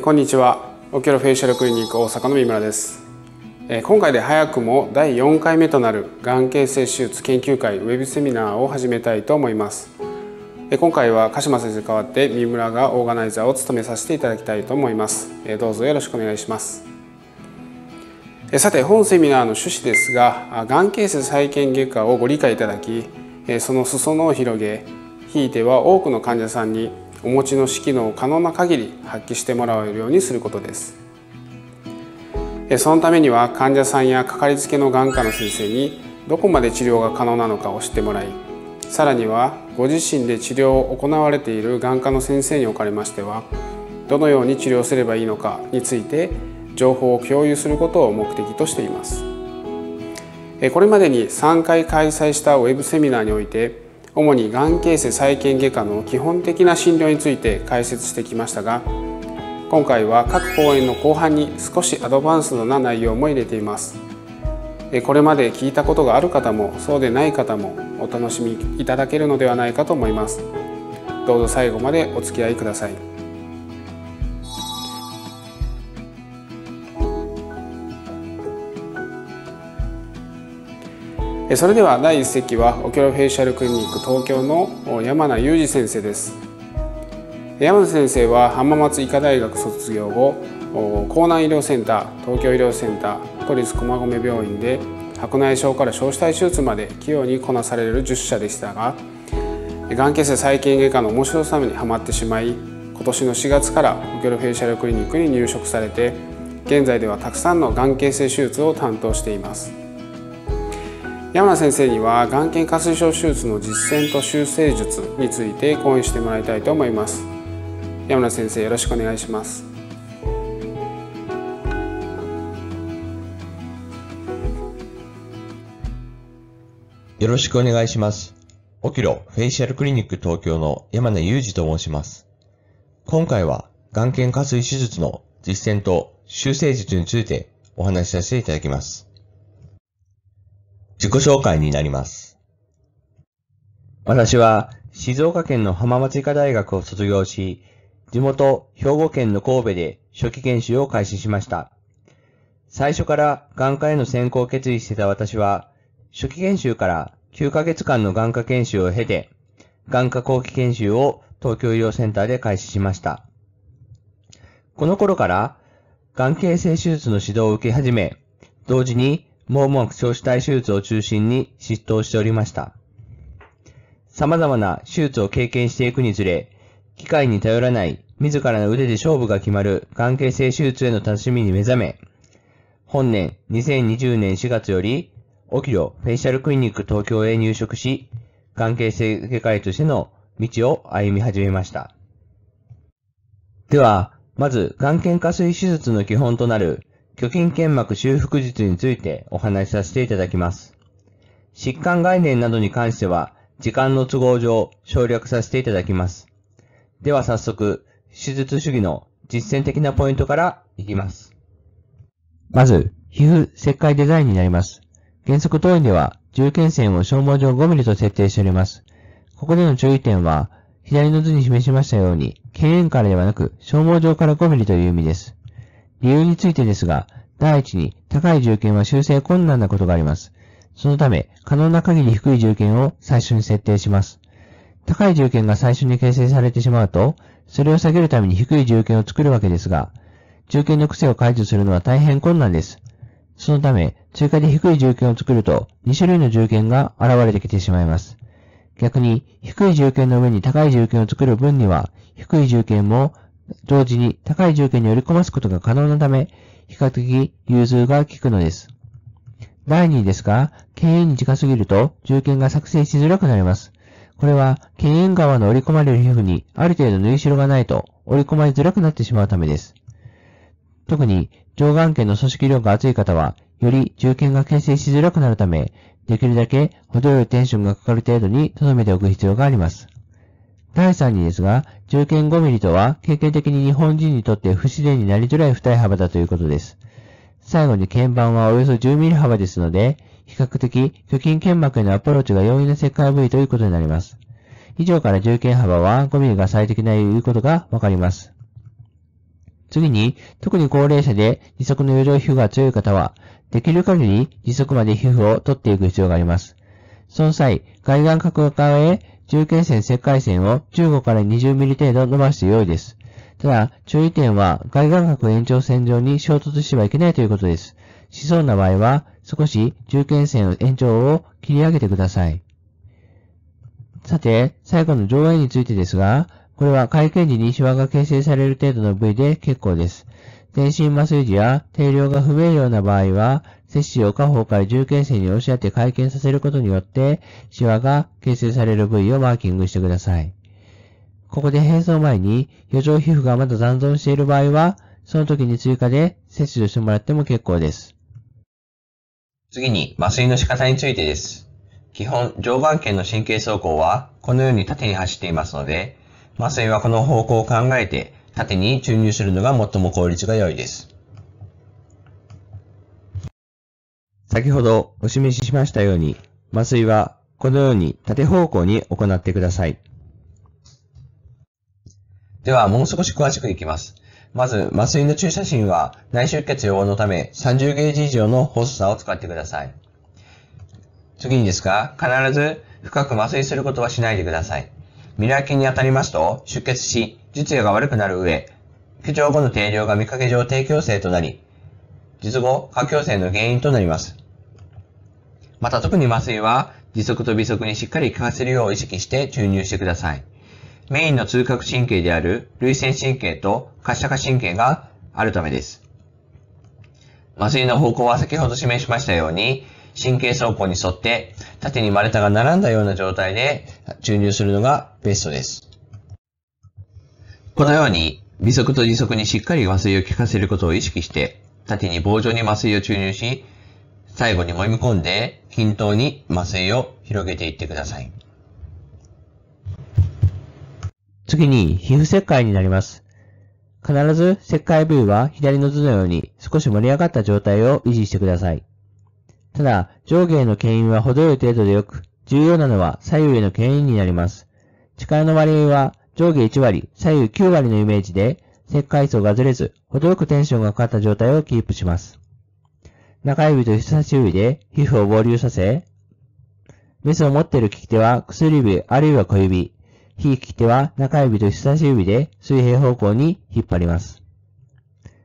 こんにちはオキュロフェイシャルクリニック大阪の三村です、え今回で早くも第4回目となるがん形成手術研究会ウェブセミナーを始めたいと思います、え今回は鹿島先生代わって三村がオーガナイザーを務めさせていただきたいと思います、えどうぞよろしくお願いしますえさて本セミナーの趣旨ですががん形成再建外科をご理解いただきその裾野を広げひいては多くの患者さんにお持ちの指揮能を可能な限り発揮してもらえるようにすることですそのためには患者さんやかかりつけの眼科の先生にどこまで治療が可能なのかを知ってもらいさらにはご自身で治療を行われている眼科の先生におかれましてはどのように治療すればいいのかについて情報を共有することを目的としていますこれまでに3回開催したウェブセミナーにおいて主にがん形成再建外科の基本的な診療について解説してきましたが今回は各講演の後半に少しアドバンスドな内容も入れていますこれまで聞いたことがある方もそうでない方もお楽しみいただけるのではないかと思いますどうぞ最後までお付き合いくださいそれでは第一席はオキュロフェイシャルクリニック東京の山名裕二先生です山名先生は浜松医科大学卒業後江南医療センター東京医療センター都立駒込病院で白内障から焼子体手術まで器用にこなされる10社でしたが眼形成細菌外科の面白さにはまってしまい今年の4月からオキュロフェイシャルクリニックに入職されて現在ではたくさんの眼形成手術を担当しています。山名先生には眼瞼下垂症手術の実践と修正術について講演してもらいたいと思います山名先生よろしくお願いしますよろしくお願いしますオキロフェイシャルクリニック東京の山根裕二と申します今回は眼瞼下垂手術の実践と修正術についてお話しさせていただきます自己紹介になります。私は静岡県の浜松医科大学を卒業し、地元兵庫県の神戸で初期研修を開始しました。最初から眼科への専攻を決意してた私は、初期研修から9ヶ月間の眼科研修を経て、眼科後期研修を東京医療センターで開始しました。この頃から、眼形成手術の指導を受け始め、同時に網膜少子体手術を中心に執刀しておりました。様々な手術を経験していくにつれ、機械に頼らない自らの腕で勝負が決まる関係性手術への楽しみに目覚め、本年2020年4月より、オキロフェイシャルクリニック東京へ入職し、関係性外科医としての道を歩み始めました。では、まず、眼形下垂手術の基本となる虚筋腱膜修復術についてお話しさせていただきます。疾患概念などに関しては、時間の都合上省略させていただきます。では早速、手術主義の実践的なポイントからいきます。まず、皮膚切開デザインになります。原則当院では、重検線を消耗上 5mm と設定しております。ここでの注意点は、左の図に示しましたように、経縁からではなく、消耗上から 5mm という意味です。理由についてですが、第一に高い条件は修正困難なことがあります。そのため、可能な限り低い条件を最初に設定します。高い条件が最初に形成されてしまうと、それを下げるために低い条件を作るわけですが、条件の癖を解除するのは大変困難です。そのため、追加で低い条件を作ると、2種類の条件が現れてきてしまいます。逆に、低い条件の上に高い条件を作る分には、低い条件も同時に高い条件に織り込ますことが可能なため、比較的融通が効くのです。第2位ですが、権営に近すぎると条件が作成しづらくなります。これは、権営側の織り込まれる皮膚にある程度縫い代がないと織り込まれづらくなってしまうためです。特に、上眼圏の組織量が厚い方は、より重剣が形成しづらくなるため、できるだけ程よいテンションがかかる程度に留めておく必要があります。第3にですが、中堅5ミリとは、経験的に日本人にとって不自然になりづらい二重幅だということです。最後に鍵盤はおよそ10ミリ幅ですので、比較的、虚筋腱膜へのアプローチが容易な切開部位ということになります。以上から重肩幅は5ミリが最適なということがわかります。次に、特に高齢者で二足の余剰皮膚が強い方は、できる限り二足まで皮膚を取っていく必要があります。その際、外眼角側へ中継線石灰線を15から20ミリ程度伸ばして良いです。ただ、注意点は外眼角延長線上に衝突してはいけないということです。しそうな場合は、少し中継線延長を切り上げてください。さて、最後の上映についてですが、これは会見時にシワが形成される程度の部位で結構です。全身麻酔時や定量が不明瞭な場合は、摂氏を下方から重形成に押し当て回転させることによって、シワが形成される部位をマーキングしてください。ここで変装前に、余剰皮膚がまだ残存している場合は、その時に追加で摂取してもらっても結構です。次に、麻酔の仕方についてです。基本、上腕圏の神経走行は、このように縦に走っていますので、麻酔はこの方向を考えて、縦に注入するのが最も効率が良いです。先ほどお示ししましたように、麻酔はこのように縦方向に行ってください。では、もう少し詳しくいきます。まず、麻酔の注射針は内出血予防のため30ゲージ以上の細さを使ってください。次にですが、必ず深く麻酔することはしないでください。ミラー菌に当たりますと出血し、術野が悪くなる上、苦情後の定量が見かけ上低強制となり、術後、過強制の原因となります。また特に麻酔は時速と微速にしっかり効かせるよう意識して注入してください。メインの痛覚神経である類腺神経と滑車化神経があるためです。麻酔の方向は先ほど示しましたように、神経走行に沿って縦に丸太が並んだような状態で注入するのがベストです。このように微速と時速にしっかり麻酔を効かせることを意識して、縦に棒状に麻酔を注入し、最後に揉み込んで均等に麻酔を広げていってください。次に皮膚切開になります。必ず切開部位は左の図のように少し盛り上がった状態を維持してください。ただ、上下への牽引は程よい程度でよく、重要なのは左右への牽引になります。力の割合は上下1割、左右9割のイメージで、切開層がずれず、程よくテンションがかかった状態をキープします。中指と人差し指で皮膚を合流させ、メスを持っている利き手は薬指あるいは小指、非利き手は中指と人差し指で水平方向に引っ張ります。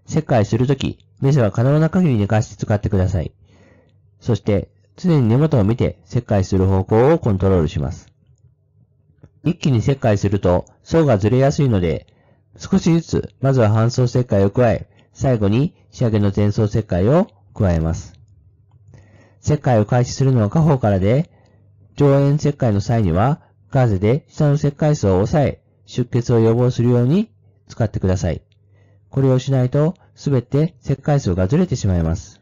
切開するとき、メスは可能な限り寝かして使ってください。そして、常に根元を見て切開する方向をコントロールします。一気に切開すると層がずれやすいので、少しずつ、まずは半層切開を加え、最後に仕上げの前層切開を加えます。石灰を開始するのは下方からで、上縁石灰の際には、ガーゼで下の石灰層を抑え、出血を予防するように使ってください。これをしないと、すべて石灰層がずれてしまいます。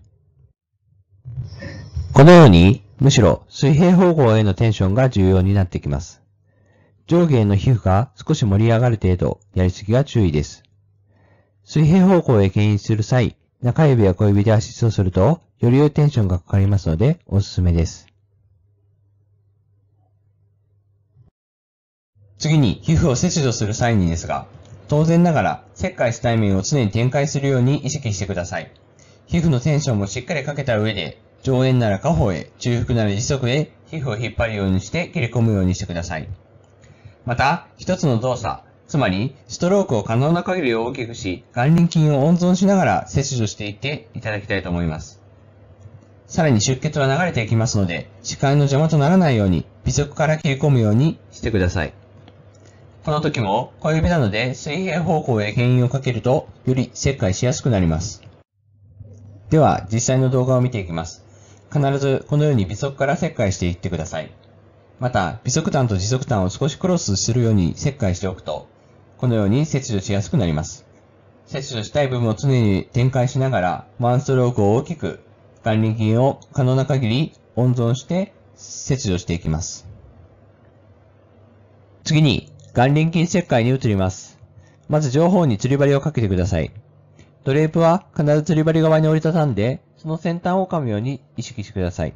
このように、むしろ水平方向へのテンションが重要になってきます。上下への皮膚が少し盛り上がる程度、やりすぎが注意です。水平方向へ牽引する際、中指や小指でアシストすると、より良いテンションがかかりますので、おすすめです。次に、皮膚を切除する際にですが、当然ながら、切開したい面を常に展開するように意識してください。皮膚のテンションもしっかりかけた上で、上縁なら下方へ、中腹なら時速へ、皮膚を引っ張るようにして切り込むようにしてください。また、一つの動作、つまり、ストロークを可能な限り大きくし、眼輪筋を温存しながら切除していっていただきたいと思います。さらに出血は流れていきますので、視界の邪魔とならないように、微速から切り込むようにしてください。この時も小指なので水平方向へ牽引をかけると、より切開しやすくなります。では、実際の動画を見ていきます。必ずこのように微速から切開していってください。また、微速端と持続端を少しクロスするように切開しておくと、このように切除しやすくなります。切除したい部分を常に展開しながら、ワンストロークを大きく、眼輪筋を可能な限り温存して切除していきます。次に、眼輪筋切開に移ります。まず上方に釣り針をかけてください。ドレープは必ず釣り針側に折りたたんで、その先端を噛むように意識してください。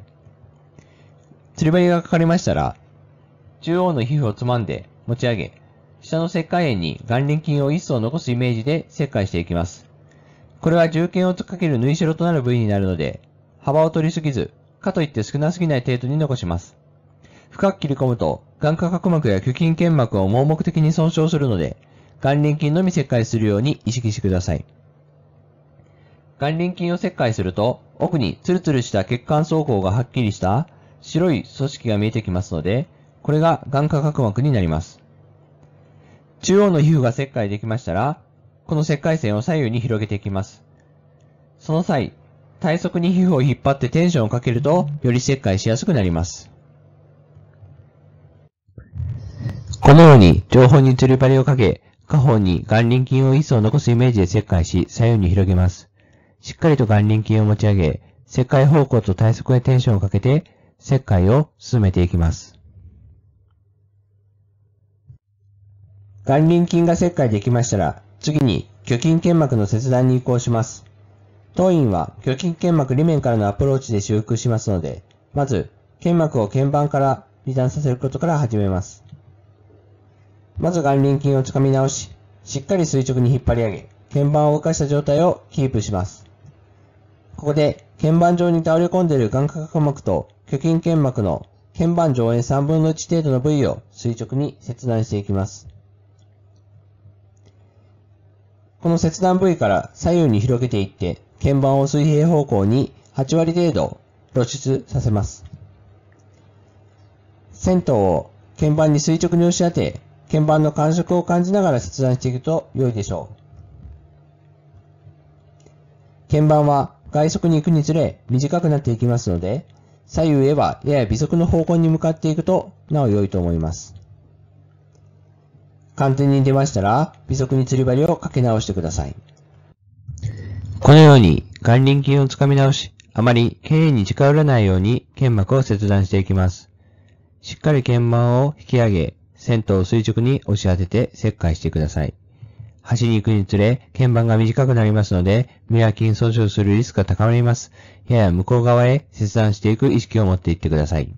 釣り針がかかりましたら、中央の皮膚をつまんで持ち上げ、下の石灰塩に眼輪筋を一層残すイメージで切開していきます。これは重剣をかける縫い代となる部位になるので、幅を取りすぎず、かといって少なすぎない程度に残します。深く切り込むと、眼下角膜や虚筋腱膜を盲目的に損傷するので、眼輪筋のみ切開するように意識してください。眼輪筋を切開すると、奥にツルツルした血管走行がはっきりした白い組織が見えてきますので、これが眼下角膜になります。中央の皮膚が切開できましたら、この切開線を左右に広げていきます。その際、体側に皮膚を引っ張ってテンションをかけると、より切開しやすくなります。このように、上方にルり針をかけ、下方に眼輪筋を一層残すイメージで切開し、左右に広げます。しっかりと眼輪筋を持ち上げ、切開方向と体側へテンションをかけて、切開を進めていきます。眼輪筋が切開できましたら、次に虚筋腱膜の切断に移行します。当院は虚筋腱膜裏面からのアプローチで修復しますので、まず、腱膜を腱板から離断させることから始めます。まず眼輪筋をつかみ直し、しっかり垂直に引っ張り上げ、鍵盤を動かした状態をキープします。ここで、鍵盤上に倒れ込んでいる眼角膜と虚筋腱膜の鍵盤上辺3分の1程度の部位を垂直に切断していきます。この切断部位から左右に広げていって、鍵盤を水平方向に8割程度露出させます。銭湯を鍵盤に垂直に押し当て、鍵盤の感触を感じながら切断していくと良いでしょう。鍵盤は外側に行くにつれ短くなっていきますので、左右へはやや微速の方向に向かっていくとなお良いと思います。完全に出ましたら、微速に釣り針をかけ直してください。このように、眼輪筋をつかみ直し、あまり経営に近寄らないように腱膜を切断していきます。しっかり鍵盤を引き上げ、線頭を垂直に押し当てて切開してください。端に行くにつれ、鍵盤が短くなりますので、ミラー筋損傷するリスクが高まります。やや向こう側へ切断していく意識を持っていってください。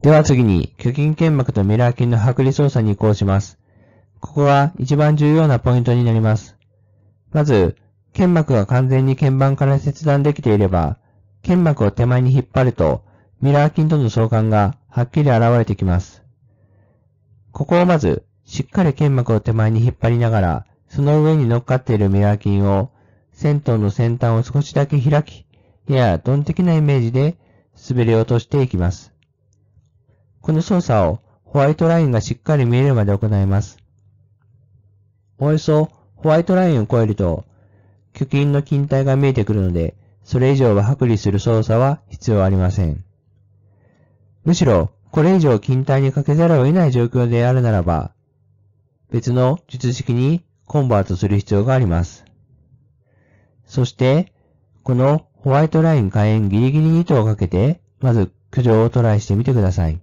では次に、虚筋腱膜とミラー筋の剥離操作に移行します。ここは一番重要なポイントになります。まず、剣幕が完全に鍵盤から切断できていれば、剣幕を手前に引っ張ると、ミラー筋との相関がはっきり現れてきます。ここをまず、しっかり剣幕を手前に引っ張りながら、その上に乗っかっているミラー筋を、先頭の先端を少しだけ開き、やや鈍的なイメージで滑り落としていきます。この操作をホワイトラインがしっかり見えるまで行います。およそホワイトラインを越えると、巨筋の筋体が見えてくるので、それ以上は剥離する操作は必要ありません。むしろ、これ以上筋体にかけざるを得ない状況であるならば、別の術式にコンバートする必要があります。そして、このホワイトライン火炎ギリギリに糸をかけて、まず駆状をトライしてみてください。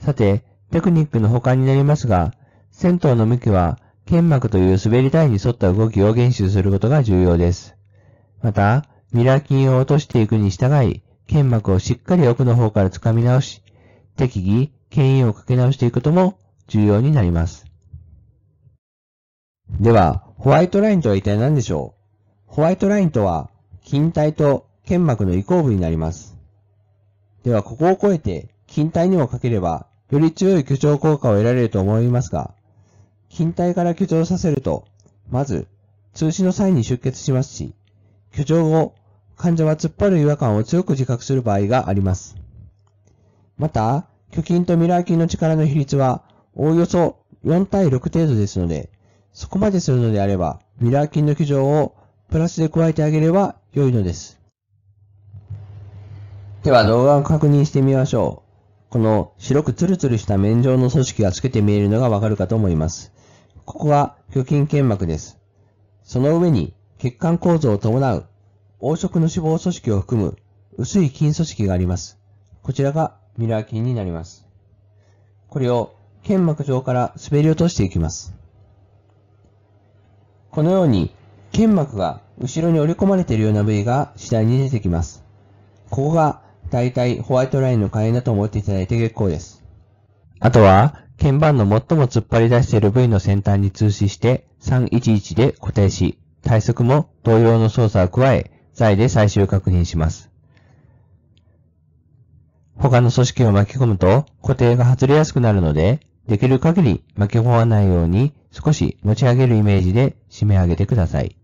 さて、テクニックの他になりますが、銭湯の向きは、剣幕という滑り台に沿った動きを厳守することが重要です。また、ミラー筋を落としていくに従い、剣幕をしっかり奥の方から掴み直し、適宜、牽引をかけ直していくことも重要になります。では、ホワイトラインとは一体何でしょうホワイトラインとは、筋体と剣膜の移行部になります。では、ここを越えて、筋体にもかければ、より強い挙長効果を得られると思いますが、筋体から居城させると、まず、通知の際に出血しますし、挙上後、患者は突っ張る違和感を強く自覚する場合があります。また、虚筋とミラー筋の力の比率は、おおよそ4対6程度ですので、そこまでするのであれば、ミラー筋の挙上をプラスで加えてあげれば良いのです。では動画を確認してみましょう。この白くツルツルした面状の組織が透けて見えるのがわかるかと思います。ここは虚筋腱膜です。その上に血管構造を伴う黄色の脂肪組織を含む薄い筋組織があります。こちらがミラー筋になります。これを腱膜上から滑り落としていきます。このように腱膜が後ろに織り込まれているような部位が次第に出てきます。ここが大体ホワイトラインの火炎だと思っていただいて結構です。あとは鍵盤の最も突っ張り出している部位の先端に通視して311で固定し、対策も同様の操作を加え、材で最終確認します。他の組織を巻き込むと固定が外れやすくなるので、できる限り巻き込まないように少し持ち上げるイメージで締め上げてください。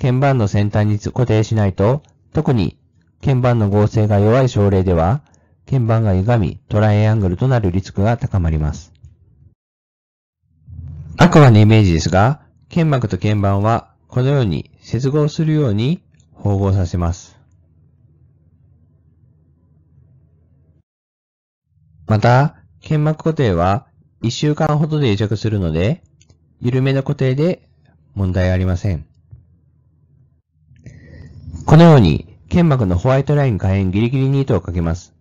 鍵盤の先端に固定しないと、特に鍵盤の合成が弱い症例では、鍵盤が歪み、トライアングルとなるリスクが高まります。あくまでイメージですが、剣幕と鍵盤はこのように接合するように縫合させます。また、鍵幕固定は1週間ほどで癒着するので、緩めの固定で問題ありません。このように、剣幕のホワイトライン下辺ギリギリに糸をかけます。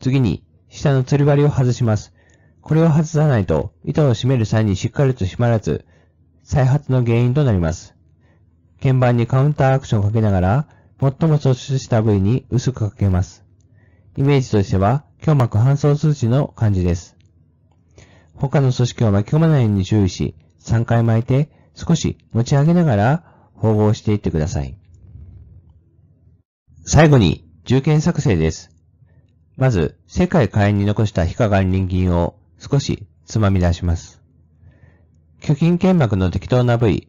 次に、下の釣り針を外します。これを外さないと、糸を締める際にしっかりと締まらず、再発の原因となります。鍵盤にカウンターアクションをかけながら、最も突出した部位に薄くかけます。イメージとしては、胸膜搬送数値の感じです。他の組織を巻き込まないように注意し、3回巻いて少し持ち上げながら縫合していってください。最後に、重剣作成です。まず、世界火炎に残した非化岩輪銀を少しつまみ出します。虚筋腱膜の適当な部位。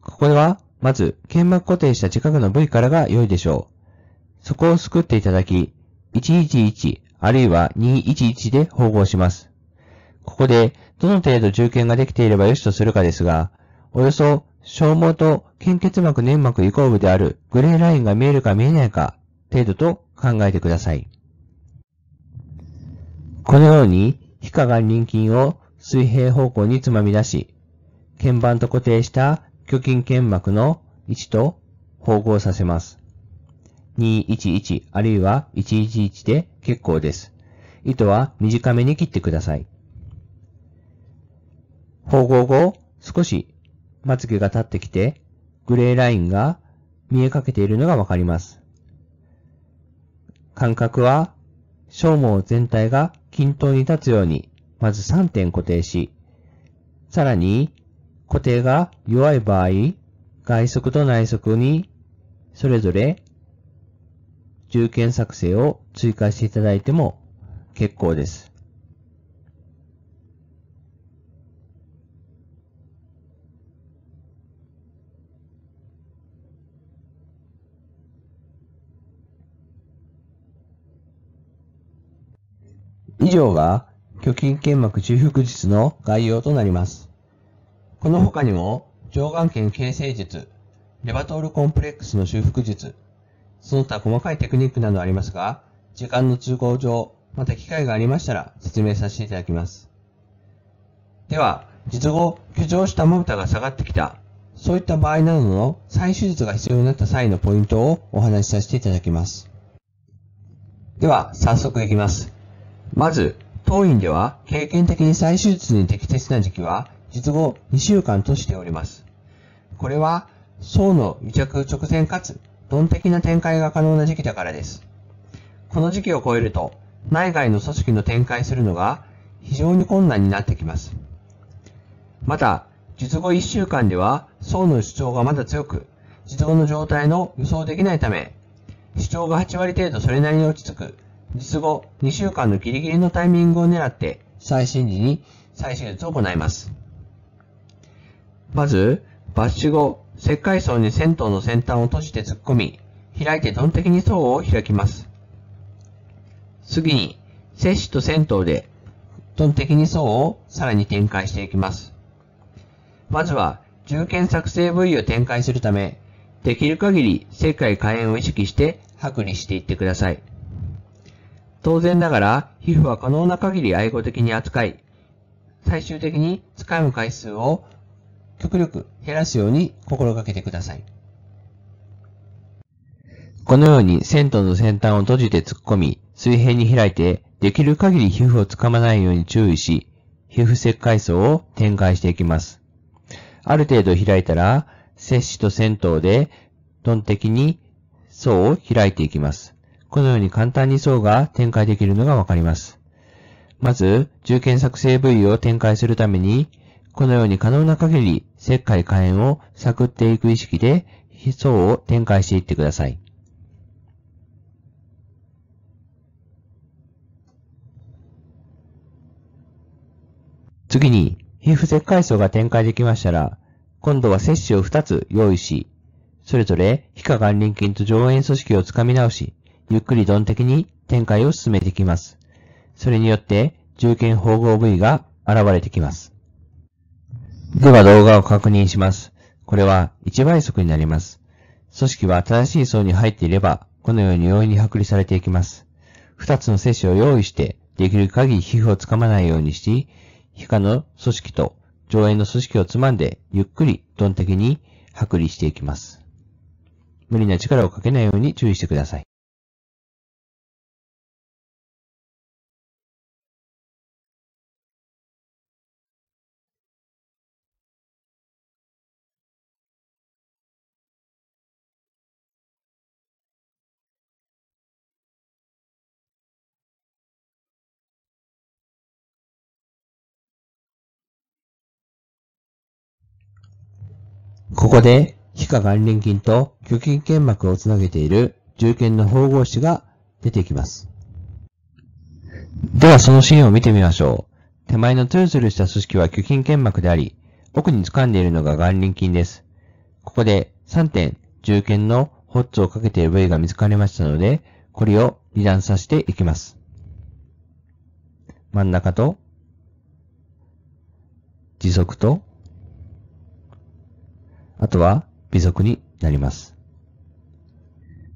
ここでは、まず、腱膜固定した近くの部位からが良いでしょう。そこをすくっていただき、111あるいは211で縫合します。ここで、どの程度重腱ができていれば良しとするかですが、およそ消耗と献血膜粘膜移行部であるグレーラインが見えるか見えないか程度と考えてください。このように、皮下眼輪筋を水平方向につまみ出し、鍵盤と固定した虚筋腱膜の位置と縫合させます。211あるいは111で結構です。糸は短めに切ってください。縫合後、少しまつ毛が立ってきて、グレーラインが見えかけているのがわかります。間隔は消耗全体が均等に立つように、まず3点固定し、さらに、固定が弱い場合、外側と内側に、それぞれ、重件作成を追加していただいても結構です。以上が虚筋腱膜修復術の概要となります。この他にも、上眼腱形成術、レバトールコンプレックスの修復術、その他細かいテクニックなどありますが、時間の通行上、また機会がありましたら説明させていただきます。では、術後、挙上したまぶたが下がってきた、そういった場合などの再手術が必要になった際のポイントをお話しさせていただきます。では、早速いきます。まず、当院では経験的に再手術に適切な時期は術後2週間としております。これは、層の癒着直前かつ、論的な展開が可能な時期だからです。この時期を超えると、内外の組織の展開するのが非常に困難になってきます。また、術後1週間では、層の主張がまだ強く、術後の状態の予想できないため、主張が8割程度それなりに落ち着く術後2週間のギリギリのタイミングを狙って最新時に再手術を行います。まず、抜歯後、石灰層に銭湯の先端を閉じて突っ込み、開いてド的に層を開きます。次に、摂取と銭湯で、ド的に層をさらに展開していきます。まずは、重検作成部位を展開するため、できる限り石灰火炎を意識して剥離していってください。当然ながら、皮膚は可能な限り愛護的に扱い、最終的に使う回数を極力減らすように心がけてください。このように線頭の先端を閉じて突っ込み、水平に開いて、できる限り皮膚をつかまないように注意し、皮膚石開層を展開していきます。ある程度開いたら、摂取と線頭で、トン的に層を開いていきます。このように簡単に層が展開できるのがわかります。まず、重検作成部位を展開するために、このように可能な限り石灰火炎を探っていく意識で層を展開していってください。次に、皮膚石灰層が展開できましたら、今度は摂取を2つ用意し、それぞれ皮下眼輪筋と上縁組織をつかみ直し、ゆっくり論的に展開を進めてきます。それによって、重権縫合部位が現れてきます。では動画を確認します。これは1倍速になります。組織は正しい層に入っていれば、このように容易に剥離されていきます。2つの摂取を用意して、できる限り皮膚をつかまないようにし、皮下の組織と上縁の組織をつまんで、ゆっくり、論的に剥離していきます。無理な力をかけないように注意してください。ここで、皮下眼輪筋と虚筋腱膜をつなげている重腱の縫合子が出てきます。ではそのシーンを見てみましょう。手前のツルツルした組織は虚筋腱膜であり、奥に掴んでいるのが眼輪筋です。ここで3点、重腱のホッツをかけている部位が見つかりましたので、これを離断させていきます。真ん中と、時速と、あとは微族になります。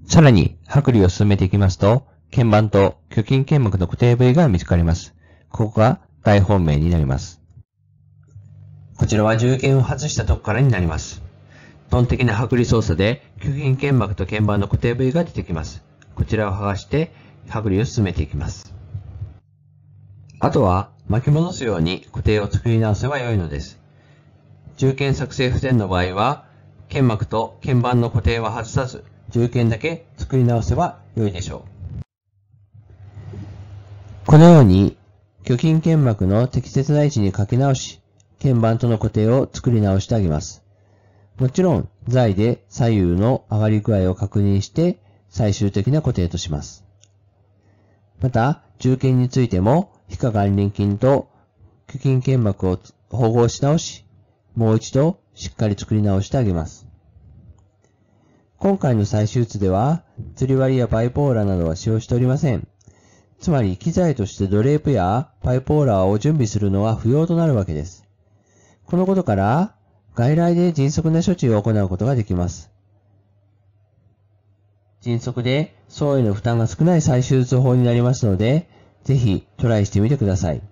さらに、剥離を進めていきますと、鍵盤と虚筋腱膜の固定部位が見つかります。ここが大本命になります。こちらは重剣を外したとこからになります。トン的な剥離操作で、虚筋腱膜と鍵盤の固定部位が出てきます。こちらを剥がして、剥離を進めていきます。あとは、巻き戻すように固定を作り直せば良いのです。重剣作成不全の場合は、剣幕と鍵盤の固定は外さず、重剣だけ作り直せば良いでしょう。このように、巨筋剣幕の適切な位置に書き直し、鍵盤との固定を作り直してあげます。もちろん、材で左右の上がり具合を確認して、最終的な固定とします。また、重剣についても、皮下眼輪筋と、巨筋腱膜を縫合し直し、もう一度しっかり作り直してあげます。今回の再手術では、釣り割りやパイポーラなどは使用しておりません。つまり機材としてドレープやパイポーラーを準備するのは不要となるわけです。このことから、外来で迅速な処置を行うことができます。迅速で、創違の負担が少ない再手術法になりますので、ぜひトライしてみてください。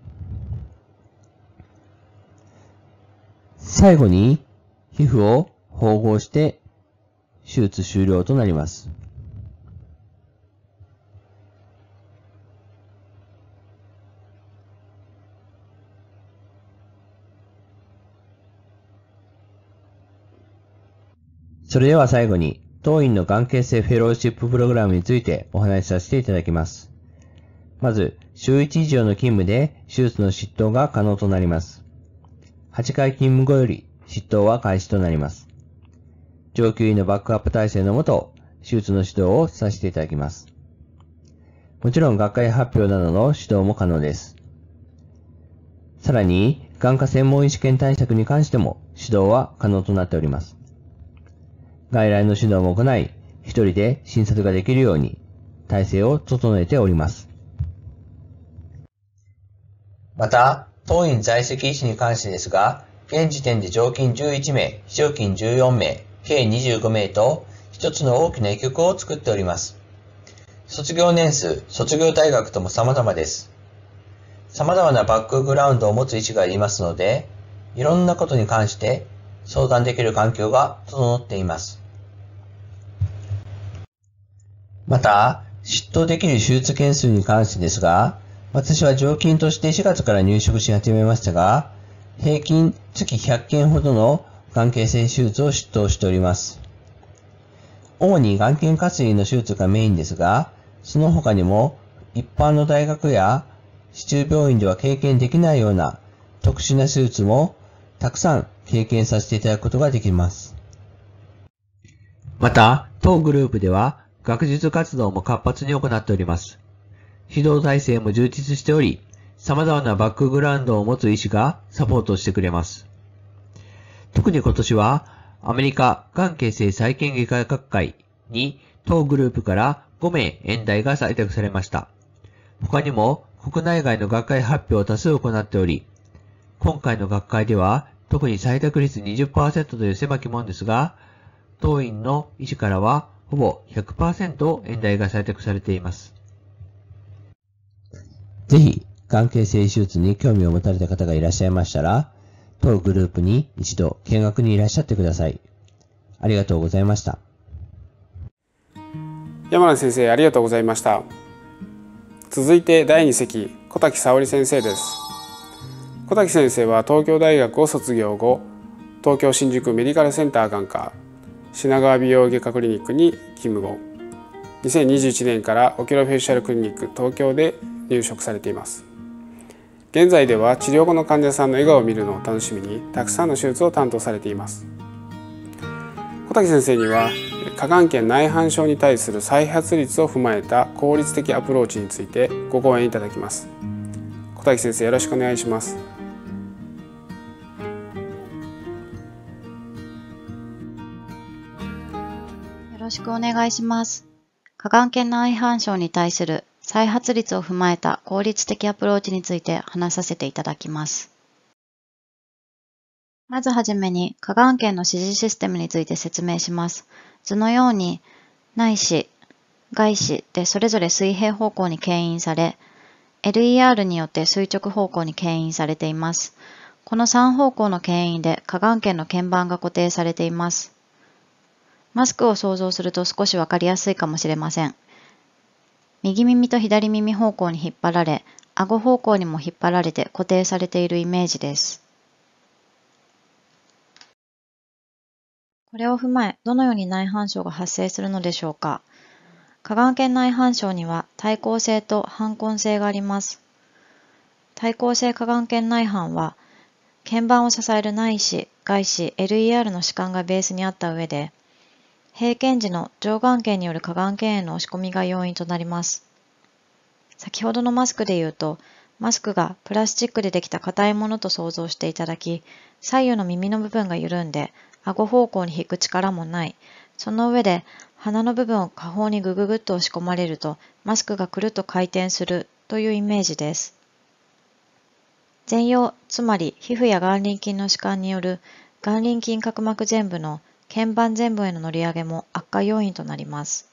最後に、皮膚を縫合して手術終了となります。それでは最後に、当院の関係性フェローシッププログラムについてお話しさせていただきます。まず、週1以上の勤務で手術の執刀が可能となります。8回勤務後より執刀は開始となります。上級医のバックアップ体制のもと、手術の指導をさせていただきます。もちろん学会発表などの指導も可能です。さらに、眼科専門医試験対策に関しても指導は可能となっております。外来の指導も行い、一人で診察ができるように体制を整えております。また、当院在籍医師に関してですが、現時点で常勤11名、非常勤14名、計25名と、一つの大きな医局を作っております。卒業年数、卒業大学とも様々です。様々なバックグラウンドを持つ医師がいますので、いろんなことに関して相談できる環境が整っています。また、執刀できる手術件数に関してですが、私は常勤として4月から入職し始めましたが、平均月100件ほどの眼形性手術を執刀しております。主に眼形下垂の手術がメインですが、その他にも一般の大学や市中病院では経験できないような特殊な手術もたくさん経験させていただくことができます。また、当グループでは学術活動も活発に行っております。指導体制も充実しており、様々なバックグラウンドを持つ医師がサポートしてくれます。特に今年は、アメリカがん形成再建外科学会に当グループから5名演題が採択されました。他にも国内外の学会発表を多数行っており、今回の学会では特に採択率20%という狭き門ですが、当院の医師からはほぼ100%演題が採択されています。ぜひ、関係性手術に興味を持たれた方がいらっしゃいましたら、当グループに一度見学にいらっしゃってください。ありがとうございました。山名先生、ありがとうございました。続いて第2席、小滝沙織先生です。小滝先生は東京大学を卒業後、東京新宿メディカルセンター眼科、品川美容外科クリニックに勤務後、2021年からオキュロフェイシャルクリニック東京で入職されています現在では治療後の患者さんの笑顔を見るのを楽しみにたくさんの手術を担当されています小滝先生には過眼圏内反症に対する再発率を踏まえた効率的アプローチについてご講演いただきます小滝先生よろしくお願いしますよろしくお願いします。過眼圏内反症に対する再発率を踏まえた効率的アプローチについて話させていただきます。まずはじめに、過眼圏の指示システムについて説明します。図のように、内視、外視でそれぞれ水平方向に牽引され、LER によって垂直方向に牽引されています。この3方向の牽引で過眼圏の鍵盤が固定されています。マスクを想像すると少しわかりやすいかもしれません。右耳と左耳方向に引っ張られ、顎方向にも引っ張られて固定されているイメージです。これを踏まえ、どのように内反症が発生するのでしょうか。香眼圏内反症には対抗性と反根性があります。対抗性下眼圏内反は、鍵盤を支える内視、外視、LER の主観がベースにあった上で、平均時の上眼圏による下眼圏への押し込みが要因となります。先ほどのマスクで言うと、マスクがプラスチックでできた硬いものと想像していただき、左右の耳の部分が緩んで、顎方向に引く力もない。その上で、鼻の部分を下方にグググッと押し込まれると、マスクがくるっと回転するというイメージです。全容、つまり皮膚や眼輪筋の弛緩による眼輪筋角膜全部の鍵盤全部への乗り上げも悪化要因となります。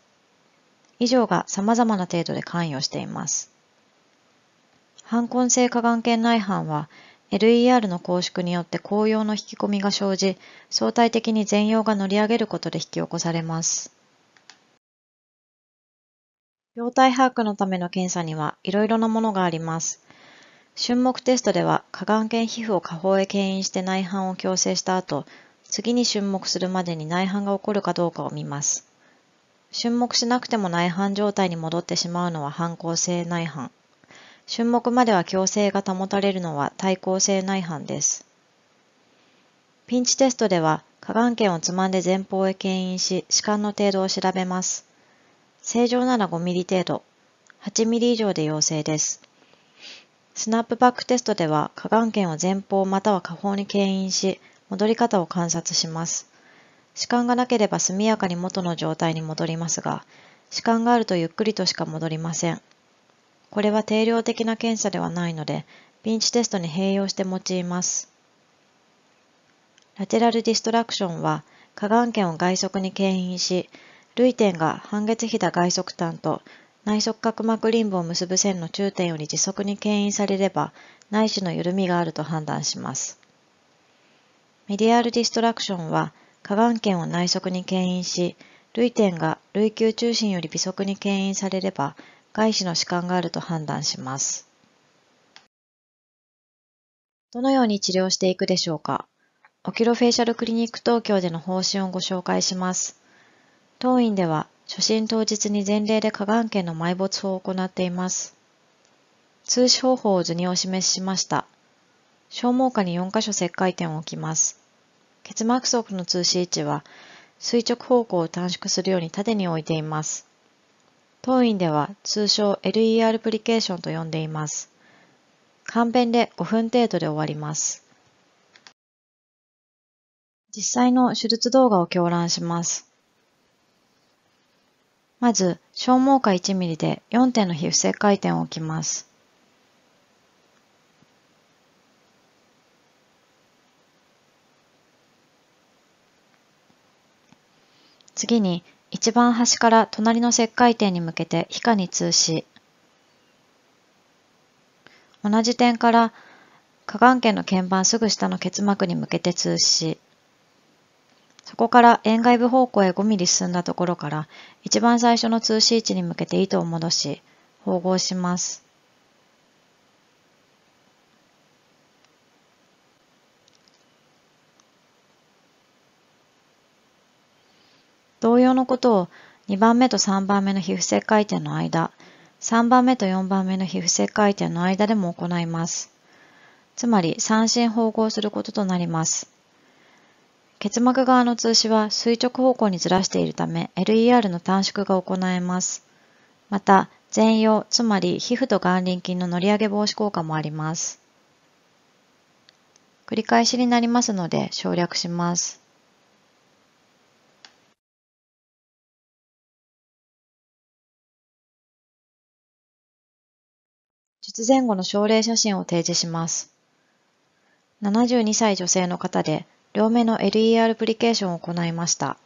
以上が様々な程度で関与しています。反根性過眼圏内反は LER の拘縮によって紅葉の引き込みが生じ、相対的に全容が乗り上げることで引き起こされます。病態把握のための検査にはいろいろなものがあります。瞬目テストでは、過眼圏皮膚を下方へ牽引して内反を矯正した後、次に瞬目するまでに内反が起こるかどうかを見ます。瞬目しなくても内反状態に戻ってしまうのは反抗性内反。瞬目までは強制が保たれるのは対抗性内反です。ピンチテストでは、下眼圏をつまんで前方へ牽引し、視管の程度を調べます。正常なら5ミリ程度、8ミリ以上で陽性です。スナップバックテストでは、下眼圏を前方または下方に牽引し、戻り方を観察します。弛緩がなければ速やかに元の状態に戻りますが、弛緩があるとゆっくりとしか戻りません。これは定量的な検査ではないので、ピンチテストに併用して用います。ラテラルディストラクションは、下眼圏を外側に牽引し、類点が半月ひだ外側端と内側角膜リン部を結ぶ線の中点より時速に牽引されれば、内視の緩みがあると判断します。メディアルディストラクションは、下眼圏を内側に牽引し、類点が類球中心より微速に牽引されれば、外視の弛緩があると判断します。どのように治療していくでしょうかオキュロフェイシャルクリニック東京での方針をご紹介します。当院では、初診当日に前例で下眼圏の埋没法を行っています。通視方法を図にお示ししました。消耗下に4箇所石灰点を置きます。結膜層の通し位置は垂直方向を短縮するように縦に置いています。当院では通称 LER プリケーションと呼んでいます。簡便で5分程度で終わります。実際の手術動画を狂覧します。まず、消耗下1ミリで4点の皮膚石灰点を置きます。次に一番端から隣の石灰点に向けて皮下に通し、同じ点から下眼圏の鍵盤すぐ下の結膜に向けて通し、そこから円外部方向へ5ミリ進んだところから一番最初の通し位置に向けて糸を戻し、縫合します。同様のことを2番目と3番目の皮膚切開点の間、3番目と4番目の皮膚切開点の間でも行います。つまり、三振方向することとなります。結膜側の通しは垂直方向にずらしているため、LER の短縮が行えます。また、全容、つまり皮膚と眼輪筋の乗り上げ防止効果もあります。繰り返しになりますので省略します。前後の症例写真を提示します。72歳女性の方で、両目の LER アプリケーションを行いました。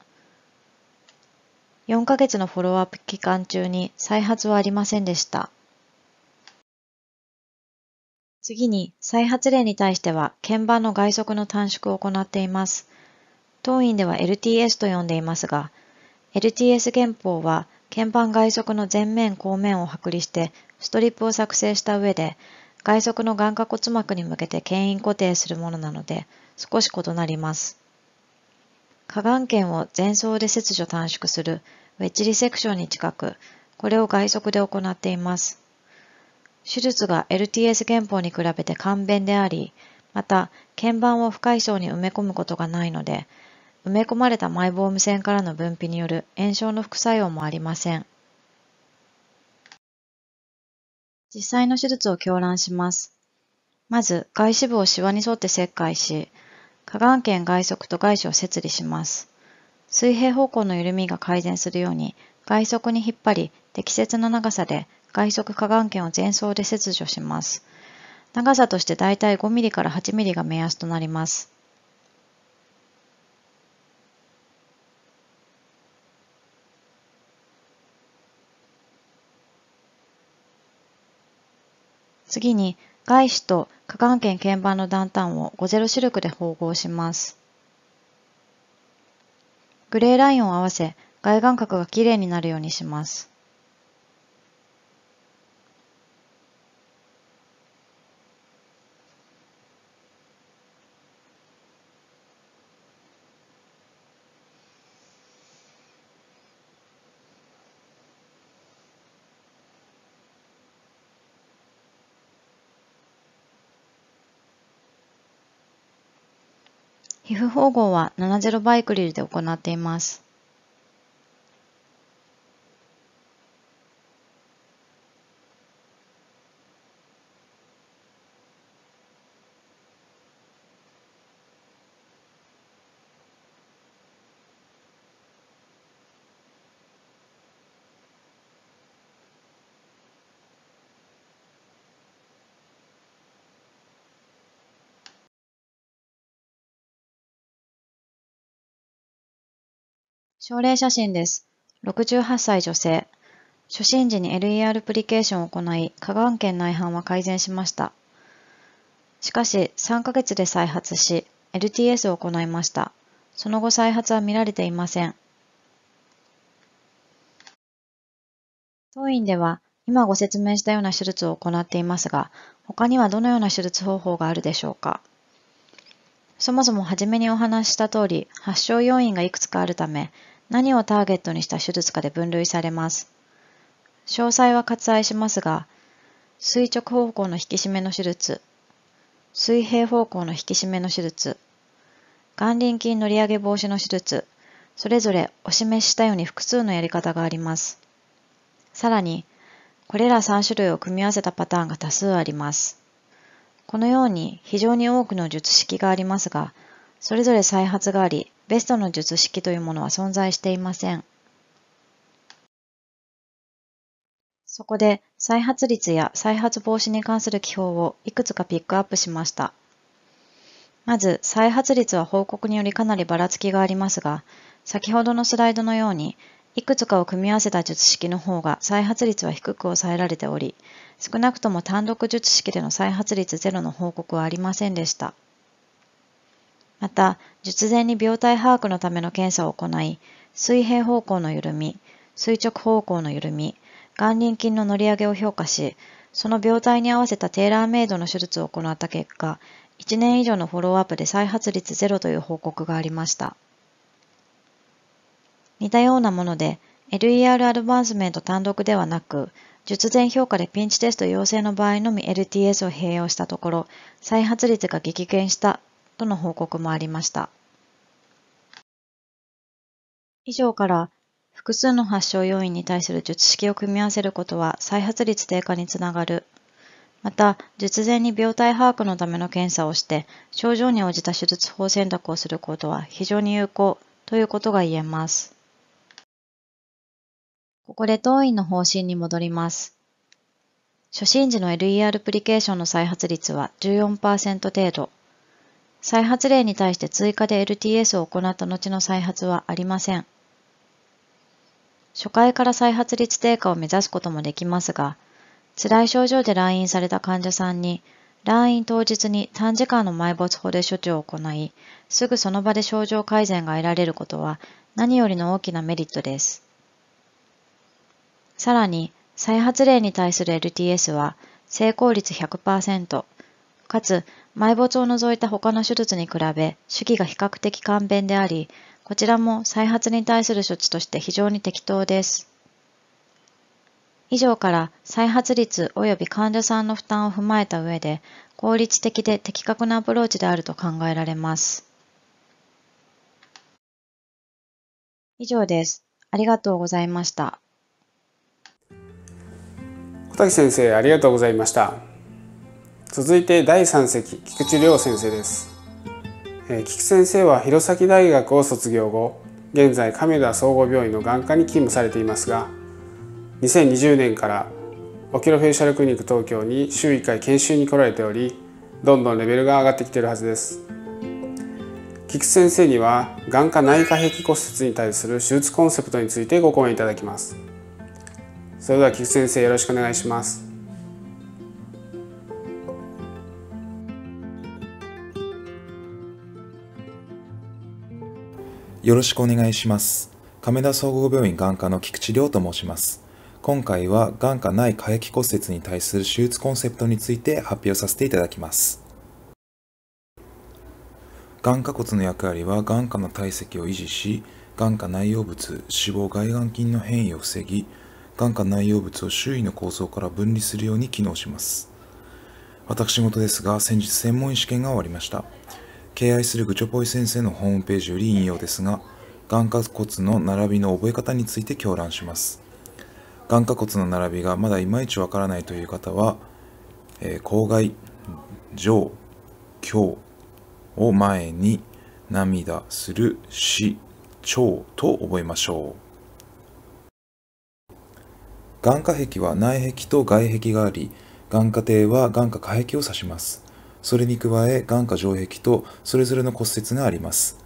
4ヶ月のフォローアップ期間中に再発はありませんでした。次に、再発例に対しては、鍵盤の外側の短縮を行っています。当院では LTS と呼んでいますが、LTS 原法は、鍵盤外側の前面後面を剥離してストリップを作成した上で、外側の眼下骨膜に向けて牽引固定するものなので、少し異なります。下眼圏を前層で切除短縮するウェッジリセクションに近く、これを外側で行っています。手術が LTS 憲法に比べて簡便であり、また、鍵盤を不快層に埋め込むことがないので、埋め込まれたマイボーム腺からの分泌による炎症の副作用もありません。実際の手術を狂覧します。まず、外脂部をシワに沿って切開し、下眼圏外側と外視を切離します。水平方向の緩みが改善するように、外側に引っ張り、適切な長さで外側下眼圏を前奏で切除します。長さとして大体 5mm から 8mm が目安となります。次に、外資と下眼圏鍵盤のダン断ンを5ゼロシルクで縫合します。グレーラインを合わせ、外眼角がきれいになるようにします。縫合は70バイクリルで行っています。症例写真です。68歳女性。初診時に LER プリケーションを行い、下眼圏内反は改善しました。しかし、3ヶ月で再発し、LTS を行いました。その後再発は見られていません。当院では、今ご説明したような手術を行っていますが、他にはどのような手術方法があるでしょうかそもそも初めにお話しした通り、発症要因がいくつかあるため、何をターゲットにした手術かで分類されます。詳細は割愛しますが、垂直方向の引き締めの手術、水平方向の引き締めの手術、眼輪筋乗り上げ防止の手術、それぞれお示ししたように複数のやり方があります。さらに、これら3種類を組み合わせたパターンが多数あります。このように非常に多くの術式がありますが、それぞれ再発があり、ベストの術式というものは存在していません。そこで再発率や再発防止に関する記法をいくつかピックアップしました。まず、再発率は報告によりかなりばらつきがありますが、先ほどのスライドのように、いくつかを組み合わせた術式の方が再発率は低く抑えられており、少なくとも単独術式での再発率ゼロの報告はありませんでした。また、術前に病態把握のための検査を行い、水平方向の緩み、垂直方向の緩み、眼輪筋の乗り上げを評価し、その病態に合わせたテーラーメイドの手術を行った結果、1年以上のフォローアップで再発率ゼロという報告がありました。似たようなもので、LER アドバンスメント単独ではなく、術前評価でピンチテスト陽性の場合のみ LTS を併用したところ、再発率が激減したとの報告もありました。以上から複数の発症要因に対する術式を組み合わせることは再発率低下につながる。また、術前に病態把握のための検査をして、症状に応じた手術法選択をすることは非常に有効ということが言えます。ここで当院の方針に戻ります。初診時の LER プリケーションの再発率は14%程度。再発例に対して追加で LTS を行った後の再発はありません。初回から再発率低下を目指すこともできますが、辛い症状で来院された患者さんに、来院当日に短時間の埋没法で処置を行い、すぐその場で症状改善が得られることは何よりの大きなメリットです。さらに、再発例に対する LTS は成功率100%、かつ、埋没を除いた他の手術に比べ、手技が比較的簡便であり、こちらも再発に対する処置として非常に適当です。以上から再発率及び患者さんの負担を踏まえた上で、効率的で的確なアプローチであると考えられます。以上です。ありがとうございました。小滝先生、ありがとうございました。続いて第3席菊池亮先生です、えー、菊先生は弘前大学を卒業後現在亀田総合病院の眼科に勤務されていますが2020年からオキロフェイシャルクリニック東京に週1回研修に来られておりどんどんレベルが上がってきてるはずです菊池先生には眼科内科壁骨折に対する手術コンセプトについてご講演いただきますそれでは菊先生よろしくお願いしますよろしくお願いします。亀田総合病院眼科の菊池亮と申します。今回は眼科内下壁骨折に対する手術コンセプトについて発表させていただきます。眼下骨の役割は眼下の体積を維持し、眼下内容物、脂肪外眼筋の変異を防ぎ、眼下内容物を周囲の構造から分離するように機能します。私事ですが、先日専門医試験が終わりました。敬愛するグチョポイ先生のホームページより引用ですが、眼下骨の並びの覚え方について狂乱します。眼下骨の並びがまだいまいちわからないという方は、えー、口外、上、胸を前に、涙する、し、腸と覚えましょう。眼下壁は内壁と外壁があり、眼下底は眼下下壁を指します。それに加え眼下上壁とそれぞれの骨折があります。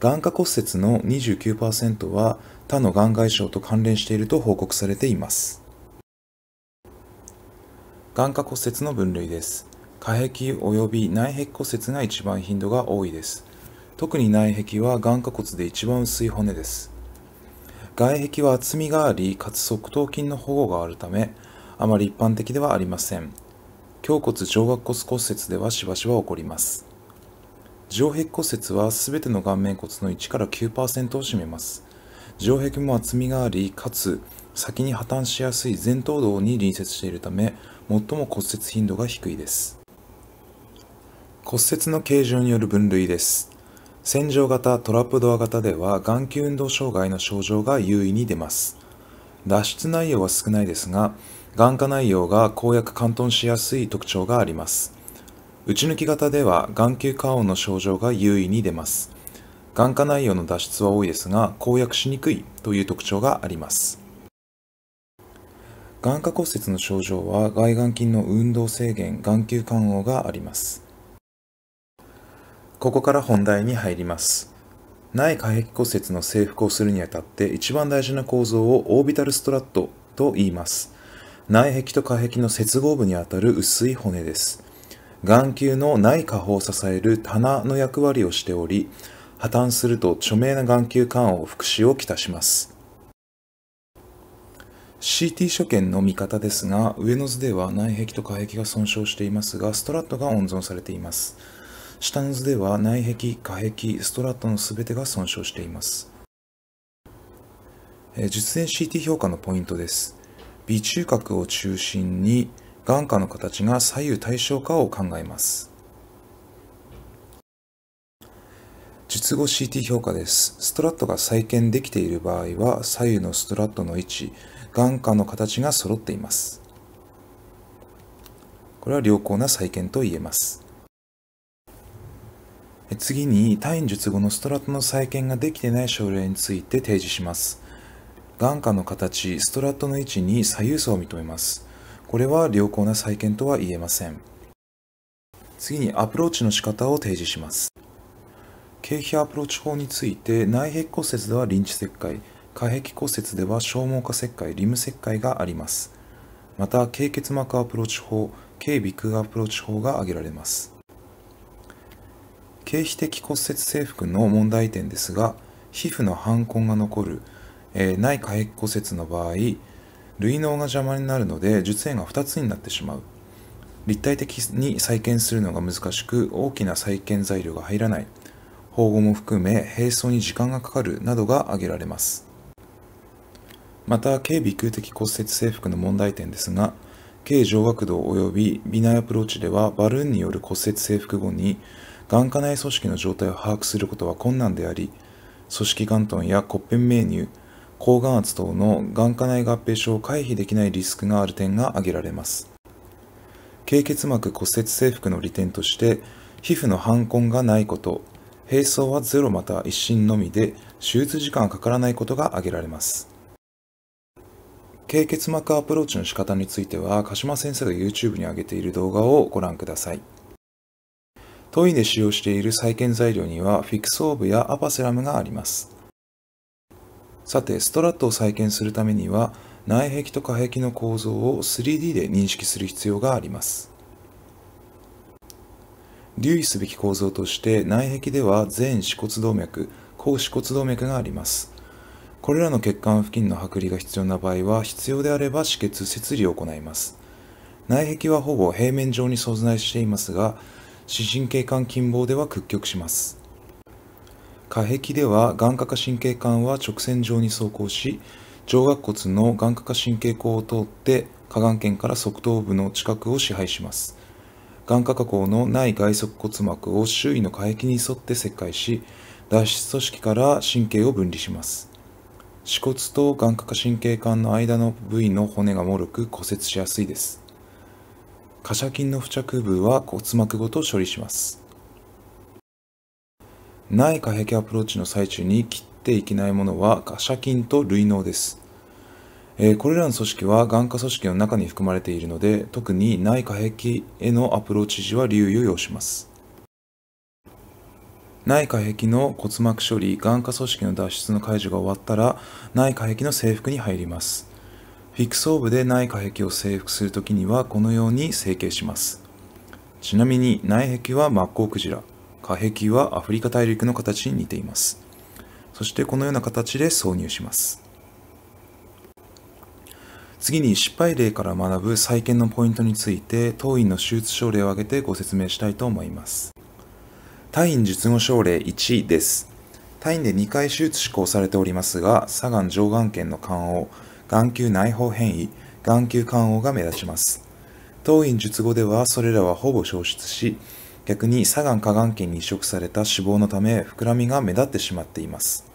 眼下骨折の29%は他の眼外傷と関連していると報告されています。眼下骨折の分類です。下壁及び内壁骨折が一番頻度が多いです。特に内壁は眼下骨で一番薄い骨です。外壁は厚みがあり、かつ側頭筋の保護があるため、あまり一般的ではありません。胸骨上顎骨骨折ではしばしば起こります。上壁骨折はすべての顔面骨の1から9%を占めます。上壁も厚みがあり、かつ先に破綻しやすい前頭道に隣接しているため、最も骨折頻度が低いです。骨折の形状による分類です。洗浄型、トラップドア型では眼球運動障害の症状が優位に出ます。脱出内容は少ないですが、眼科内容が公約関東しやすい特徴があります。内抜き型では眼球過音の症状が優位に出ます。眼科内容の脱出は多いですが、公約しにくいという特徴があります。眼科骨折の症状は外眼筋の運動制限、眼球緩和があります。ここから本題に入ります。内下壁骨折の征服をするにあたって一番大事な構造をオービタルストラットと言います。内壁と下壁の接合部にあたる薄い骨です。眼球の内下方を支える棚の役割をしており、破綻すると著名な眼球管を副詞をきたします。CT 所見の見方ですが、上の図では内壁と下壁が損傷していますが、ストラットが温存されています。下の図では内壁、下壁、ストラットの全てが損傷しています。術前 CT 評価のポイントです。鼻中隔を中心に眼下の形が左右対称化を考えます術後 CT 評価ですストラットが再建できている場合は左右のストラットの位置眼下の形が揃っていますこれは良好な再建と言えます次に単位術後のストラットの再建ができてない症例について提示します眼下の形、ストラットの位置に左右差を認めます。これは良好な再建とは言えません。次にアプローチの仕方を提示します。経費アプローチ法について内壁骨折ではリンチ切開、下壁骨折では消耗化切開、リム切開があります。また、経血膜アプローチ法、軽鼻腔アプローチ法が挙げられます。経皮的骨折制服の問題点ですが、皮膚の反根が残る、えー、内下壁骨折の場合類脳が邪魔になるので術縁が2つになってしまう立体的に再建するのが難しく大きな再建材料が入らない保護も含め並走に時間がかかるなどが挙げられますまた軽微空的骨折制服の問題点ですが軽上角度及びビナアプローチではバルーンによる骨折制服後に眼科内組織の状態を把握することは困難であり組織眼やコやペンメニュー抗がん圧等の眼科内合併症を回避できないリスクがある点が挙げられます。経血膜骨折征服の利点として、皮膚の反根がないこと、並走はゼロまた一心のみで、手術時間がかからないことが挙げられます。経血膜アプローチの仕方については、鹿島先生が YouTube に上げている動画をご覧ください。当院で使用している再建材料には、フィクソーブやアパセラムがあります。さて、ストラットを再建するためには、内壁と下壁の構造を 3D で認識する必要があります。留意すべき構造として内壁では全歯骨動脈、抗歯骨動脈があります。これらの血管付近の剥離が必要な場合は必要であれば止血切離を行います。内壁はほぼ平面上に存在していますが、視神経管近傍では屈曲します。下壁では眼下下神経管は直線上に走行し上顎骨の眼下下神経孔を通って下眼圏から側頭部の近くを支配します眼下下孔のない外側骨膜を周囲の下壁に沿って切開し脱出組織から神経を分離します歯骨と眼下下神経管の間の部位の骨がもろく骨折しやすいです。下斜筋の付着部は骨膜ごと処理します。内い貨幣アプローチの最中に切っていけないものは車金と類納です。えー、これらの組織は眼科組織の中に含まれているので、特に内科壁へのアプローチ時は留意を要します。内科壁の骨膜処理、眼科組織の脱出の解除が終わったら、内科壁の制服に入ります。フィクソーブで内科壁を征服するときには、このように成形します。ちなみに、内壁はマッコウクジラ。破壁はアフリカ大陸の形に似ています。そしてこのような形で挿入します。次に失敗例から学ぶ再建のポイントについて当院の手術症例を挙げてご説明したいと思います。単院術後症例1です。単院で2回手術施行されておりますが、左眼上眼圏の肝王、眼球内包変異、眼球肝王が目立ちます。当院術後ではそれらはほぼ消失し、逆に左眼下眼圏に移植された脂肪のため膨らみが目立ってしまっています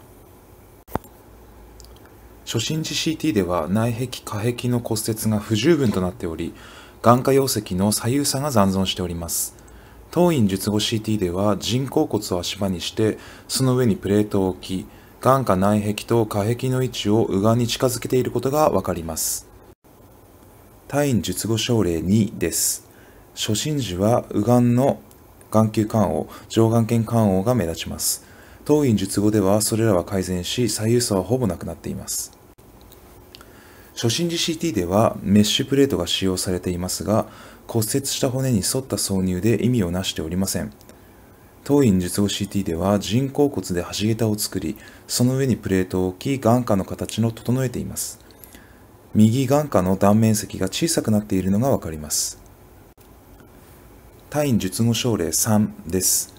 初心時 CT では内壁下壁の骨折が不十分となっており眼下容積の左右差が残存しております当院術後 CT では人工骨を足場にしてその上にプレートを置き眼下内壁と下壁の位置を右眼に近づけていることがわかります単位術後症例2です初心時は右眼の眼球肝黄、上眼瞼肝黄が目立ちます。当院術後ではそれらは改善し、左右差はほぼなくなっています。初心時 CT ではメッシュプレートが使用されていますが、骨折した骨に沿った挿入で意味をなしておりません。当院術後 CT では人工骨で橋桁を作り、その上にプレートを置き、眼下の形の整えています。右眼下の断面積が小さくなっているのがわかります。単位術後症例3です。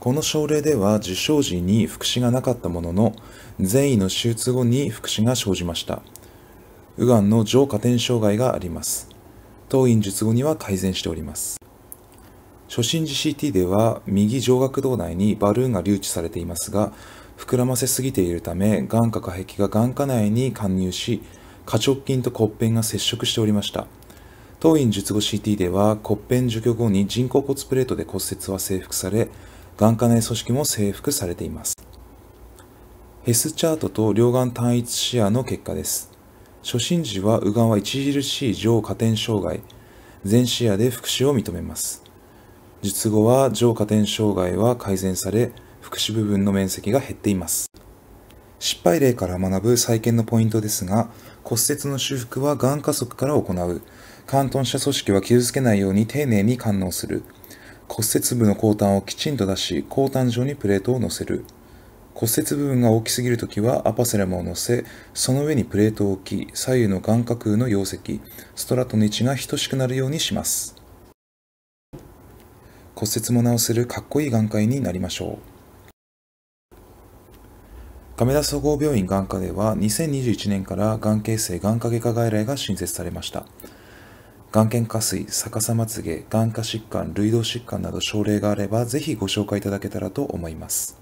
この症例では受賞時に副詞がなかったものの、善意の手術後に副詞が生じました。右眼の上下点障害があります。当院術後には改善しております。初心時 CT では右上顎動内にバルーンが留置されていますが、膨らませすぎているため、眼下下壁が眼下内に貫入し、下直筋と骨片が接触しておりました。当院術後 CT では骨片除去後に人工骨プレートで骨折は征服され眼科内組織も征服されていますヘスチャートと両眼単一視野の結果です初心時は右眼は著しい上下転障害全視野で副視を認めます術後は上下転障害は改善され副視部分の面積が減っています失敗例から学ぶ再建のポイントですが骨折の修復は眼加速から行う関東者組織は傷つけないように丁寧に反応する。骨折部の後端をきちんと出し、後端上にプレートを乗せる。骨折部分が大きすぎるときはアパセラムを乗せ、その上にプレートを置き、左右の眼下空の容積、ストラトの位置が等しくなるようにします。骨折も治せるかっこいい眼科医になりましょう。亀田総合病院眼科では2021年から眼形成眼科外科外来が新設されました。眼瞼下垂、逆さまつげ、眼科疾患、類動疾患など症例があれば、ぜひご紹介いただけたらと思います。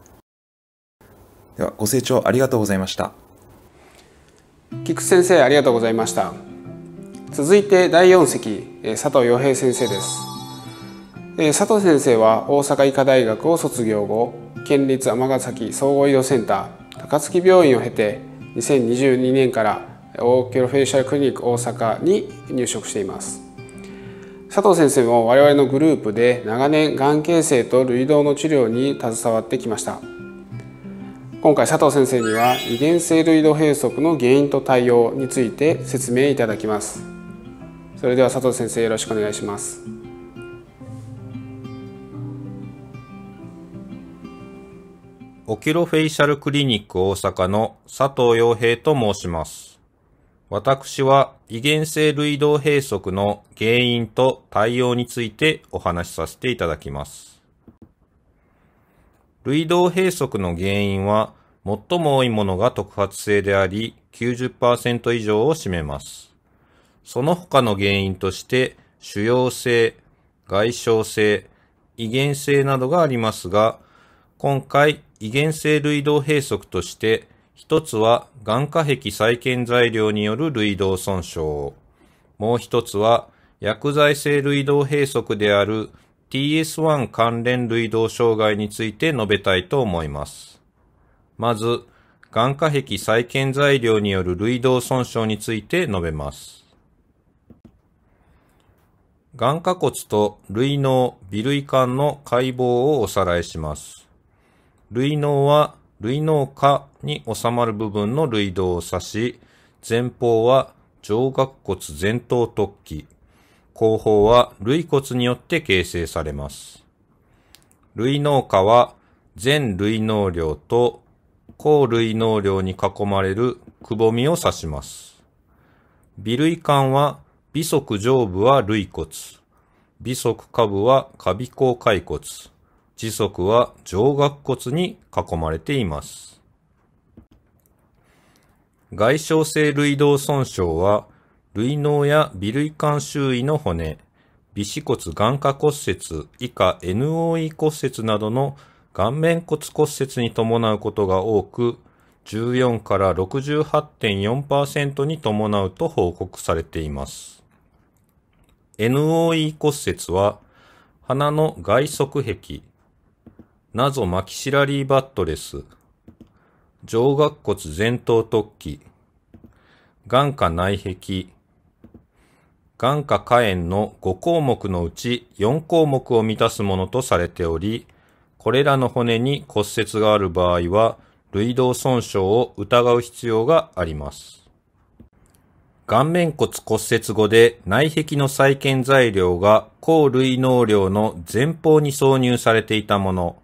では、ご清聴ありがとうございました。菊先生、ありがとうございました。続いて第4席、佐藤洋平先生です。佐藤先生は大阪医科大学を卒業後、県立尼崎総合医療センター高槻病院を経て、2022年からオーケロフェイシャルクリニック大阪に入職しています佐藤先生も我々のグループで長年がん形成と類動の治療に携わってきました今回佐藤先生には遺伝性類動閉塞の原因と対応について説明いただきますそれでは佐藤先生よろしくお願いしますオキュロフェイシャルクリニック大阪の佐藤洋平と申します私は遺伝性類動閉塞の原因と対応についてお話しさせていただきます。類動閉塞の原因は最も多いものが特発性であり90%以上を占めます。その他の原因として主要性、外傷性、遺伝性などがありますが、今回遺伝性類動閉塞として一つは眼下壁再建材料による類道損傷。もう一つは薬剤性類道閉塞である TS1 関連類道障害について述べたいと思います。まず、眼下壁再建材料による類道損傷について述べます。眼下骨と類脳、微類管の解剖をおさらいします。類脳は類農家に収まる部分の類道を指し、前方は上顎骨前頭突起、後方は類骨によって形成されます。類農家は全類農量と高類農量に囲まれるくぼみを指します。微類管は微足上部は類骨、微足下部は下尾甲骸骨、時速は上顎骨に囲まれています。外傷性類動損傷は、類脳や微類管周囲の骨、微子骨眼下骨折以下 NOE 骨折などの顔面骨骨折に伴うことが多く、14から68.4%に伴うと報告されています。NOE 骨折は、鼻の外側壁、謎マキシラリーバットレス、上顎骨前頭突起、眼下内壁、眼下下炎の5項目のうち4項目を満たすものとされており、これらの骨に骨折がある場合は、類動損傷を疑う必要があります。顔面骨骨折後で内壁の再建材料が高類能量の前方に挿入されていたもの、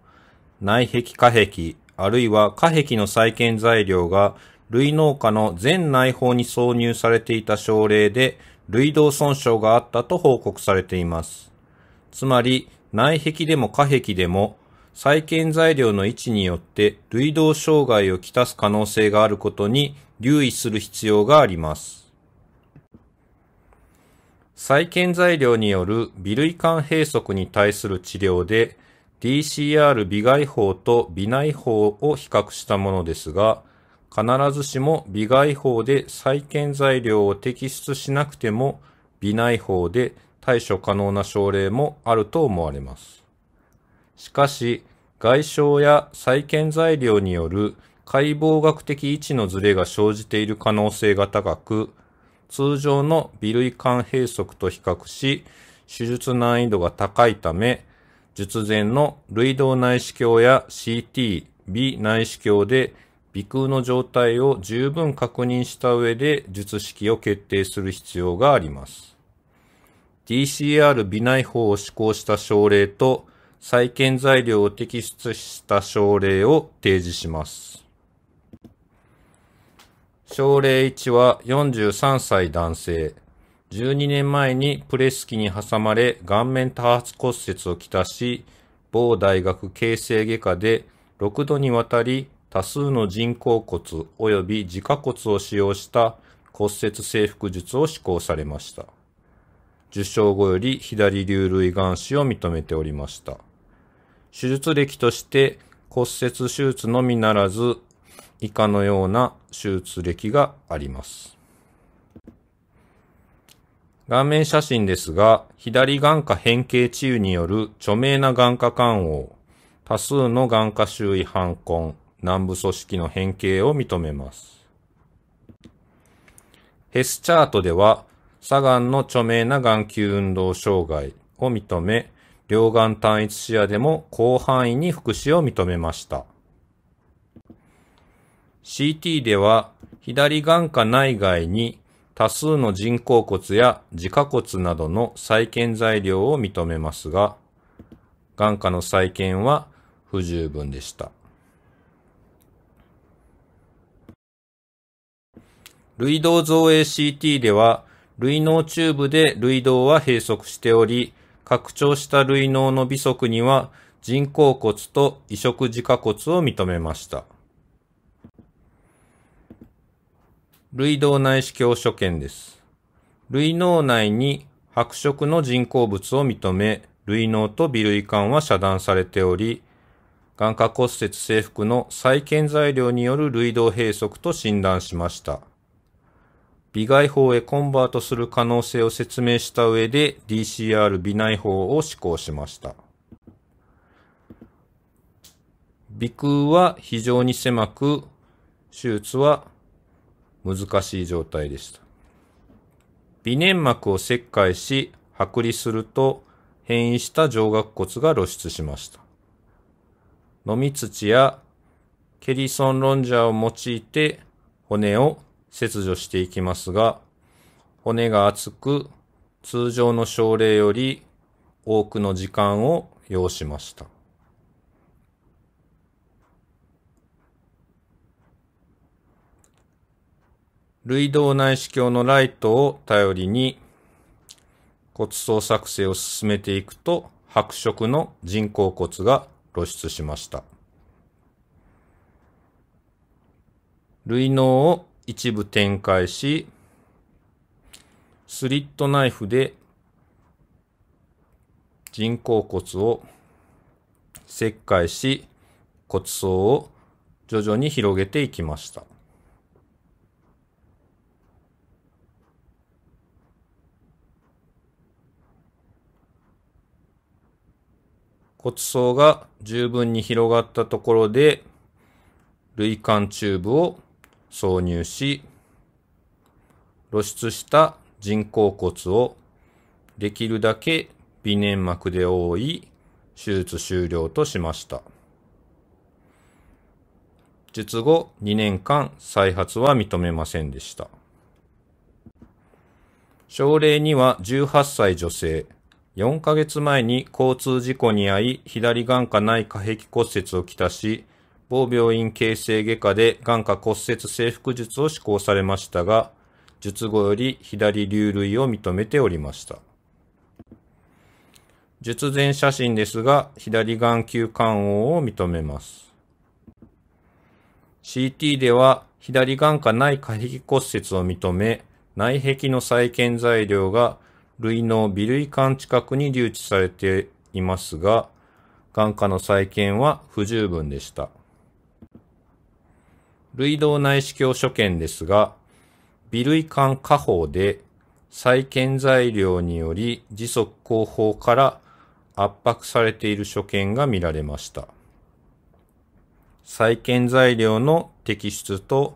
内壁下壁、あるいは下壁の再建材料が、類農家の全内包に挿入されていた症例で、類道損傷があったと報告されています。つまり、内壁でも下壁でも、再建材料の位置によって類道障害をきたす可能性があることに留意する必要があります。再建材料による微類間閉塞に対する治療で DCR 微外法と微内法を比較したものですが、必ずしも微外法で再建材料を摘出しなくても、微内法で対処可能な症例もあると思われます。しかし、外傷や再建材料による解剖学的位置のズレが生じている可能性が高く、通常の微類間閉塞と比較し、手術難易度が高いため、術前の類動内視鏡や CT、B 内視鏡で鼻腔の状態を十分確認した上で術式を決定する必要があります。DCR 鼻内法を施行した症例と再建材料を摘出した症例を提示します。症例1は43歳男性。12年前にプレス機に挟まれ顔面多発骨折をきたし、某大学形成外科で6度にわたり多数の人工骨及び自家骨を使用した骨折征服術を施行されました。受賞後より左流類眼視を認めておりました。手術歴として骨折手術のみならず以下のような手術歴があります。顔面写真ですが、左眼下変形治癒による著名な眼下肝王、多数の眼下周囲反根、南部組織の変形を認めます。ヘスチャートでは、左眼の著名な眼球運動障害を認め、両眼単一視野でも広範囲に副視を認めました。CT では、左眼下内外に多数の人工骨や自家骨などの再建材料を認めますが、眼下の再建は不十分でした。類道造影 CT では、類脳チューブで類道は閉塞しており、拡張した類脳の微速には人工骨と移植自家骨を認めました。類道内視鏡所見です。類脳内に白色の人工物を認め、類脳と微類管は遮断されており、眼科骨折制服の再建材料による類道閉塞と診断しました。微外法へコンバートする可能性を説明した上で DCR 微内法を施行しました。鼻腔は非常に狭く、手術は難しい状態でした。微粘膜を切開し、剥離すると変異した上顎骨が露出しました。飲み土やケリソンロンジャーを用いて骨を切除していきますが、骨が厚く通常の症例より多くの時間を要しました。類道内視鏡のライトを頼りに骨層作成を進めていくと白色の人工骨が露出しました。類脳を一部展開し、スリットナイフで人工骨を切開し、骨層を徐々に広げていきました。骨層が十分に広がったところで、類管チューブを挿入し、露出した人工骨をできるだけ微粘膜で覆い、手術終了としました。術後2年間再発は認めませんでした。症例には18歳女性、4ヶ月前に交通事故に遭い、左眼下内下壁骨折をきたし、某病院形成外科で眼下骨折制服術を施行されましたが、術後より左流類を認めておりました。術前写真ですが、左眼球感応を認めます。CT では、左眼下内下壁骨折を認め、内壁の再建材料が類の微類館近くに留置されていますが、眼下の再建は不十分でした。類道内視鏡所見ですが、微類館下方で再建材料により時速後方から圧迫されている所見が見られました。再建材料の摘出と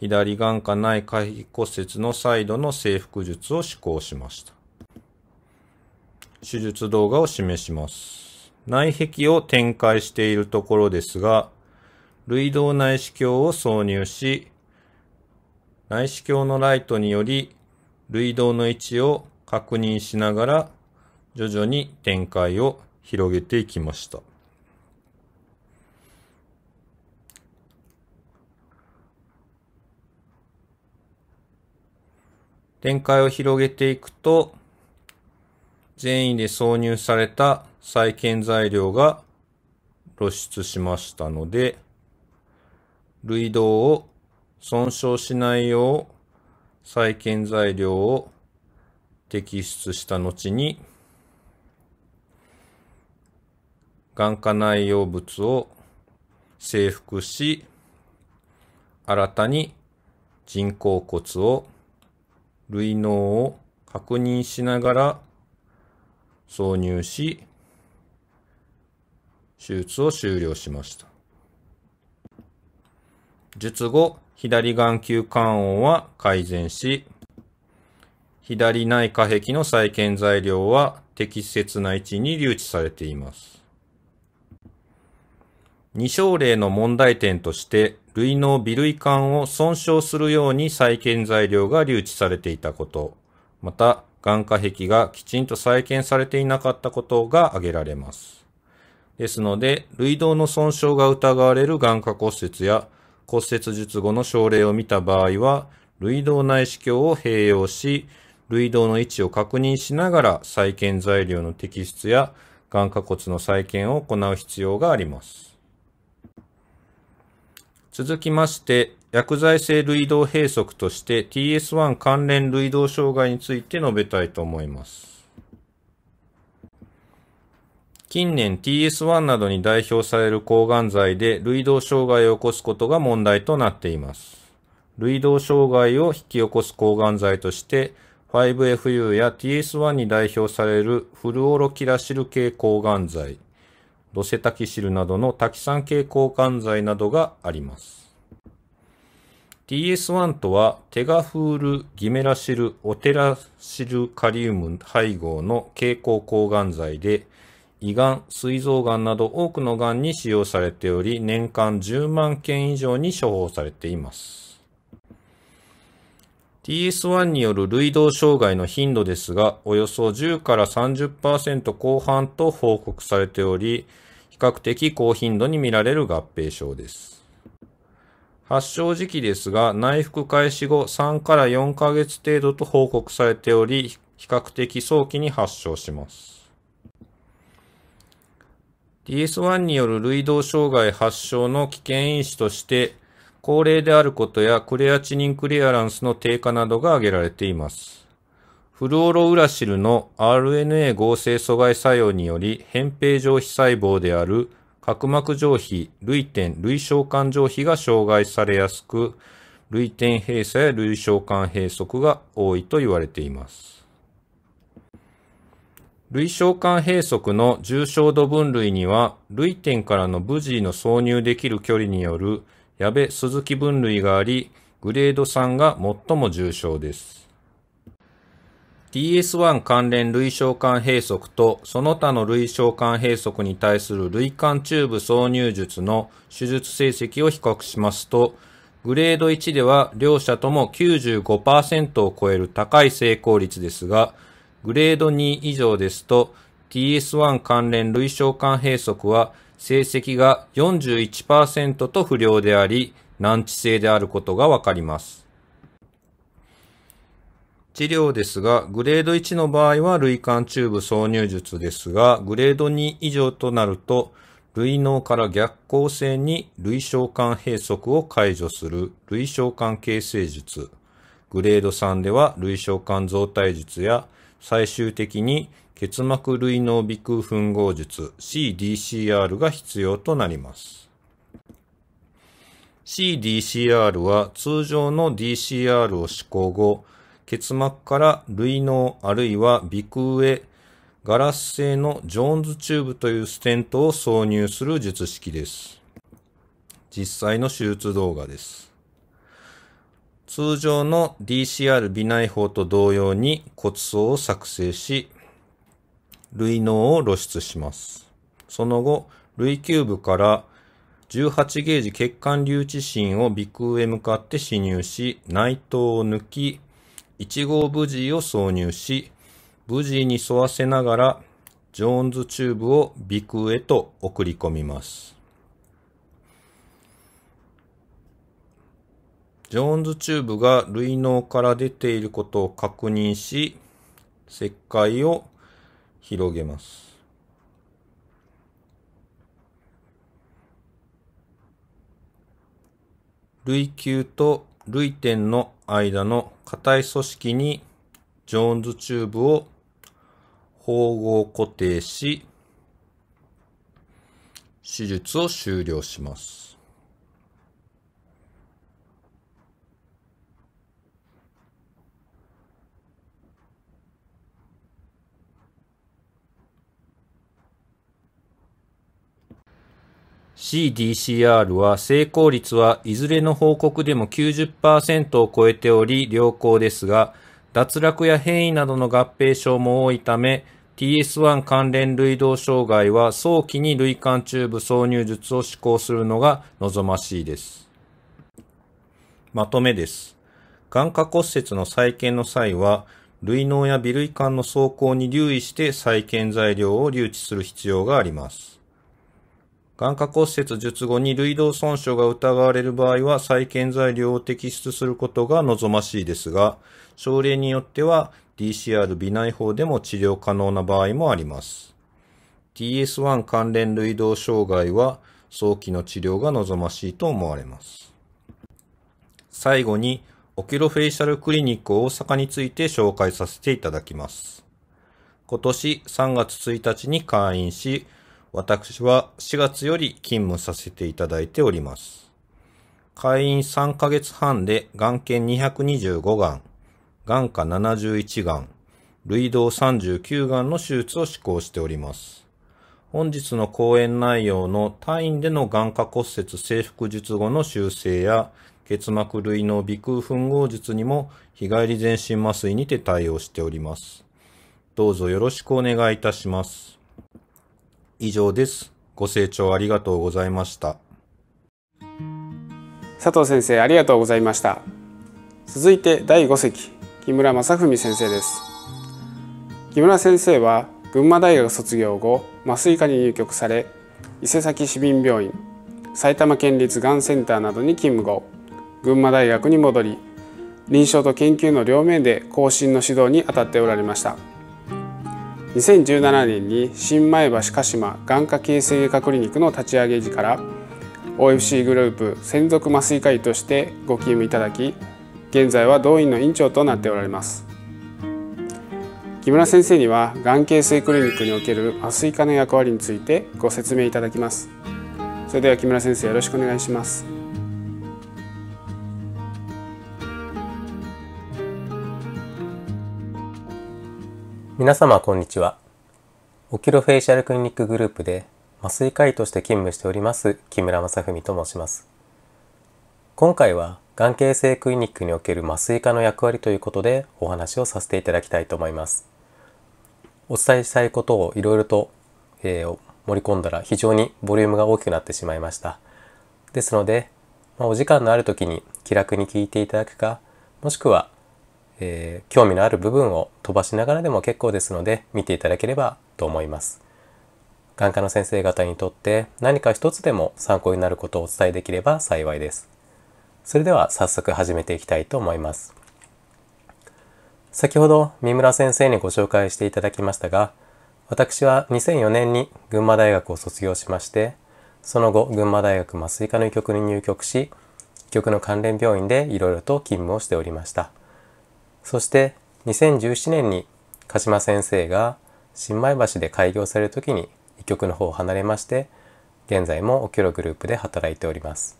左眼下内回避骨折のサイドの征服術を施行しました。手術動画を示します。内壁を展開しているところですが、類動内視鏡を挿入し、内視鏡のライトにより、類動の位置を確認しながら、徐々に展開を広げていきました。展開を広げていくと、善意で挿入された再建材料が露出しましたので、類道を損傷しないよう再建材料を摘出した後に、眼下内容物を征服し、新たに人工骨を類能を確認しながら挿入し、手術を終了しました。術後、左眼球感音は改善し、左内下壁の再建材料は適切な位置に留置されています。二症例の問題点として、類の微類管を損傷するように再建材料が留置されていたこと、また、眼下壁がきちんと再建されていなかったことが挙げられます。ですので、類道の損傷が疑われる眼下骨折や骨折術後の症例を見た場合は、類道内視鏡を併用し、類道の位置を確認しながら再建材料の摘出や眼下骨の再建を行う必要があります。続きまして、薬剤性類動閉塞として TS1 関連類動障害について述べたいと思います。近年 TS1 などに代表される抗がん剤で類動障害を起こすことが問題となっています。類動障害を引き起こす抗がん剤として 5FU や TS1 に代表されるフルオロキラシル系抗がん剤、ドセタキシルなどのタキ酸系抗がん剤などがあります。DS1 とは、テガフールギメラシルオテラシルカリウム配合の経口抗がん剤で、胃がん、膵臓がんなど多くのがんに使用されており、年間10万件以上に処方されています。TS1 による類動障害の頻度ですが、およそ10から30%後半と報告されており、比較的高頻度に見られる合併症です。発症時期ですが、内服開始後3から4ヶ月程度と報告されており、比較的早期に発症します。TS1 による類動障害発症の危険因子として、高齢であることやクレアチニンクリアランスの低下などが挙げられています。フルオロウラシルの RNA 合成阻害作用により、扁平上皮細胞である角膜上皮、類点、類小管上皮が障害されやすく、類点閉鎖や類小管閉塞が多いと言われています。類小管閉塞の重症度分類には、類点からの無事の挿入できる距離による矢部鈴木分類があり、グレード3が最も重症です。DS1 関連類小管閉塞とその他の類小管閉塞に対する類管チューブ挿入術の手術成績を比較しますと、グレード1では両者とも95%を超える高い成功率ですが、グレード2以上ですと TS1 関連類小管閉塞は成績が41%と不良であり、難治性であることがわかります。治療ですが、グレード1の場合は類管チューブ挿入術ですが、グレード2以上となると、類脳から逆行性に類小管閉塞を解除する類小管形成術。グレード3では類小管増体術や最終的に結膜類脳鼻腔吻合術 CDCR が必要となります。CDCR は通常の DCR を施行後、結膜から類脳あるいは鼻腔へガラス製のジョーンズチューブというステントを挿入する術式です。実際の手術動画です。通常の DCR 微内法と同様に骨層を作成し、類能を露出します。その後、類キューブから18ゲージ血管留置芯を鼻腔へ向かって侵入し、内藤を抜き、1号ブジーを挿入し、ブジーに沿わせながら、ジョーンズチューブを鼻腔へと送り込みます。ジョーンズチューブが類脳から出ていることを確認し、石灰を広げます。類球と類点の間の硬い組織にジョーンズチューブを縫合固定し、手術を終了します。CDCR は成功率はいずれの報告でも90%を超えており良好ですが、脱落や変異などの合併症も多いため、TS1 関連類動障害は早期に類間チューブ挿入術を施行するのが望ましいです。まとめです。眼科骨折の再建の際は、類脳や微類間の走行に留意して再建材料を留置する必要があります。眼科骨折術後に類動損傷が疑われる場合は再建材料を摘出することが望ましいですが、症例によっては DCR 微内法でも治療可能な場合もあります。TS1 関連類動障害は早期の治療が望ましいと思われます。最後に、オキュロフェイシャルクリニック大阪について紹介させていただきます。今年3月1日に会員し、私は4月より勤務させていただいております。会員3ヶ月半で眼検225眼、眼科71眼、類動39眼の手術を施行しております。本日の講演内容の単位での眼科骨折制服術後の修正や結膜類の鼻腔吻合術にも日帰り全身麻酔にて対応しております。どうぞよろしくお願いいたします。以上です。ご清聴ありがとうございました。佐藤先生ありがとうございました。続いて第5席、木村正文先生です。木村先生は群馬大学卒業後、麻酔科に入局され、伊勢崎市民病院、埼玉県立がんセンターなどに勤務後、群馬大学に戻り、臨床と研究の両面で更新の指導に当たっておられました。2017年に新前橋鹿島眼科形成外科クリニックの立ち上げ時から OFC グループ専属麻酔科医としてご勤務いただき現在は同院の院長となっておられます木村先生には眼形成クリニックにおける麻酔科の役割についてご説明いただきますそれでは木村先生よろしくお願いします皆様こんにちは。オキロフェイシャルクリニックグループで麻酔科医として勤務しております木村正文と申します。今回は眼形性クリニックにおける麻酔科の役割ということでお話をさせていただきたいと思います。お伝えしたいことをいろいろと、えー、盛り込んだら非常にボリュームが大きくなってしまいました。ですので、まあ、お時間のある時に気楽に聞いていただくか、もしくはえー、興味のある部分を飛ばしながらでも結構ですので見ていただければと思います。眼科の先生方にとって何か一つでも参考になることをお伝えできれば幸いです。それでは早速始めていきたいと思います。先ほど三村先生にご紹介していただきましたが、私は2004年に群馬大学を卒業しまして、その後群馬大学麻酔科の医局に入局し、医局の関連病院でいろいろと勤務をしておりました。そして2017年に鹿島先生が新米橋で開業される時に医局の方を離れまして現在もオキュログループで働いております。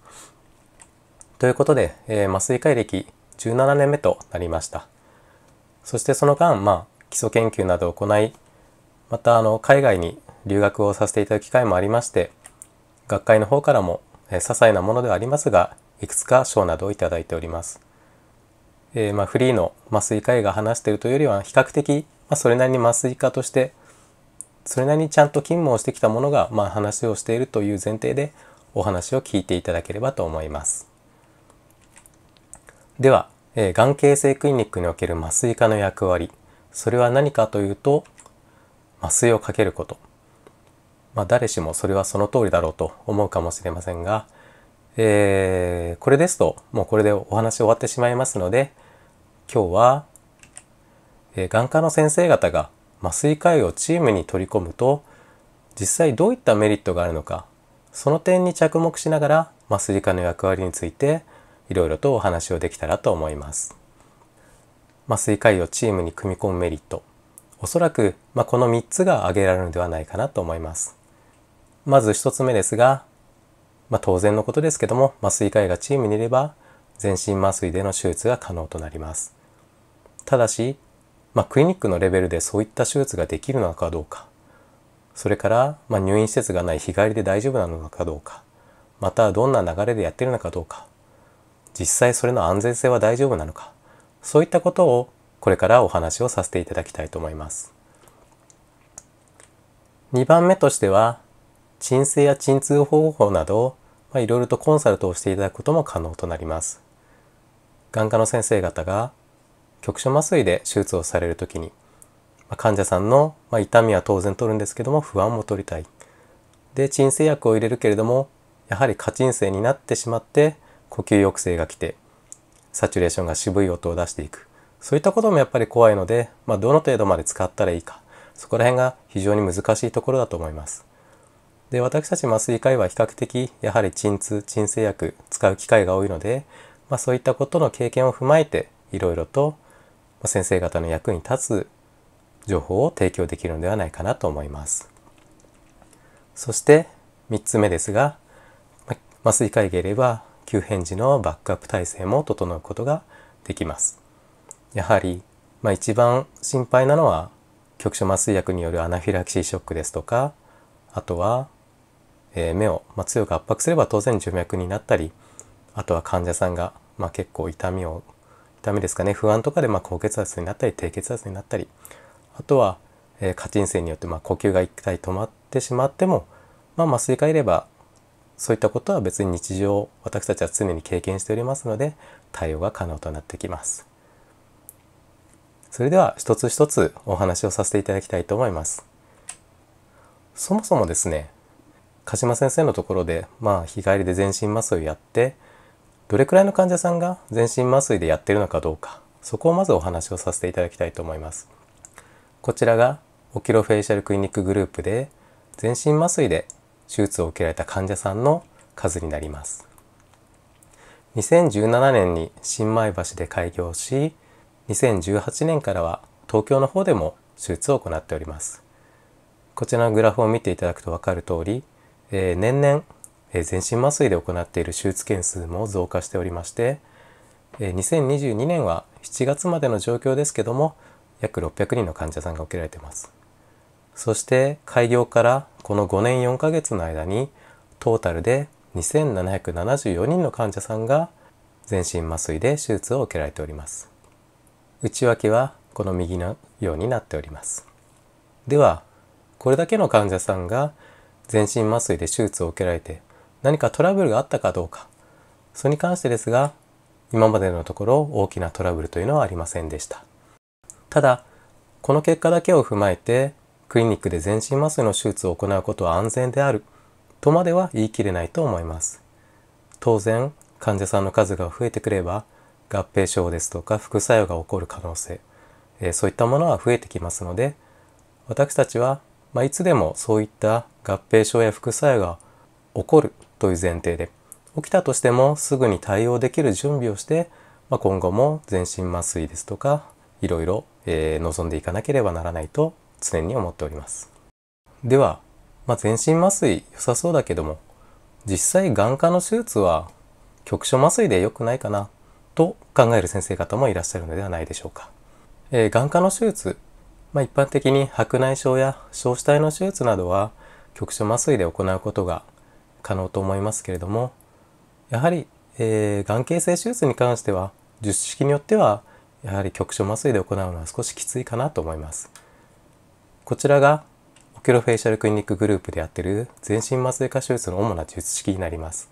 ということで、えー、麻酔科医歴17年目となりました。そしてその間、まあ、基礎研究などを行いまたあの海外に留学をさせていただく機会もありまして学会の方からも、えー、些細なものではありますがいくつか賞などをいただいております。えー、まフリーの麻酔科医が話しているというよりは比較的、まそれなりに麻酔科としてそれなりにちゃんと勤務をしてきたものが、ま話をしているという前提でお話を聞いていただければと思います。では、えー、がん形成クリニックにおける麻酔科の役割それは何かというと麻酔をかけること、まあ、誰しもそれはその通りだろうと思うかもしれませんがえー、これですと、もうこれでお話終わってしまいますので、今日は、えー、眼科の先生方が麻酔科医をチームに取り込むと、実際どういったメリットがあるのか、その点に着目しながら麻酔科の役割についていろいろとお話をできたらと思います。麻酔科医をチームに組み込むメリット、おそらく、まあ、この3つが挙げられるのではないかなと思います。まず1つ目ですが、まあ、当然のことですけども麻酔科医がチームにいれば全身麻酔での手術が可能となりますただし、まあ、クリニックのレベルでそういった手術ができるのかどうかそれから、まあ、入院施設がない日帰りで大丈夫なのかどうかまたどんな流れでやってるのかどうか実際それの安全性は大丈夫なのかそういったことをこれからお話をさせていただきたいと思います2番目としては鎮静や鎮痛方法など、まいろいろとコンサルトをしていただくことも可能となります。眼科の先生方が局所麻酔で手術をされる時に、ま患者さんの、ま痛みは当然取るんですけども不安も取りたい。で鎮静薬を入れるけれどもやはり過鎮静になってしまって呼吸抑制が来てサチュレーションが渋い音を出していくそういったこともやっぱり怖いので、まあ、どの程度まで使ったらいいかそこら辺が非常に難しいところだと思います。で私たち麻酔科医は比較的やはり鎮痛鎮静薬使う機会が多いので、まあ、そういったことの経験を踏まえていろいろと先生方の役に立つ情報を提供できるのではないかなと思います。そして3つ目ですが麻酔科医がいれば急変時のバックアップ体制も整うことができます。やはり、まあ、一番心配なのは局所麻酔薬によるアナフィラキシーショックですとかあとはえ目を、ま強く圧迫すれば当然静脈になったりあとは患者さんが、ま結構痛みを痛みですかね不安とかで、ま高血圧になったり低血圧になったりあとは、え過鎮静によって、ま呼吸が一回止まってしまっても、ま麻酔科いればそういったことは別に日常私たちは常に経験しておりますので対応が可能となってきます。それでは一つ一つお話をさせていただきたいと思います。そもそもですね鹿島先生のところで、まあ、日帰りで全身麻酔やってどれくらいの患者さんが全身麻酔でやってるのかどうかそこをまずお話をさせていただきたいと思いますこちらがオキロフェイシャルクリニックグループで全身麻酔で手術を受けられた患者さんの数になります2017年に新米橋で開業し2018年からは東京の方でも手術を行っておりますこちらのグラフを見ていただくと分かる通りえー、年々、えー、全身麻酔で行っている手術件数も増加しておりまして、えー、2022年は7月までの状況ですけども約600人の患者さんが受けられてますそして開業からこの5年4ヶ月の間にトータルで2774人の患者さんが全身麻酔で手術を受けられております内訳はこの右のようになっておりますではこれだけの患者さんが全身麻酔で手術を受けられて何かトラブルがあったかどうかそれに関してですが今までのところ大きなトラブルというのはありませんでしたただこの結果だけを踏まえてクリニックで全身麻酔の手術を行うことは安全であるとまでは言い切れないと思います当然患者さんの数が増えてくれば合併症ですとか副作用が起こる可能性、えそういったものは増えてきますので私たちはまあ、いつでもそういった合併症や副作用が起こるという前提で起きたとしてもすぐに対応できる準備をして、まあ、今後も全身麻酔ですとかいろいろ、えー、望んでいかなければならないと常に思っておりますでは、まあ、全身麻酔良さそうだけども実際眼科の手術は局所麻酔で良くないかなと考える先生方もいらっしゃるのではないでしょうか、えー、眼科の手術まあ、一般的に白内障や焼死体の手術などは局所麻酔で行うことが可能と思いますけれどもやはり、えー、眼形性手術に関しては術式によってはやはり局所麻酔で行うのは少しきついかなと思いますこちらがオキュロフェイシャルクリニックグループでやってる全身麻酔科手術の主な術式になります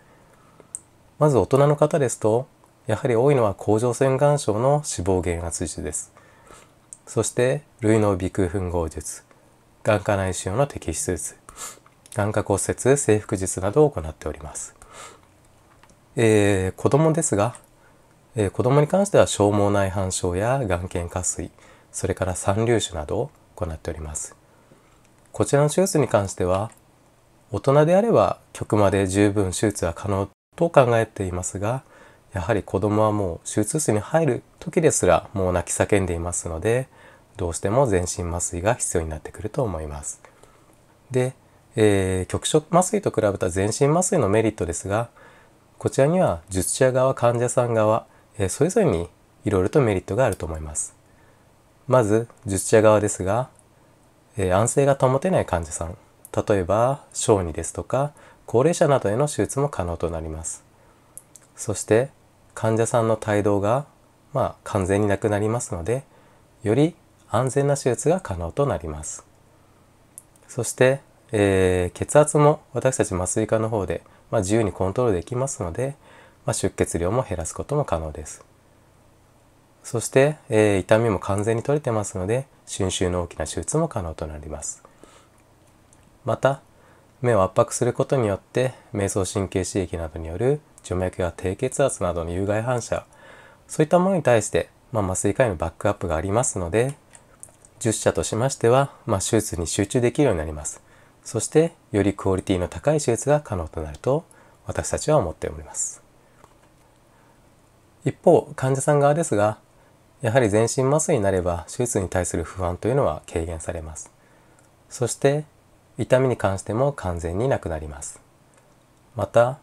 まず大人の方ですとやはり多いのは甲状腺眼症の脂肪原圧術ですそして類の鼻腔吻合術眼科内視用の摘出術眼科骨折制服術などを行っております、えー、子供ですが、えー、子供に関しては消耗内反症や眼瞼下垂それから三粒子などを行っておりますこちらの手術に関しては大人であれば局まで十分手術は可能と考えていますがやはり子供はもう手術室に入る時ですらもう泣き叫んでいますのでどうしても全身麻酔が必要になってくると思います。で、えー、局所麻酔と比べた全身麻酔のメリットですがこちらには術者側患者さん側、えー、それぞれにいろいろとメリットがあると思います。まず術者側ですが、えー、安静が保てない患者さん例えば小児ですとか高齢者などへの手術も可能となります。そして患者さんの帯同が、まあ、完全になくなりますのでより安全な手術が可能となります。そして、えー、血圧も私たち麻酔科の方で、まあ、自由にコントロールできますので、まあ、出血量も減らすことも可能です。そして、えー、痛みも完全に取れてますので、瞬襲の大きな手術も可能となります。また、目を圧迫することによって、迷走神経刺激などによる除脈や低血圧などの有害反射、そういったものに対して、まあ、麻酔科医のバックアップがありますので、10社としましては、まあ、手術に集中できるようになります。そして、よりクオリティの高い手術が可能となると、私たちは思っております。一方、患者さん側ですが、やはり全身麻酔になれば手術に対する不安というのは軽減されます。そして、痛みに関しても完全になくなります。また、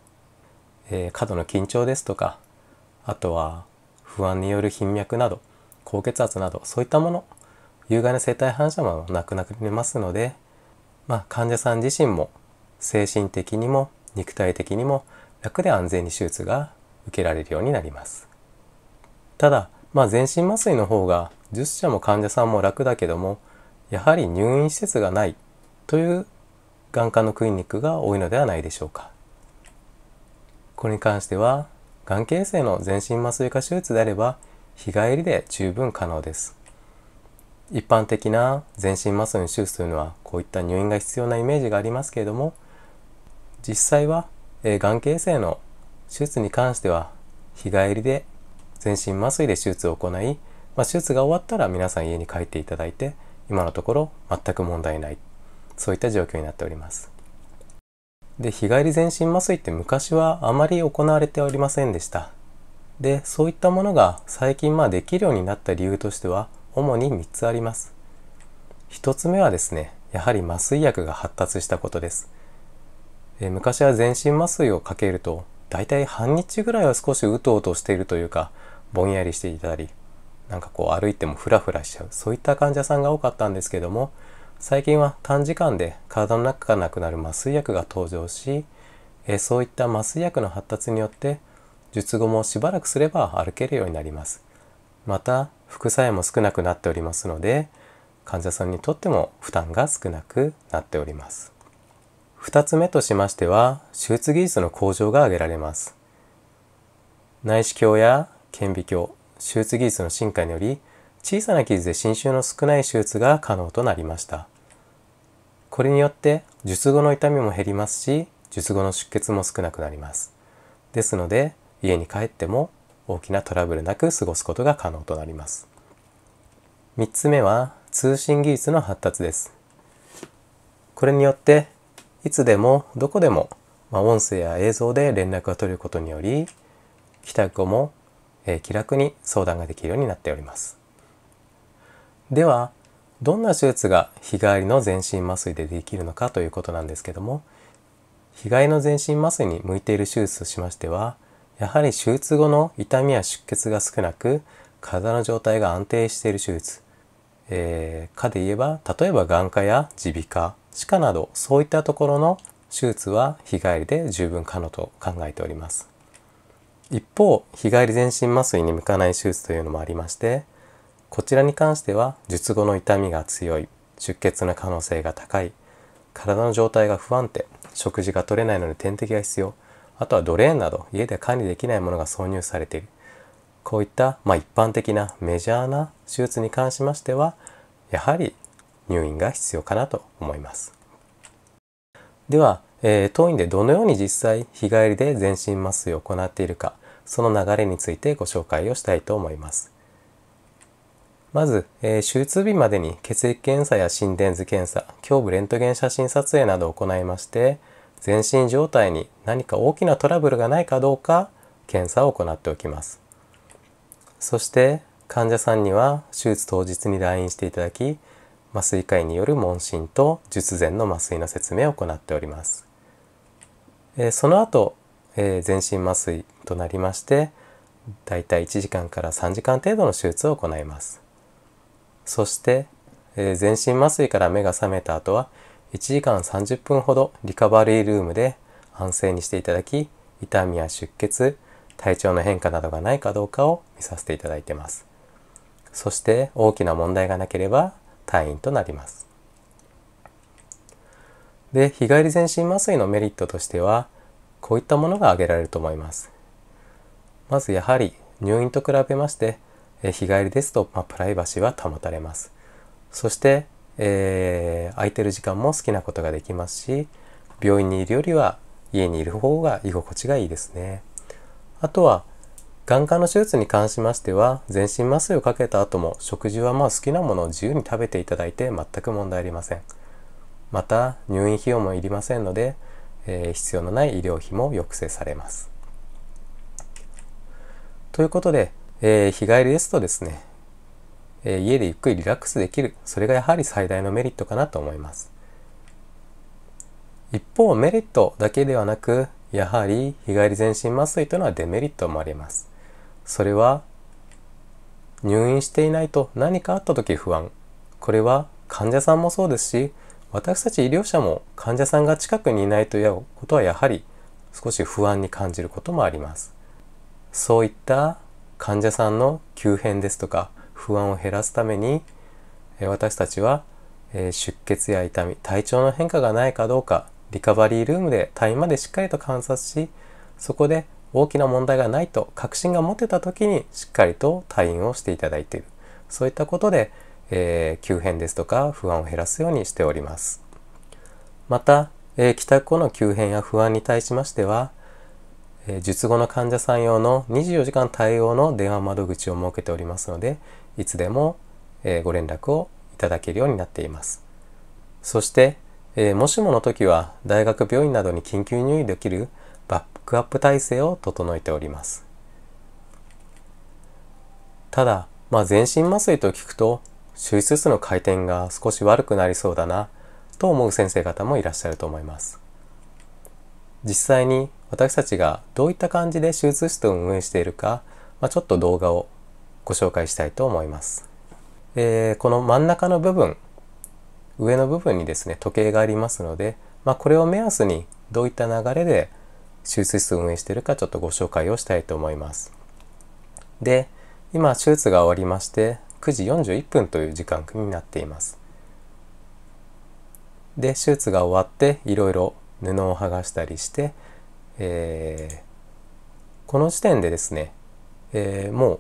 えー、過度の緊張ですとか、あとは不安による頻脈など、高血圧など、そういったもの有害な生体反射もなくなりますので、まあ、患者さん自身も精神的にも肉体的にも楽で安全に手術が受けられるようになりますただ、まあ、全身麻酔の方が10社も患者さんも楽だけどもやはり入院施設がないという眼科のクリニックが多いのではないでしょうかこれに関してはがん形成の全身麻酔科手術であれば日帰りで十分可能です一般的な全身麻酔の手術というのはこういった入院が必要なイメージがありますけれども実際は、えがん形成の手術に関しては日帰りで全身麻酔で手術を行い、まあ、手術が終わったら皆さん家に帰っていただいて今のところ全く問題ないそういった状況になっておりますで日帰り全身麻酔って昔はあまり行われておりませんでしたでそういったものが最近まあできるようになった理由としては主に3つあります。1つ目はですね、やはり麻酔薬が発達したことです。え昔は全身麻酔をかけると、大体半日ぐらいは少しうとうとしているというか、ぼんやりしていたり、なんかこう歩いてもフラフラしちゃう、そういった患者さんが多かったんですけども、最近は短時間で体の中がなくなる麻酔薬が登場し、えそういった麻酔薬の発達によって、術後もしばらくすれば歩けるようになります。また副作用も少なくなっておりますので患者さんにとっても負担が少なくなっております2つ目としましては手術技術の向上が挙げられます内視鏡や顕微鏡手術技術の進化により小さな傷で侵襲の少ない手術が可能となりましたこれによって術後の痛みも減りますし術後の出血も少なくなりますですので家に帰っても大きなトラブルなく過ごすことが可能となります。3つ目は通信技術の発達です。これによっていつでもどこでも、まあ、音声や映像で連絡が取ることにより帰宅後も、えー、気楽に相談ができるようになっております。ではどんな手術が日帰りの全身麻酔でできるのかということなんですけども日帰りの全身麻酔に向いている手術としましてはやはり手術後の痛みや出血が少なく体の状態が安定している手術、えー、かで言えば例えば眼科や耳鼻科歯科などそういったところの手術は日帰りで十分可能と考えております一方日帰り全身麻酔に向かない手術というのもありましてこちらに関しては術後の痛みが強い出血の可能性が高い体の状態が不安定食事が取れないので点滴が必要あとはドレーンなど家で管理できないものが挿入されているこういった、まあ、一般的なメジャーな手術に関しましてはやはり入院が必要かなと思いますでは、えー、当院でどのように実際日帰りで全身麻酔を行っているかその流れについてご紹介をしたいと思いますまず、えー、手術日までに血液検査や心電図検査胸部レントゲン写真撮影などを行いまして全身状態に何か大きなトラブルがないかどうか検査を行っておきますそして患者さんには手術当日に来院していただき麻酔科医による問診と術前の麻酔の説明を行っております、えその後、え全身麻酔となりましてだいたい1時間から3時間程度の手術を行いますそして、え全身麻酔から目が覚めた後は1時間30分ほどリカバリールームで安静にしていただき痛みや出血体調の変化などがないかどうかを見させていただいてますそして大きな問題がなければ退院となりますで日帰り全身麻酔のメリットとしてはこういったものが挙げられると思いますまずやはり入院と比べまして日帰りですと、まあ、プライバシーは保たれますそしてえー、空いてる時間も好きなことができますし病院にいるよりは家にいる方が居心地がいいですねあとは眼科の手術に関しましては全身麻酔をかけた後も食事はまあ好きなものを自由に食べていただいて全く問題ありませんまた入院費用もいりませんので、えー、必要のない医療費も抑制されますということで、えー、日帰りですとですねえ家でゆっくりリラックスできるそれがやはり最大のメリットかなと思います一方メリットだけではなくやはり日帰り全身麻酔というのはデメリットもありますそれは入院していないと何かあった時不安これは患者さんもそうですし私たち医療者も患者さんが近くにいないということはやはり少し不安に感じることもありますそういった患者さんの急変ですとか不安を減らすために私たちは出血や痛み体調の変化がないかどうかリカバリールームで退院までしっかりと観察しそこで大きな問題がないと確信が持てた時にしっかりと退院をしていただいているそういったことで、えー、急変ですとか不安を減らすようにしておりますまた、えー、帰宅後の急変や不安に対しましては、えー、術後の患者さん用の24時間対応の電話窓口を設けておりますのでいつでもご連絡をいただけるようになっています。そして、もしもの時は大学病院などに緊急入院できるバックアップ体制を整えております。ただ、まあ、全身麻酔と聞くと手術室の回転が少し悪くなりそうだなと思う先生方もいらっしゃると思います。実際に私たちがどういった感じで手術室を運営しているか、まあ、ちょっと動画をご紹介したいと思います。えー、この真ん中の部分上の部分にですね時計がありますので、まあ、これを目安にどういった流れで手術室を運営しているかちょっとご紹介をしたいと思います。で今手術が終わりまして9時41分という時間になっています。で手術が終わっていろいろ布を剥がしたりして、えー、この時点でですね、えー、もう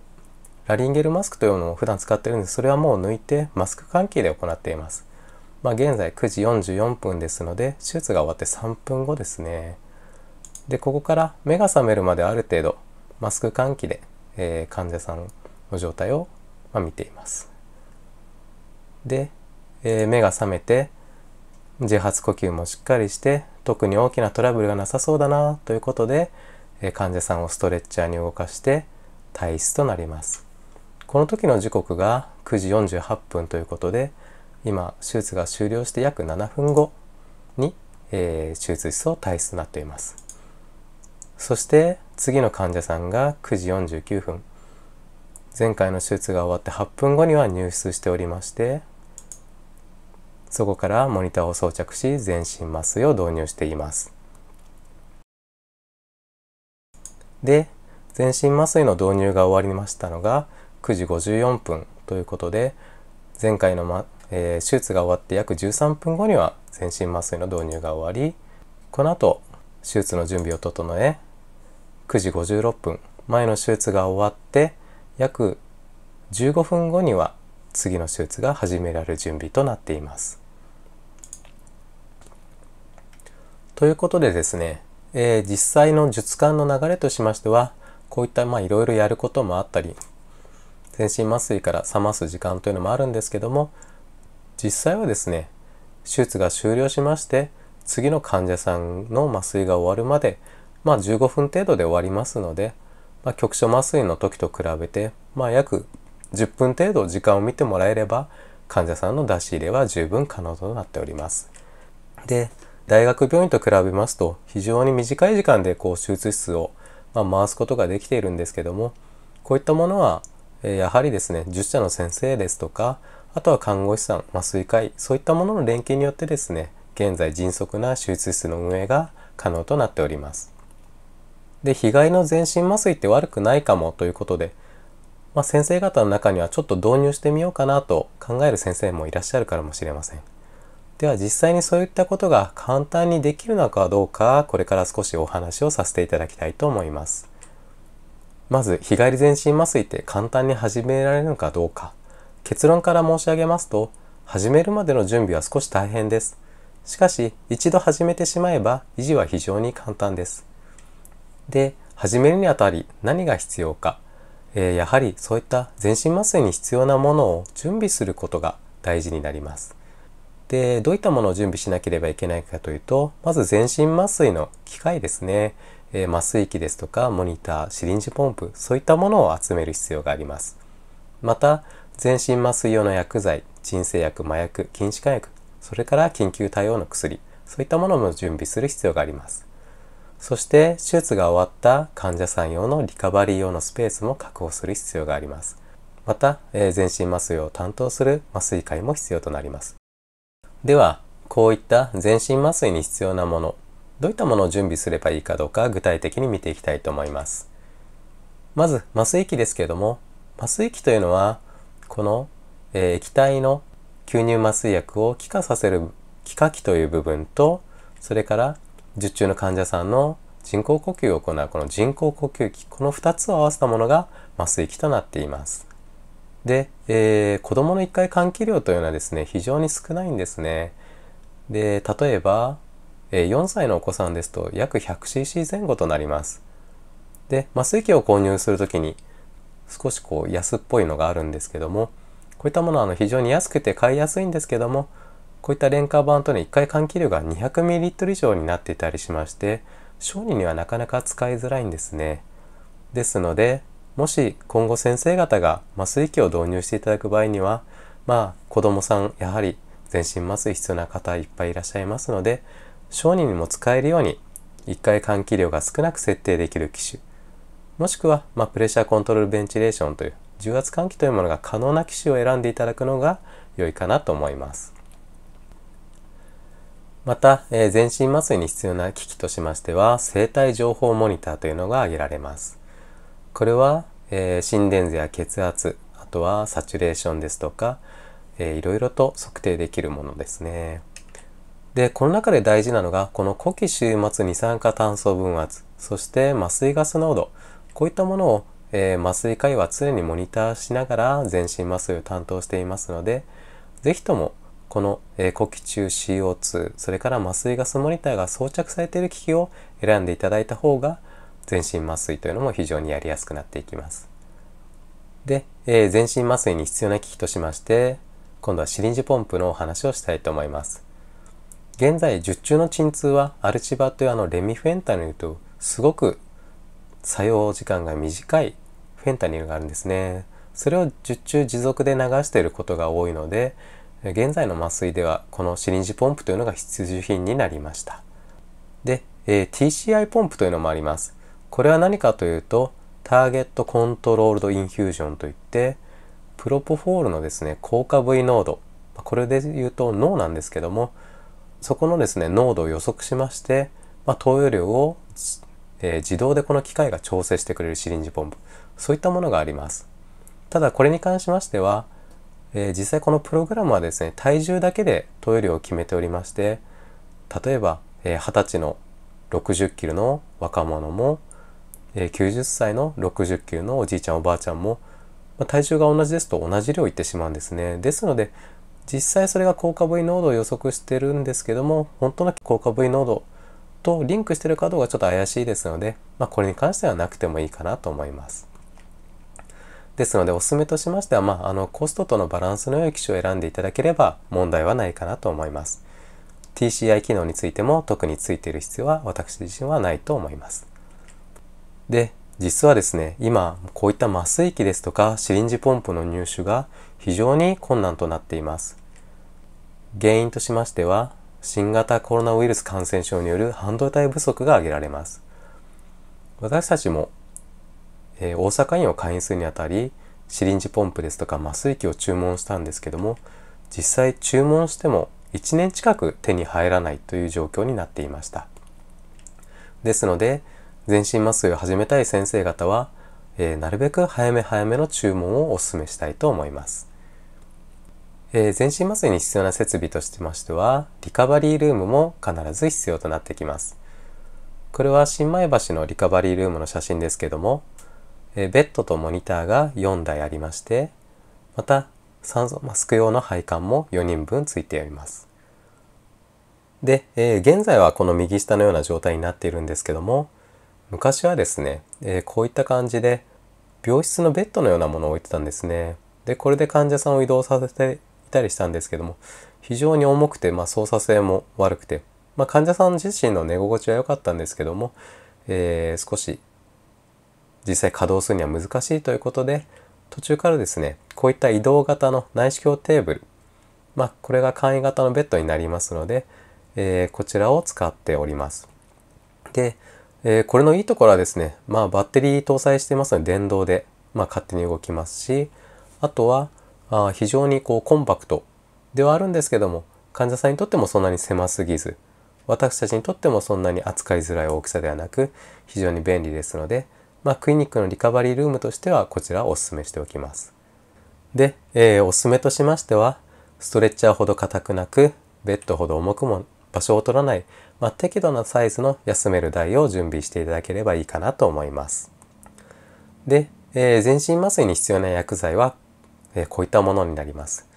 ラリンゲルマスクというのを普段使ってるんですそれはもう抜いてマスク関係で行っています。まあ、現在9時44分ですので手術が終わって3分後ですね。でここから目が覚めるまである程度マスク換気で、えー、患者さんの状態を、ま見ています。で、えー、目が覚めて自発呼吸もしっかりして特に大きなトラブルがなさそうだなということで、えー、患者さんをストレッチャーに動かして体質となります。この時の時刻が9時48分ということで今手術が終了して約7分後に、えー、手術室を退出となっていますそして次の患者さんが9時49分前回の手術が終わって8分後には入室しておりましてそこからモニターを装着し全身麻酔を導入していますで全身麻酔の導入が終わりましたのが9時54分ということで前回の、まえー、手術が終わって約13分後には全身麻酔の導入が終わりこの後手術の準備を整え9時56分前の手術が終わって約15分後には次の手術が始められる準備となっています。ということでですね、えー、実際の術間の流れとしましてはこういったいろいろやることもあったり全身麻酔から冷ます時間というのもあるんですけども実際はですね手術が終了しまして次の患者さんの麻酔が終わるまで、まあ、15分程度で終わりますので、まあ、局所麻酔の時と比べて、まあ、約10分程度時間を見てもらえれば患者さんの出し入れは十分可能となっております。で大学病院と比べますと非常に短い時間でこう手術室を、ま回すことができているんですけどもこういったものはやはりですね、10社の先生ですとか、あとは看護師さん、麻酔科医、そういったものの連携によってですね、現在迅速な手術室の運営が可能となっております。で、被害の全身麻酔って悪くないかもということで、まあ、先生方の中にはちょっと導入してみようかなと考える先生もいらっしゃるかもしれません。では実際にそういったことが簡単にできるのかどうか、これから少しお話をさせていただきたいと思います。まず日帰り全身麻酔って簡単に始められるのかどうか結論から申し上げますと始めるまでの準備は少し大変ですしかし一度始めてしまえば維持は非常に簡単ですで始めるにあたり何が必要か、えー、やはりそういった全身麻酔に必要なものを準備することが大事になりますでどういったものを準備しなければいけないかというとまず全身麻酔の機械ですねえ麻酔器ですとかモニターシリンジポンプそういったものを集める必要がありますまた全身麻酔用の薬剤鎮静薬麻薬筋弛緩薬それから緊急対応の薬そういったものも準備する必要がありますそして手術が終わった患者さん用のリカバリー用のスペースも確保する必要がありますまた、えー、全身麻酔を担当する麻酔科医も必要となりますではこういった全身麻酔に必要なものどういったものを準備すればいいかどうか具体的に見ていきたいと思います。まず、麻酔器ですけれども、麻酔器というのは、この、えー、液体の吸入麻酔薬を気化させる気化器という部分と、それから受注の患者さんの人工呼吸を行うこの人工呼吸器、この2つを合わせたものが麻酔器となっています。で、えー、子供の1回換気量というのはですね、非常に少ないんですね。で、例えば、4歳のお子さんですと約 100cc 前後となります。で、麻酔器を購入する時に少しこう安っぽいのがあるんですけども、こういったものはあの非常に安くて買いやすいんですけども、こういった廉価版との1回換気量が 200ml 以上になっていたりしまして、小児にはなかなか使いづらいんですね。ですので、もし今後先生方が麻酔器を導入していただく場合には、まあ子供さんやはり全身麻酔必要な方いっぱいいらっしゃいますので、小児にも使えるように1回換気量が少なく設定できる機種もしくは、まあ、プレッシャーコントロールベンチレーションという重圧換気というものが可能な機種を選んでいただくのが良いかなと思いますまた、えー、全身麻酔に必要な機器としましては生体情報モニターというのが挙げられますこれは、えー、心電図や血圧あとはサチュレーションですとか、えー、いろいろと測定できるものですね。で、この中で大事なのが、この古希終末二酸化炭素分圧、そして麻酔ガス濃度、こういったものを、えー、麻酔科医は常にモニターしながら全身麻酔を担当していますので、ぜひともこの、えー、呼気中 CO2、それから麻酔ガスモニターが装着されている機器を選んでいただいた方が、全身麻酔というのも非常にやりやすくなっていきます。で、えー、全身麻酔に必要な機器としまして、今度はシリンジポンプのお話をしたいと思います。現在術中の鎮痛はアルチバというあのレミフェンタニルとすごく作用時間が短いフェンタニルがあるんですねそれを術中持続で流していることが多いので現在の麻酔ではこのシリンジポンプというのが必需品になりましたで、えー、TCI ポンプというのもありますこれは何かというとターゲットコントロールドインフュージョンといってプロポフォールのですね効果部位濃度これで言うと脳なんですけどもそこのですね、濃度を予測しまして、まあ、投与量を、えー、自動でこの機械が調整してくれるシリンジポンプ、そういったものがあります。ただこれに関しましては、えー、実際このプログラムはですね、体重だけで投与量を決めておりまして、例えば、えー、20歳の60キロの若者も、えー、90歳の60キロのおじいちゃんおばあちゃんも、ま体重が同じですと同じ量いってしまうんですね。ですので、実際それが効果 V 濃度を予測してるんですけども本当の効果 V 濃度とリンクしてるかどうかちょっと怪しいですので、まあ、これに関してはなくてもいいかなと思いますですのでおすすめとしましては、まあ、あのコストとのバランスの良い機種を選んでいただければ問題はないかなと思います TCI 機能についても特についている必要は私自身はないと思いますで実はですね今こういった麻酔器ですとかシリンジポンプの入手が非常に困難となっています。原因としましては、新型コロナウイルス感染症による半導体不足が挙げられます。私たちも、えー、大阪院を会員するにあたり、シリンジポンプですとか麻酔器を注文したんですけども、実際注文しても1年近く手に入らないという状況になっていました。ですので、全身麻酔を始めたい先生方は、えー、なるべく早め早めの注文をお勧めしたいと思います。えー、全身麻酔に必要な設備としてましてはリカバリールームも必ず必要となってきますこれは新前橋のリカバリールームの写真ですけども、えー、ベッドとモニターが4台ありましてまた酸素マスク用の配管も4人分ついておりますで、えー、現在はこの右下のような状態になっているんですけども昔はですね、えー、こういった感じで病室のベッドのようなものを置いてたんですねでこれで患者さんを移動させてったりしたんですけども非常に重くて、まあ、操作性も悪くて、まあ、患者さん自身の寝心地は良かったんですけども、えー、少し実際稼働するには難しいということで途中からですねこういった移動型の内視鏡テーブル、まあ、これが簡易型のベッドになりますので、えー、こちらを使っております。で、えー、これのいいところはですね、まあ、バッテリー搭載してますので電動で、まあ、勝手に動きますしあとは、あ非常にこうコンパクトではあるんですけども患者さんにとってもそんなに狭すぎず私たちにとってもそんなに扱いづらい大きさではなく非常に便利ですので、まあ、クリニックのリカバリールームとしてはこちらをお勧めしておきます。で、えー、おすすめとしましてはストレッチャーほど硬くなくベッドほど重くも場所を取らない、まあ、適度なサイズの休める台を準備していただければいいかなと思います。で、えー、全身麻酔に必要な薬剤はえこういったものになります。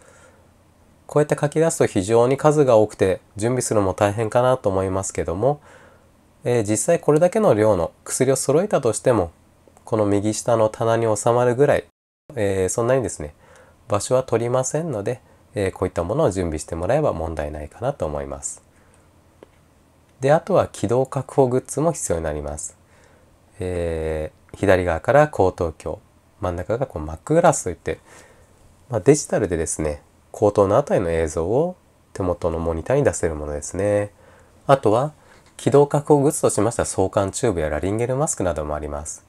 こうやって書き出すと非常に数が多くて準備するのも大変かなと思いますけども、え実際これだけの量の薬を揃えたとしてもこの右下の棚に収まるぐらい、えそんなにですね場所は取りませんので、えこういったものを準備してもらえば問題ないかなと思います。であとは軌道確保グッズも必要になります。えー、左側から高等鏡真ん中がこうマックグラスといって、まあ、デジタルでですね口頭のあたりの映像を手元のモニターに出せるものですねあとは気道核をグッズとしました相関チューブやラリンゲルマスクなどもあります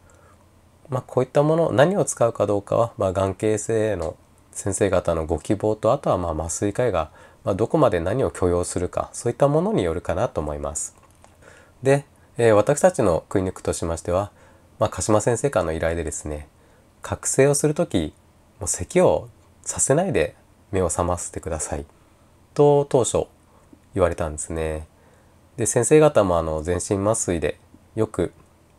まあ、こういったもの何を使うかどうかは、まあ、眼形性の先生方のご希望とあとはま麻酔科医が、まどこまで何を許容するかそういったものによるかなと思います。で、えー、私たちのクリニックとしましては、まあ、鹿島先生からの依頼でですね覚醒をする時もう咳をさせないで目を覚ませてくださいと当初言われたんですね。で先生方もあの全身麻酔でよく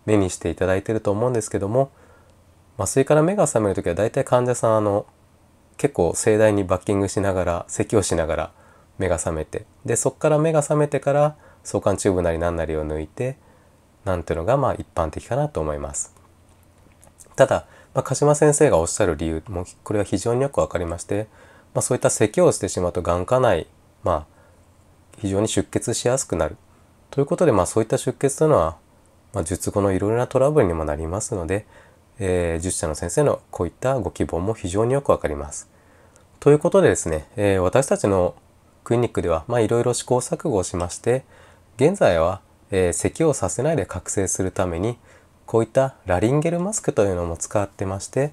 目にしていただいてると思うんですけども麻酔から目が覚める時は大体患者さんあの結構盛大にバッキングしながら咳をしながら目が覚めてでそこから目が覚めてから相関チューブなり何なりを抜いてなんていうのがまあ一般的かなと思います。ただまあ、鹿島先生がおっしゃる理由もこれは非常によく分かりまして、まあ、そういった咳をしてしまうと眼科内、まあ、非常に出血しやすくなるということで、まあ、そういった出血というのは、まあ、術後のいろいろなトラブルにもなりますので、えー、術者の先生のこういったご希望も非常によく分かります。ということでですね、えー、私たちのクリニックでは、まいろいろ試行錯誤をしまして現在は、えー、咳をさせないで覚醒するためにこういったラリンゲルマスクというのも使ってまして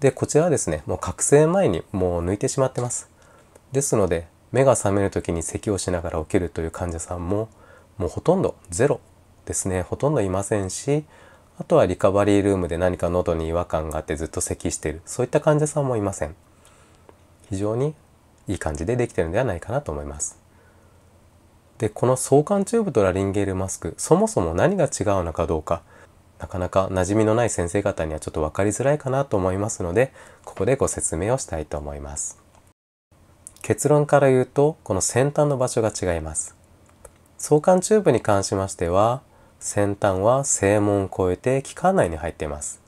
でこちらはですねもう覚醒前にもう抜いてしまってますですので目が覚める時に咳をしながら起きるという患者さんももうほとんどゼロですねほとんどいませんしあとはリカバリールームで何か喉に違和感があってずっと咳しているそういった患者さんもいません非常にいい感じでできてるんではないかなと思いますでこの相関チューブとラリンゲールマスクそもそも何が違うのかどうかなかなか馴染みのない先生方にはちょっと分かりづらいかなと思いますのでここでご説明をしたいと思います結論から言うとこの先端の場所が違います相関チューブに関しましては先端は正門を越えて気管内に入っています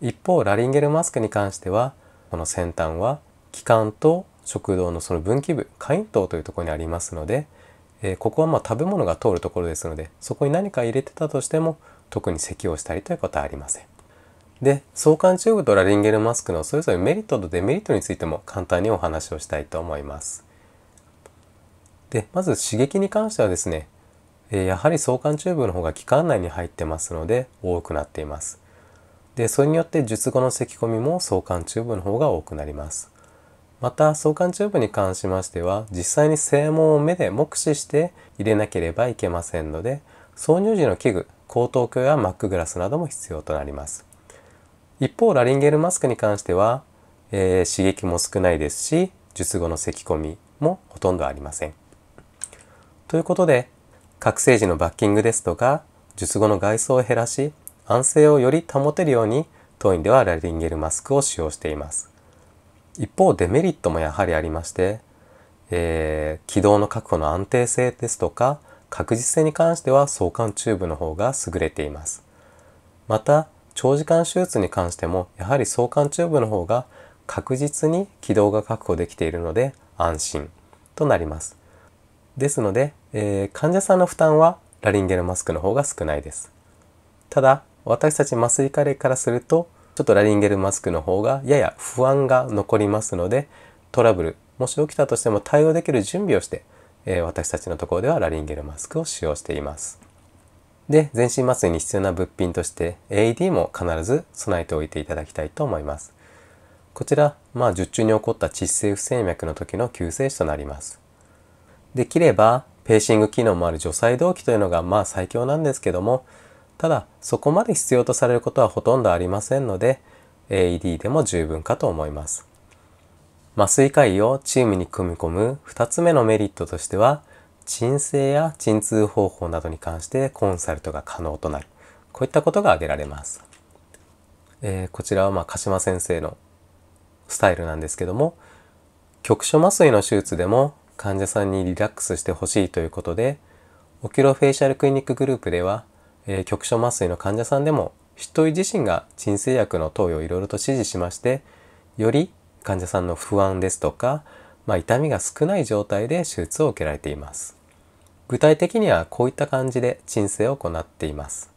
一方ラリンゲルマスクに関してはこの先端は気管と食道のその分岐部下咽頭というところにありますので、えー、ここはまあ食べ物が通るところですのでそこに何か入れてたとしても特に咳をしたりということはありません。で、相関チューブとラリンゲルマスクのそれぞれメリットとデメリットについても簡単にお話をしたいと思います。で、まず刺激に関してはですね、えやはり相関チューブの方が気管内に入ってますので多くなっています。で、それによって術後の咳込みも相関チューブの方が多くなります。また相関チューブに関しましては実際に正門を目で目視して入れなければいけませんので挿入時の器具後頭鏡やマックグラスなども必要となります。一方、ラリンゲルマスクに関しては、えー、刺激も少ないですし、術後の咳き込みもほとんどありません。ということで、覚醒時のバッキングですとか、術後の外装を減らし、安静をより保てるように、当院ではラリンゲルマスクを使用しています。一方、デメリットもやはりありまして、えー、軌道の確保の安定性ですとか、確実性に関しては相関チューブの方が優れています。また長時間手術に関してもやはり相関チューブの方が確実に軌道が確保できているので安心となります。ですので、えー、患者さんの負担はラリンゲルマスクの方が少ないです。ただ私たち麻酔科例からするとちょっとラリンゲルマスクの方がやや不安が残りますのでトラブルもし起きたとしても対応できる準備をしてえー、私たちのところではラリンゲルマスクを使用しています。で、全身麻酔に必要な物品として AED も必ず備えておいていただきたいと思います。こちら、まあ、術中に起こった窒性不整脈の時の救世主となります。できれば、ペーシング機能もある除細動器というのがまあ最強なんですけども、ただ、そこまで必要とされることはほとんどありませんので、AED でも十分かと思います。麻酔科医をチームに組み込む2つ目のメリットとしては鎮静や鎮痛方法などに関してコンサルトが可能となるこういったことが挙げられます、えー、こちらはまあ鹿島先生のスタイルなんですけども局所麻酔の手術でも患者さんにリラックスしてほしいということでオキュロフェイシャルクリニックグループでは、えー、局所麻酔の患者さんでも執刀医自身が鎮静薬の投与をいろいろと指示しましてより患者さんの不安ですとか、まあ、痛みが少ない状態で手術を受けられています具体的にはこういった感じで鎮静を行っています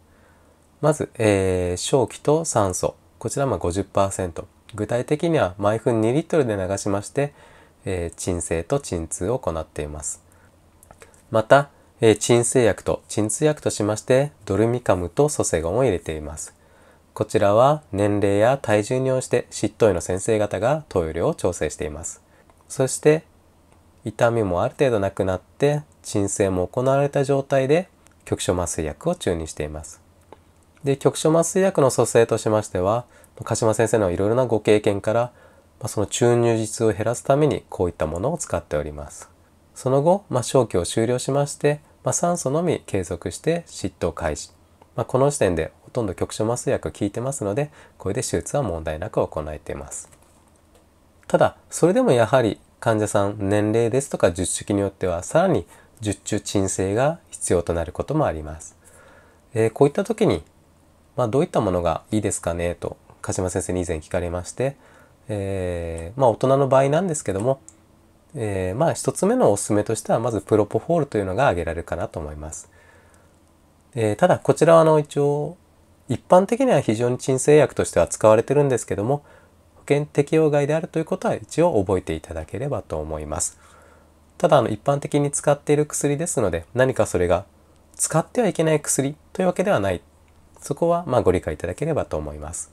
まず、えー、正気と酸素こちらも50%具体的には毎分2リットルで流しまして、えー、鎮静と鎮痛を行っていますまた、えー、鎮静薬と鎮痛薬としましてドルミカムとソセゴンを入れていますこちらは年齢や体重に応じて執刀医の先生方が投与量を調整しています。そして痛みもある程度なくなって鎮静も行われた状態で局所麻酔薬を注入しています。で局所麻酔薬の蘇生としましては鹿島先生のいろいろなご経験からその注入術を減らすためにこういったものを使っております。その後、まあ、消去を終了しまして、まあ、酸素のみ継続して執刀開始、まあ、この時点でとんど局所麻酔薬が効いてますのでこれで手術は問題なく行えていますただそれでもやはり患者さん年齢ですとか術式によってはさらに術中鎮静が必要となることもあります、えー、こういった時に、まあ、どういったものがいいですかねと鹿島先生に以前聞かれまして、えー、まあ、大人の場合なんですけども、えー、まあ一つ目のおすすめとしてはまずプロポフォールというのが挙げられるかなと思います。えー、ただこちらはあの一応一般的には非常に鎮静薬としては使われてるんですけども保険適用外であるということは一応覚えていただければと思いますただあの一般的に使っている薬ですので何かそれが使ってはいけない薬というわけではないそこはまご理解いただければと思います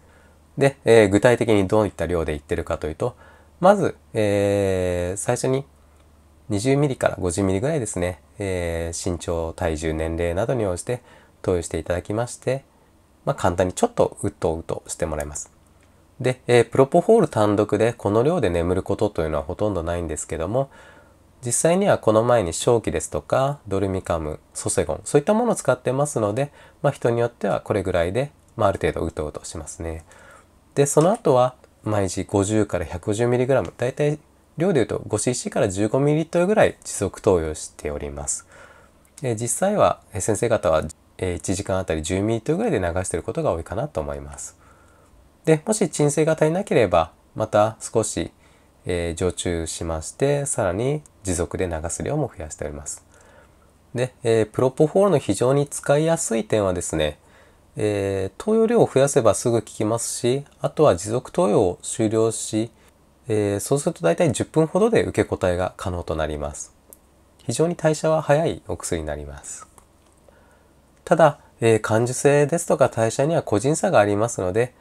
で、えー、具体的にどういった量でいってるかというとまず、えー、最初に2 0ミリから5 0ミリぐらいですね、えー、身長体重年齢などに応じて投与していただきましてまあ、簡単にちょっとうっとうとしてもらいます。で、えー、プロポホール単独でこの量で眠ることというのはほとんどないんですけども実際にはこの前に正気ですとかドルミカムソセゴンそういったものを使ってますので、まあ、人によってはこれぐらいで、まあ、ある程度うとうとしますね。でその後は毎日50から 150mg だいたい量でいうと 5cc から 15ml ぐらい持続投与しております。実際は先生方はえ1時間あたり10ミリぐらいで流してることが多いかなと思います。で、もし鎮静が足りなければ、また少し、えー、常駐しまして、さらに持続で流す量も増やしております。で、えー、プロポフォールの非常に使いやすい点はですね、えー、投与量を増やせばすぐ効きますし、あとは持続投与を終了し、えー、そうすると大体10分ほどで受け答えが可能となります。非常に代謝は早いお薬になります。ただ、えー、感受性ですとか代謝には個人差がありますので、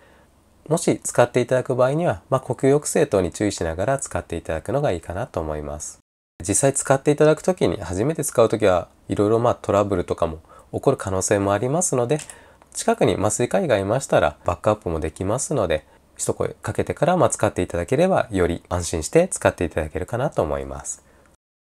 もし使っていただく場合には、まあ、呼吸抑制等に注意しながら使っていただくのがいいかなと思います。実際使っていただく時に、初めて使う時はいろいろまあトラブルとかも起こる可能性もありますので、近くに麻酔科医がいましたらバックアップもできますので、一声かけてからま使っていただければより安心して使っていただけるかなと思います。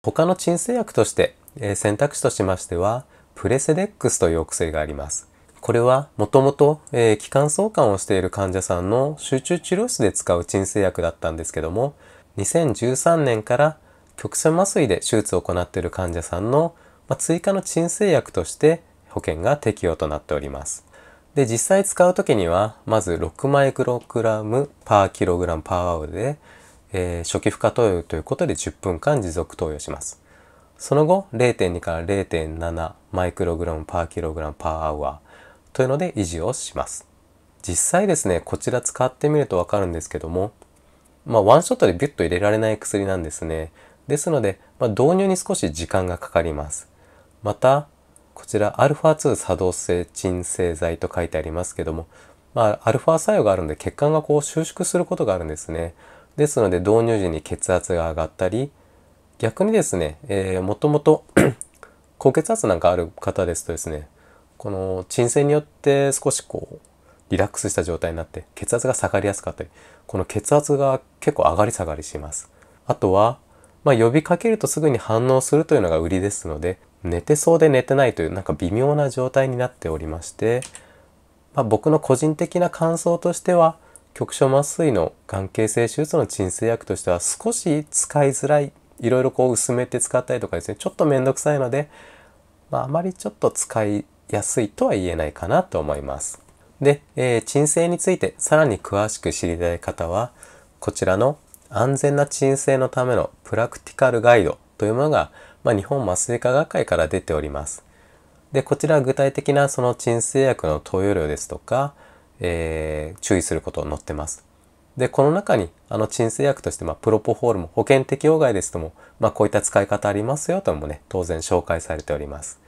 他の鎮静薬として、えー、選択肢としましては、プレセデックスというお薬があります。これはもともと気管相関をしている患者さんの集中治療室で使う鎮静薬だったんですけども2013年から局所麻酔で手術を行っている患者さんの追加の鎮静薬として保険が適用となっております。で、実際使う時には、まず6マイクログラムパーキログラムパーアウで、えー、初期負荷投与ということで10分間持続投与します。その後0.2から0.7マイクログラムパーキログラムパーアワーというので維持をします実際ですねこちら使ってみるとわかるんですけどもまあワンショットでビュッと入れられない薬なんですねですので、まあ、導入に少し時間がかかりますまたこちら α2 作動性鎮静剤と書いてありますけどもまあ、アルファ作用があるので血管がこう収縮することがあるんですね。ですので導入時に血圧が上がったり、逆にですね、えー、もともと 高血圧なんかある方ですとですねこの鎮静によって少しこうリラックスした状態になって血圧が下がりやすかったりこの血圧が結構上がり下がりしますあとは、まあ、呼びかけるとすぐに反応するというのが売りですので寝てそうで寝てないというなんか微妙な状態になっておりまして、まあ、僕の個人的な感想としては局所麻酔の眼形性手術の鎮静薬としては少し使いづらいいろいろこう薄めて使ったりとかですねちょっと面倒くさいので、まあ、あまりちょっと使いやすいとは言えないかなと思います。で、えー、鎮静についてさらに詳しく知りたい方はこちらの安全な鎮静のためのプラクティカルガイドというものが、まあ、日本麻酔科学会から出ております。でこちら具体的なその鎮静薬の投与量ですとか、えー、注意することを載ってます。で、この中に、あの、鎮静薬として、まあ、プロポホールも保険適用外ですとも、まあ、こういった使い方ありますよともね、当然紹介されております。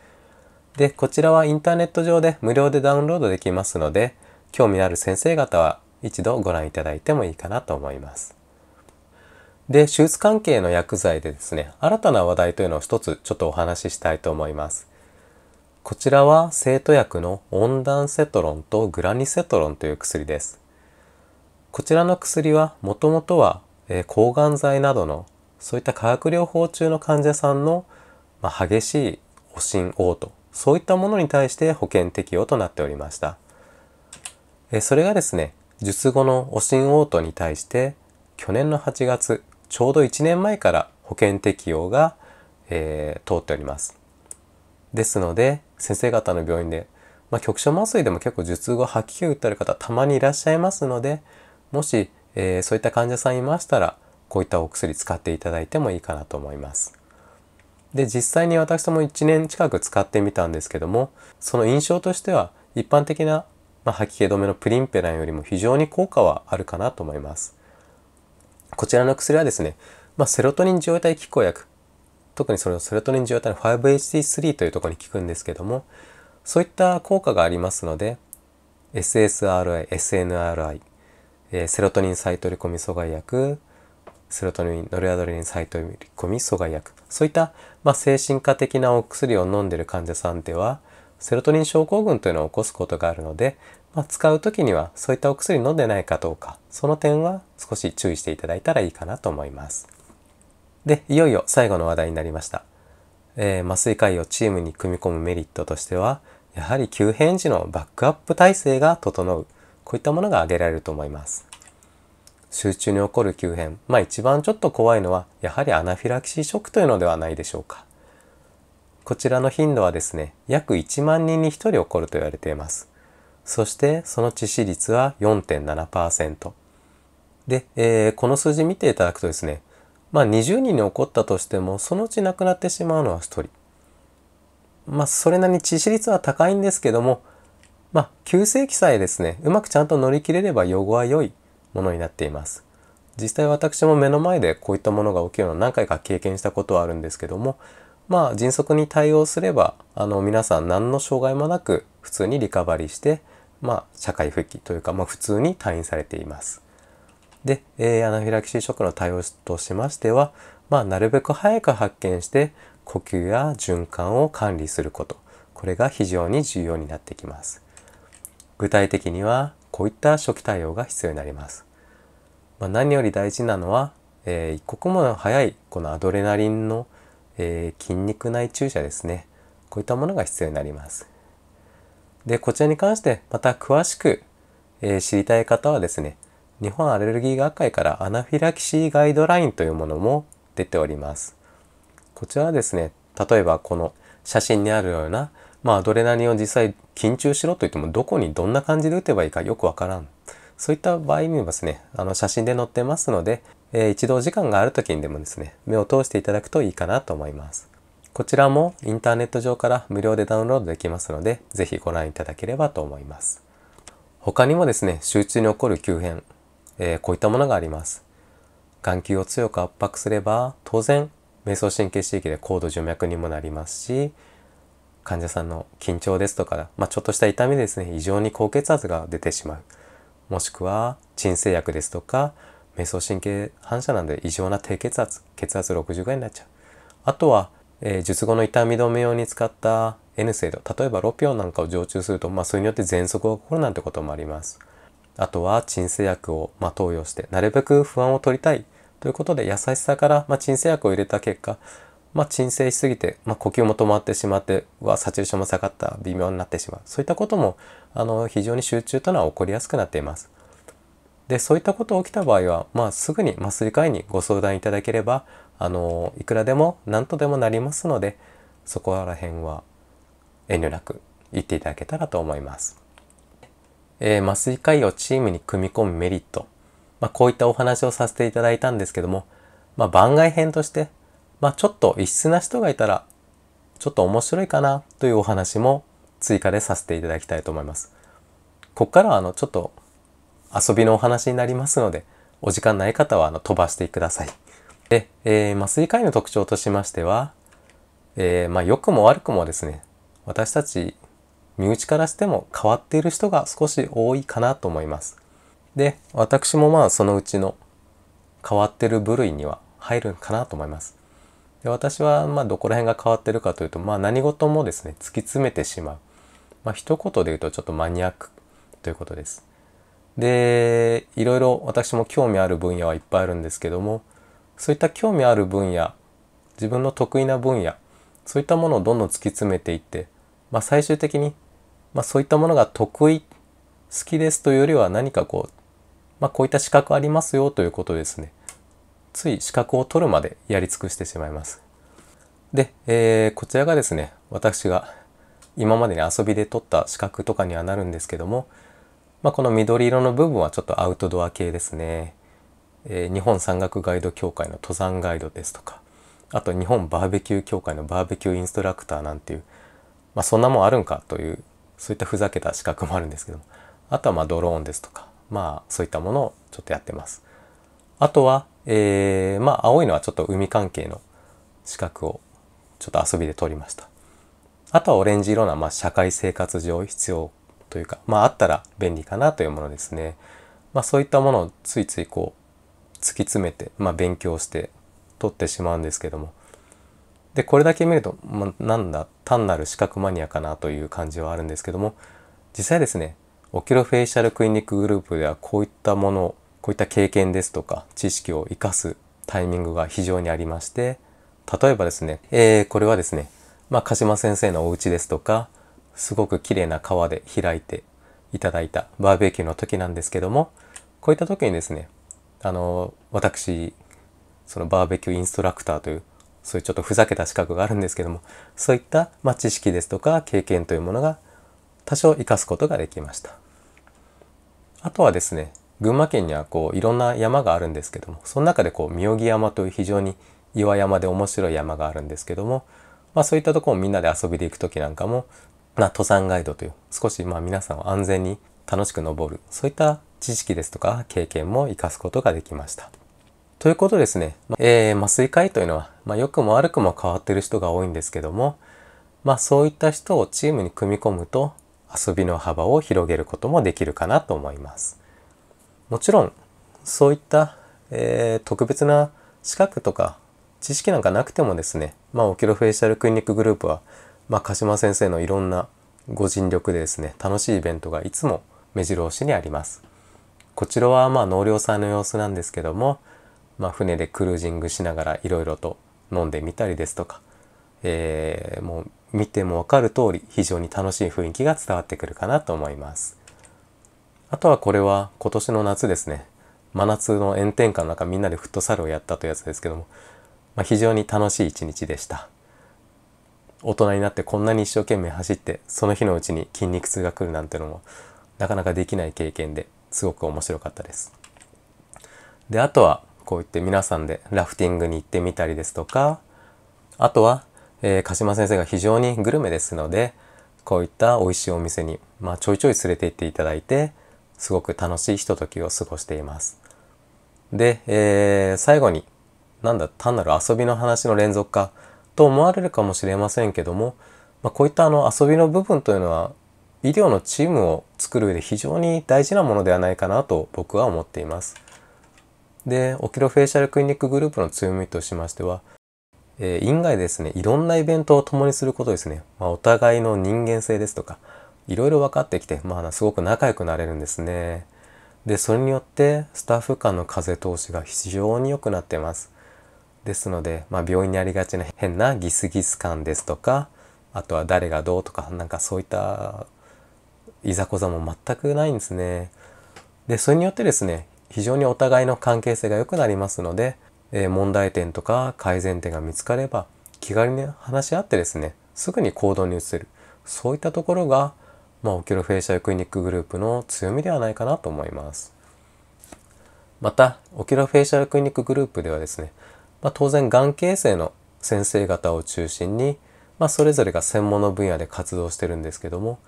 で、こちらはインターネット上で無料でダウンロードできますので、興味のある先生方は一度ご覧いただいてもいいかなと思います。で、手術関係の薬剤でですね、新たな話題というのを一つちょっとお話ししたいと思います。こちらは生徒薬の温暖セトロンとグラニセトロンという薬です。こちらの薬はもともとは、え抗がん剤などのそういった化学療法中の患者さんの、ま激しいおしん嘔吐そういったものに対して保険適用となっておりました。えそれがですね術後のおしん嘔吐に対して去年の8月ちょうど1年前から保険適用が、えー、通っております。ですので先生方の病院で、まあ、局所麻酔でも結構術後吐き気を打ってる方たまにいらっしゃいますのでもし、えー、そういった患者さんいましたらこういったお薬使っていただいてもいいかなと思います。で実際に私とも1年近く使ってみたんですけどもその印象としては一般的な、まあ、吐き気止めのプリンペランよりも非常に効果はあるかなと思います。こちらの薬はですね、まあ、セロトニン受容体拮抗薬特にそのセロトニン受容体の 5-HT3 というところに効くんですけどもそういった効果がありますので SSRI、SNRI えー、セロトニン再取り込み阻害薬、セロトニン、ノルアドレニン再取り込み阻害薬、そういった、まあ、精神科的なお薬を飲んでいる患者さんでは、セロトニン症候群というのを起こすことがあるので、まあ、使う時にはそういったお薬飲んでないかどうか、その点は少し注意していただいたらいいかなと思います。で、いよいよ最後の話題になりました。えー、麻酔科医をチームに組み込むメリットとしては、やはり急変時のバックアップ体制が整う。こういったものが挙げられると思います。集中に起こる急変。まあ一番ちょっと怖いのは、やはりアナフィラキシーショックというのではないでしょうか。こちらの頻度はですね、約1万人に1人起こると言われています。そしてその致死率は4.7%。で、えー、この数字見ていただくとですね、まあ20人に起こったとしても、そのうち亡くなってしまうのは1人。まあそれなりに致死率は高いんですけども、まあ、急性期さえですね、うまくちゃんと乗り切れれば予後は良いものになっています。実際私も目の前でこういったものが起きるのを何回か経験したことはあるんですけども、まあ、迅速に対応すれば、あの、皆さん何の障害もなく普通にリカバリーして、まあ、社会復帰というか、まあ、普通に退院されています。で、えー、アナフィラキシーショックの対応としましては、まあ、なるべく早く発見して呼吸や循環を管理することこれが非常に重要になってきます。具体的にはこういった初期対応が必要になります。まあ、何より大事なのは、えー、一刻も早いこのアドレナリンの、えー、筋肉内注射ですねこういったものが必要になります。でこちらに関してまた詳しく、えー、知りたい方はですね日本アレルギー学会からアナフィラキシーガイドラインというものも出ております。こちらはですね例えばこの写真にあるようなまあ、アドレナリンを実際緊張しろと言ってもどこにどんな感じで打てばいいかよくわからんそういった場合にもですねあの写真で載ってますので、えー、一度時間がある時にでもですね目を通していただくといいかなと思いますこちらもインターネット上から無料でダウンロードできますので是非ご覧いただければと思います他にもですね集中に起こる急変、えー、こういったものがあります眼球を強く圧迫すれば当然迷走神経刺激で高度静脈にもなりますし患者さんの緊張ですとか、まあ、ちょっとした痛みですね異常に高血圧が出てしまうもしくは鎮静薬ですとか迷走神経反射なんで異常な低血圧血圧60ぐらいになっちゃうあとは、えー、術後の痛み止め用に使った N 制度例えばロピオンなんかを常駐すると、まあ、それによって喘息が起こるなんてこともありますあとは鎮静薬を、まあ、投与してなるべく不安を取りたいということで優しさから、ま鎮静薬を入れた結果まあ、鎮静しすぎて、まあ、呼吸も止まってしまって、はサチュレーションも下がった、微妙になってしまう。そういったことも、あの、非常に集中というのは起こりやすくなっています。で、そういったことが起きた場合は、まあ、すぐに麻酔科医にご相談いただければ、あの、いくらでも何とでもなりますので、そこら辺は遠慮なく言っていただけたらと思います。えー、麻酔科医をチームに組み込むメリット、まあ、こういったお話をさせていただいたんですけども、まあ、番外編としてまあ、ちょっと異質な人がいたらちょっと面白いかなというお話も追加でさせていただきたいと思います。ここからはあのちょっと遊びのお話になりますのでお時間ない方はあの飛ばしてください。で、えー、麻酔科医の特徴としましては、えー、まあ、良くも悪くもですね私たち身内からしても変わっている人が少し多いかなと思います。で私もまあそのうちの変わってる部類には入るかなと思います。で私はまどこら辺が変わってるかというと、まあ、何事もですね突き詰めてしまう、まあ、一言で言うとちょっとマニアックということです。でいろいろ私も興味ある分野はいっぱいあるんですけどもそういった興味ある分野自分の得意な分野そういったものをどんどん突き詰めていって、まあ、最終的に、まあ、そういったものが得意好きですというよりは何かこう、まあ、こういった資格ありますよということですねつい資格を取るまでやり尽くしてしまいます。で、えー、こちらがですね、私が今までに遊びで取った資格とかにはなるんですけども、まあ、この緑色の部分はちょっとアウトドア系ですね。えー、日本山岳ガイド協会の登山ガイドですとか、あと日本バーベキュー協会のバーベキューインストラクターなんていう、まあ、そんなもんあるんかという、そういったふざけた資格もあるんですけども、あとはまドローンですとか、まあそういったものをちょっとやってます。あとは、えー、まあ青いのはちょっと海関係の資格をちょっと遊びで取りました。あとはオレンジ色な、まあ、社会生活上必要というか、まああったら便利かなというものですね。まあそういったものをついついこう突き詰めて、まあ勉強して取ってしまうんですけども。で、これだけ見ると、まあ、なんだ、単なる資格マニアかなという感じはあるんですけども、実際ですね、オキロフェイシャルクリニックグループではこういったものこういった経験ですとか知識を生かすタイミングが非常にありまして例えばですね、えー、これはですね、まあ、鹿島先生のお家ですとかすごく綺麗な川で開いていただいたバーベキューの時なんですけどもこういった時にですねあの私そのバーベキューインストラクターというそういうちょっとふざけた資格があるんですけどもそういった、まあ、知識ですとか経験というものが多少生かすことができましたあとはですね群馬県にはこういろんな山があるんですけどもその中でこう妙義山という非常に岩山で面白い山があるんですけども、まあ、そういったとこもみんなで遊びで行く時なんかも、まあ、登山ガイドという少しまあ皆さんを安全に楽しく登るそういった知識ですとか経験も生かすことができました。ということですね、えー、麻酔科医というのは、まあ、良くも悪くも変わってる人が多いんですけども、まあ、そういった人をチームに組み込むと遊びの幅を広げることもできるかなと思います。もちろんそういった、えー、特別な資格とか知識なんかなくてもですね、まあ、オキロフェイシャルクリニックグループは、まあ、鹿島先生のいろんなご尽力でですね楽しいイベントがいつも目白押しにあります。こちらはまあ納涼祭の様子なんですけども、まあ、船でクルージングしながらいろいろと飲んでみたりですとか、えー、もう見ても分かる通り非常に楽しい雰囲気が伝わってくるかなと思います。あとはこれは今年の夏ですね。真夏の炎天下の中みんなでフットサルをやったというやつですけども、まあ、非常に楽しい一日でした。大人になってこんなに一生懸命走ってその日のうちに筋肉痛が来るなんてのもなかなかできない経験ですごく面白かったです。であとはこういって皆さんでラフティングに行ってみたりですとかあとは、えー、鹿島先生が非常にグルメですのでこういった美味しいお店に、まあ、ちょいちょい連れて行っていただいてすごく楽しいひとときを過ごしています。で、えー、最後に、なんだ、単なる遊びの話の連続かと思われるかもしれませんけども、まあ、こういったあの遊びの部分というのは、医療のチームを作る上で非常に大事なものではないかなと僕は思っています。で、オキロフェイシャルクリニックグループの強みとしましては、えー、院外ですね、いろんなイベントを共にすることですね、まあ、お互いの人間性ですとか、いろいろ分かってきて、まあ、すごく仲良くなれるんですね。で、それによってスタッフ間の風通しが非常に良くなってます。ですので、まあ、病院にありがちな変なギスギス感ですとか、あとは誰がどうとか、なんかそういったいざこざも全くないんですね。で、それによってですね、非常にお互いの関係性が良くなりますので、えー、問題点とか改善点が見つかれば気軽に話し合ってですねすぐに行動に移るそういったところがまあ、オキュロフェイシャルクリニックグループの強みではないかなと思います。また、オキュロフェイシャルクリニックグループではですね、まあ、当然、がん形成の先生方を中心に、まあ、それぞれが専門の分野で活動してるんですけども、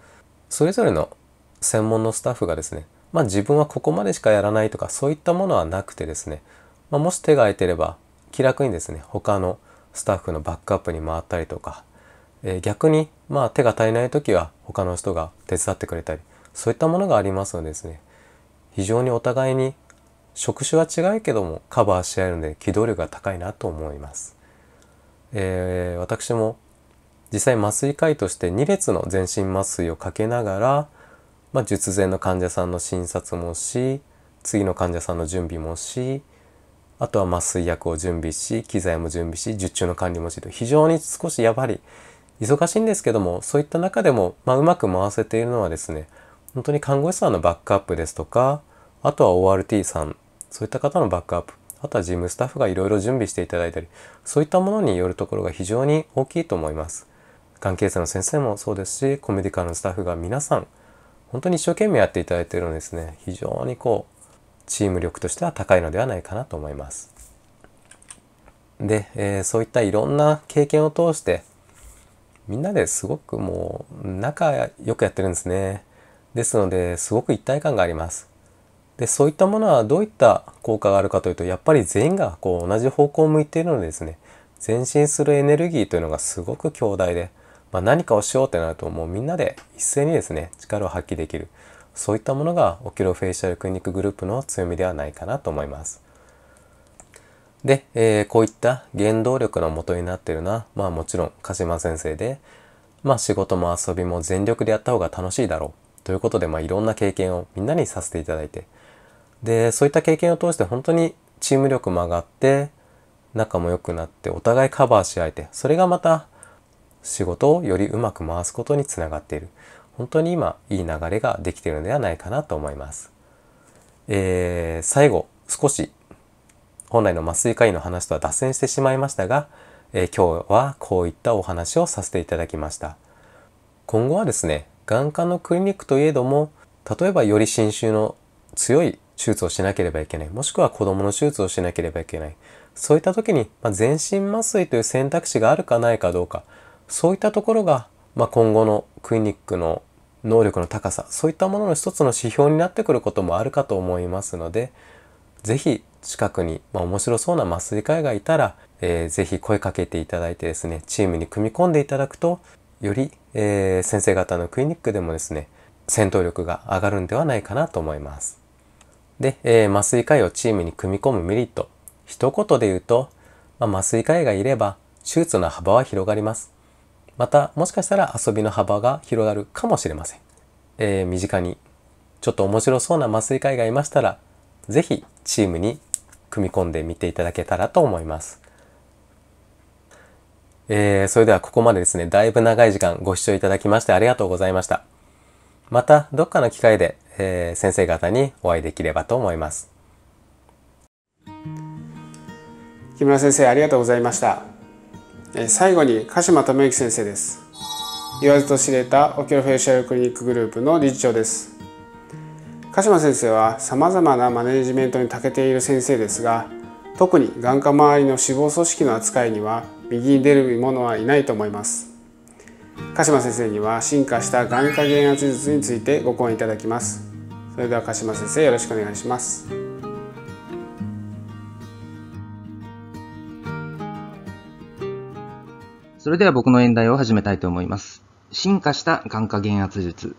それぞれの専門のスタッフがですね、まあ、自分はここまでしかやらないとか、そういったものはなくてですね、まもし手が空いてれば、気楽にですね、他のスタッフのバックアップに回ったりとか、えー、逆に、まあ、手が足りない時は、他の人が手伝ってくれたりそういったものがありますのでですね非常にお互いに職種は違うけどもカバーし合えるので機動力が高いなと思います、えー、私も実際麻酔科医として2列の全身麻酔をかけながら、まあ、術前の患者さんの診察もし次の患者さんの準備もしあとは麻酔薬を準備し機材も準備し術中の管理もしと非常に少しやっぱり忙しいんですけどもそういった中でも、まあ、うまく回せているのはですね本当に看護師さんのバックアップですとかあとは ORT さんそういった方のバックアップあとは事務スタッフがいろいろ準備していただいたりそういったものによるところが非常に大きいと思います関係者の先生もそうですしコメディカルのスタッフが皆さん本当に一生懸命やっていただいているのですね非常にこうチーム力としては高いのではないかなと思いますで、えー、そういったいろんな経験を通してみんなですごくもう仲良くやってるんですね。ですのですごく一体感があります。でそういったものはどういった効果があるかというとやっぱり全員がこう同じ方向を向いているのでですね前進するエネルギーというのがすごく強大で、まあ、何かをしようってなるともうみんなで一斉にですね力を発揮できるそういったものがオキロフェイシャルクリニックグループの強みではないかなと思います。で、えー、こういった原動力の元になってるのは、まあもちろん鹿島先生で、まあ仕事も遊びも全力でやった方が楽しいだろう。ということで、まあいろんな経験をみんなにさせていただいて、で、そういった経験を通して本当にチーム力も上がって、仲も良くなって、お互いカバーし合えて、それがまた仕事をよりうまく回すことにつながっている。本当に今、いい流れができているのではないかなと思います。えー、最後、少し本来の麻酔科医の話とは脱線してしまいましたが、え今日はこういったお話をさせていただきました今後はですね眼科のクリニックといえども例えばより侵襲の強い手術をしなければいけないもしくは子どもの手術をしなければいけないそういった時に、まあ、全身麻酔という選択肢があるかないかどうかそういったところが、まあ、今後のクリニックの能力の高さそういったものの一つの指標になってくることもあるかと思いますので是非近くに、まあ、面白そうな麻酔科医がいたら、えー、ぜひ声かけていただいてですね、チームに組み込んでいただくと、より、えー、先生方のクリニックでもですね、戦闘力が上がるんではないかなと思います。で、えー、麻酔科医をチームに組み込むメリット。一言で言うと、まあ、麻酔科医がいれば、手術の幅は広がります。また、もしかしたら遊びの幅が広がるかもしれません。えー、身近に、ちょっと面白そうな麻酔科医がいましたら、是非チームに組み込んでみていただけたらと思います。えー、それではここまでですね、だいぶ長い時間ご視聴いただきましてありがとうございました。また、どっかの機会で、えー、先生方にお会いできればと思います。木村先生、ありがとうございました。えー、最後に、鹿島智之先生です。言わずと知れたオキュロフェイシャルクリニックグループの理事長です。鹿島先生はさまざまなマネジメントに長けている先生ですが特に眼科周りの脂肪組織の扱いには右に出る者はいないと思います鹿島先生には進化した眼科減圧術についてご講演いただきますそれでは鹿島先生よろしくお願いしますそれでは僕の演題を始めたいと思います進化した眼科減圧術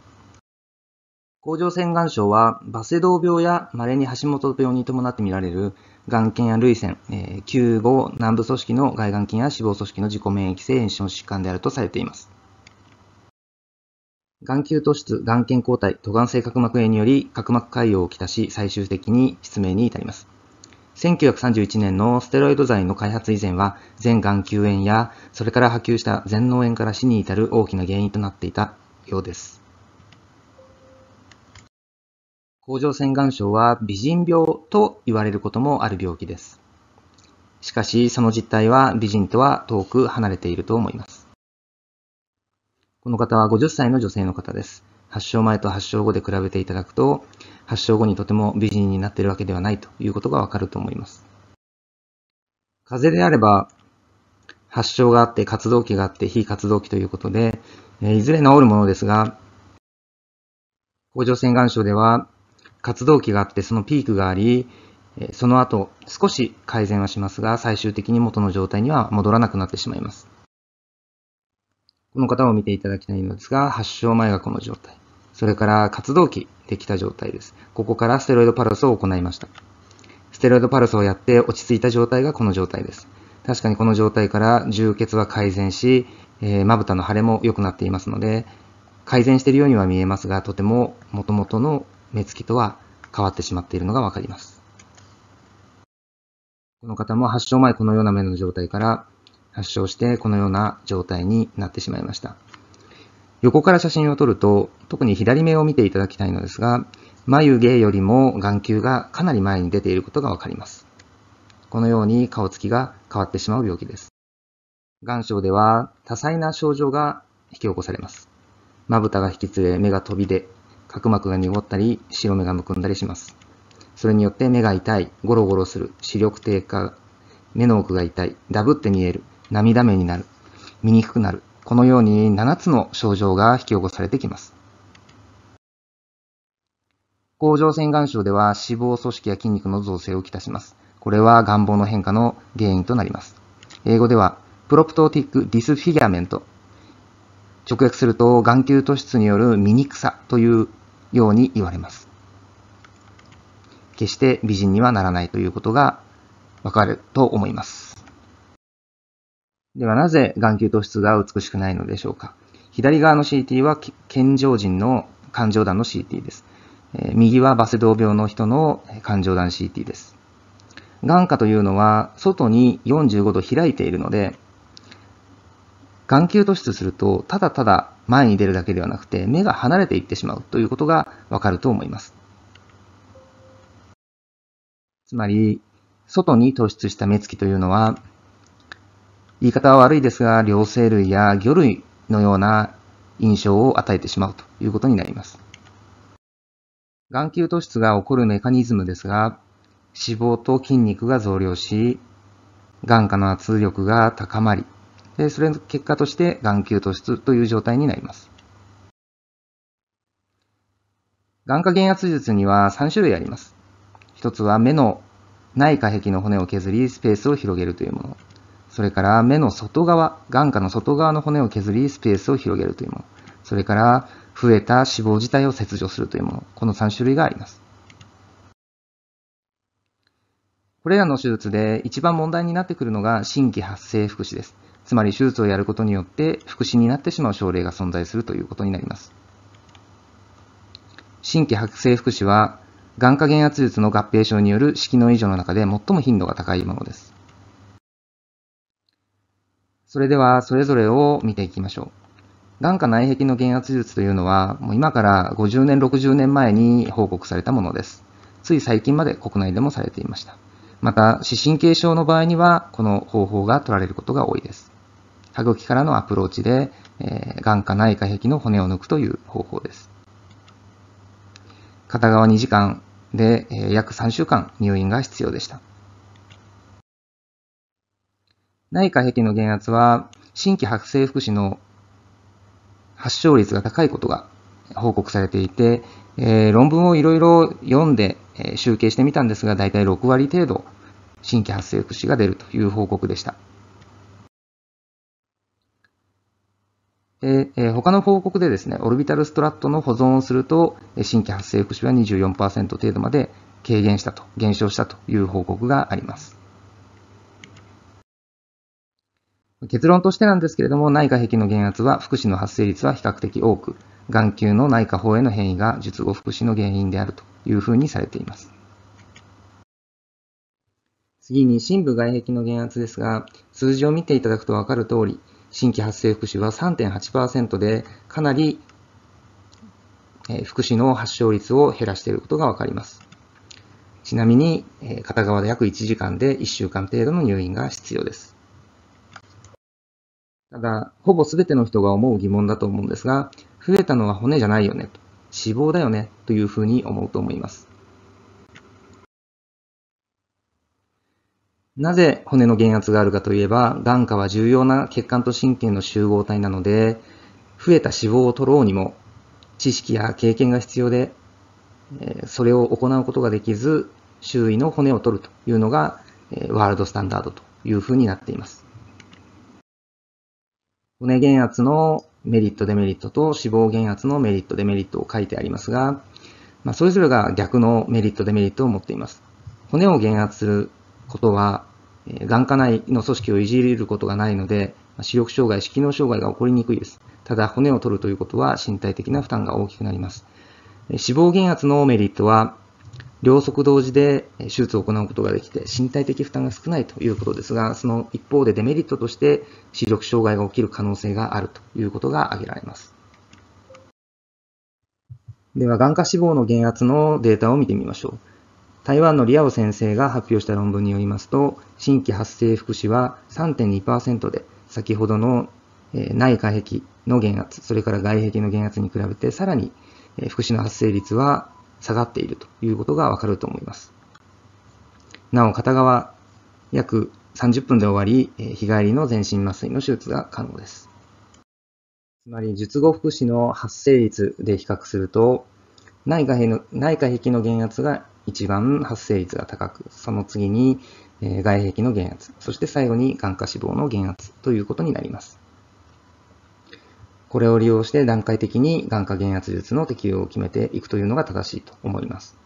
甲状腺眼症は、バセドウ病や稀に橋本病に伴って見られる、眼腱や涙腺、えー、南後部組織の外眼筋や脂肪組織の自己免疫性炎症疾患であるとされています。眼球突出、眼瞼抗体、都眼性角膜炎により角膜潰瘍をきたし、最終的に失明に至ります。1931年のステロイド剤の開発以前は、全眼球炎や、それから波及した全脳炎から死に至る大きな原因となっていたようです。甲状腺ん症は美人病と言われることもある病気です。しかし、その実態は美人とは遠く離れていると思います。この方は50歳の女性の方です。発症前と発症後で比べていただくと、発症後にとても美人になっているわけではないということがわかると思います。風邪であれば、発症があって活動期があって非活動期ということで、いずれ治るものですが、甲状腺ん症では活動期があってそのピークがあり、その後少し改善はしますが、最終的に元の状態には戻らなくなってしまいます。この方を見ていただきたいのですが、発症前がこの状態。それから活動期できた状態です。ここからステロイドパルスを行いました。ステロイドパルスをやって落ち着いた状態がこの状態です。確かにこの状態から充血は改善し、えー、まぶたの腫れも良くなっていますので、改善しているようには見えますが、とても元々の目つきとは変わってしまっているのがわかります。この方も発症前このような目の状態から発症してこのような状態になってしまいました。横から写真を撮ると特に左目を見ていただきたいのですが眉毛よりも眼球がかなり前に出ていることがわかります。このように顔つきが変わってしまう病気です。眼症では多彩な症状が引き起こされます。まぶたが引きつれ、目が飛び出、角膜が濁ったり、白目がむくんだりします。それによって目が痛い、ゴロゴロする、視力低下、目の奥が痛い、ダブって見える、涙目になる、見にくくなる、このように7つの症状が引き起こされてきます。甲状腺癌症では脂肪組織や筋肉の造成をきたします。これは願望の変化の原因となります。英語では、プロプトティック・ディスフィギュアメント。直訳すると、眼球突出による醜さというように言われます。決して美人にはならないということがわかると思います。ではなぜ眼球糖質が美しくないのでしょうか。左側の CT は健常人の肝臓弾の CT です。右はバセドウ病の人の肝臓弾 CT です。眼下というのは外に45度開いているので、眼球突出するとただただ前に出るだけではなくて目が離れていってしまうということがわかると思います。つまり、外に突出した目つきというのは、言い方は悪いですが、両生類や魚類のような印象を与えてしまうということになります。眼球突出が起こるメカニズムですが、脂肪と筋肉が増量し、眼下の圧力が高まり、で、それの結果として眼球突出という状態になります。眼下減圧術には3種類あります。1つは目の内下壁の骨を削りスペースを広げるというもの。それから目の外側、眼下の外側の骨を削りスペースを広げるというもの。それから増えた脂肪自体を切除するというもの。この3種類があります。これらの手術で一番問題になってくるのが新規発生福祉です。つまり手術をやることによって腹死になってしまう症例が存在するということになります。新規白性福祉は、眼科減圧術の合併症による色の異常の中で最も頻度が高いものです。それでは、それぞれを見ていきましょう。眼科内壁の減圧術というのは、もう今から50年、60年前に報告されたものです。つい最近まで国内でもされていました。また、視神経症の場合には、この方法が取られることが多いです。歯茎からのアプローチで、えー、眼下内下壁の骨を抜くという方法です。片側2時間で、えー、約3週間入院が必要でした。内科壁の減圧は、新規発生福祉の発症率が高いことが報告されていて、えー、論文をいろいろ読んで、えー、集計してみたんですが、大体6割程度、新規発生福祉が出るという報告でした。えー、他の報告でですね、オルビタルストラットの保存をすると、新規発生福祉は24%程度まで軽減したと、減少したという報告があります。結論としてなんですけれども、内科壁の減圧は福祉の発生率は比較的多く、眼球の内科法への変異が術後福祉の原因であるというふうにされています。次に深部外壁の減圧ですが、数字を見ていただくと分かるとおり、新規発生福祉は3.8%で、かなり福祉の発症率を減らしていることがわかります。ちなみに、片側で約1時間で1週間程度の入院が必要です。ただ、ほぼ全ての人が思う疑問だと思うんですが、増えたのは骨じゃないよね、脂肪だよね、というふうに思うと思います。なぜ骨の減圧があるかといえば、眼下は重要な血管と神経の集合体なので、増えた脂肪を取ろうにも、知識や経験が必要で、それを行うことができず、周囲の骨を取るというのが、ワールドスタンダードというふうになっています。骨減圧のメリット、デメリットと脂肪減圧のメリット、デメリットを書いてありますが、まあ、それぞれが逆のメリット、デメリットを持っています。骨を減圧することは、眼科内の組織をいじれることがないので、視力障害、視機能障害が起こりにくいです。ただ、骨を取るということは身体的な負担が大きくなります。脂肪減圧のメリットは、両側同時で手術を行うことができて、身体的負担が少ないということですが、その一方でデメリットとして、視力障害が起きる可能性があるということが挙げられます。では、眼科脂肪の減圧のデータを見てみましょう。台湾のリアオ先生が発表した論文によりますと、新規発生福祉は3.2%で、先ほどの内外壁の減圧、それから外壁の減圧に比べて、さらに福祉の発生率は下がっているということがわかると思います。なお、片側約30分で終わり、日帰りの全身麻酔の手術が可能です。つまり、術後福祉の発生率で比較すると、内外壁の内外壁の減圧が一番発生率が高く、その次に外壁の減圧、そして最後に眼下脂肪の減圧ということになります。これを利用して段階的に眼下減圧術の適用を決めていくというのが正しいと思います。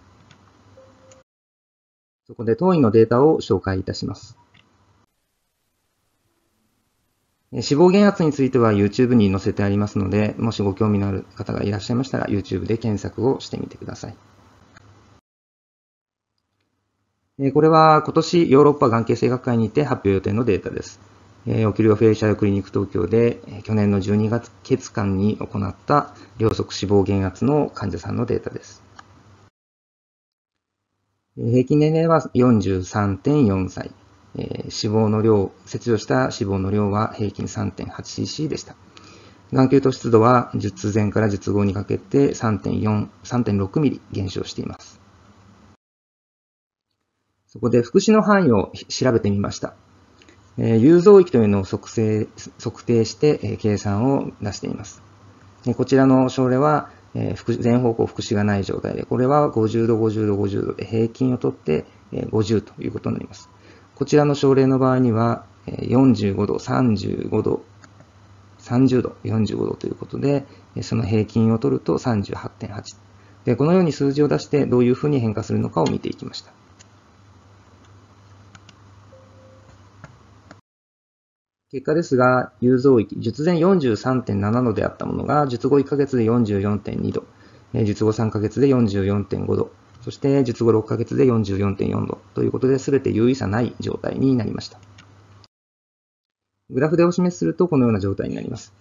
そこで当院のデータを紹介いたします。脂肪減圧については YouTube に載せてありますので、もしご興味のある方がいらっしゃいましたら YouTube で検索をしてみてください。これは今年ヨーロッパ眼形性学会にて発表予定のデータです。オキュリオフェイシャルクリニック東京で去年の12月月間に行った両側脂肪減圧の患者さんのデータです。平均年齢は43.4歳。死亡の量、切除した死亡の量は平均 3.8cc でした。眼球突出度は術前から術後にかけて3.4、3.6ミリ減少しています。そこで福祉の範囲を調べてみました。えー、有造域というのを測定測定して、えー、計算を出しています。えこちらの症例は、えー、全方向福祉がない状態で、これは50度、50度、50度で平均をとって、え50ということになります。こちらの症例の場合には、え45度、35度、30度、45度ということで、その平均を取ると38.8。で、このように数字を出して、どういうふうに変化するのかを見ていきました。結果ですが、有増域、術前43.7度であったものが、術後1ヶ月で44.2度、術後3ヶ月で44.5度、そして術後6ヶ月で44.4度ということで、全て有意差ない状態になりました。グラフでお示しすると、このような状態になります。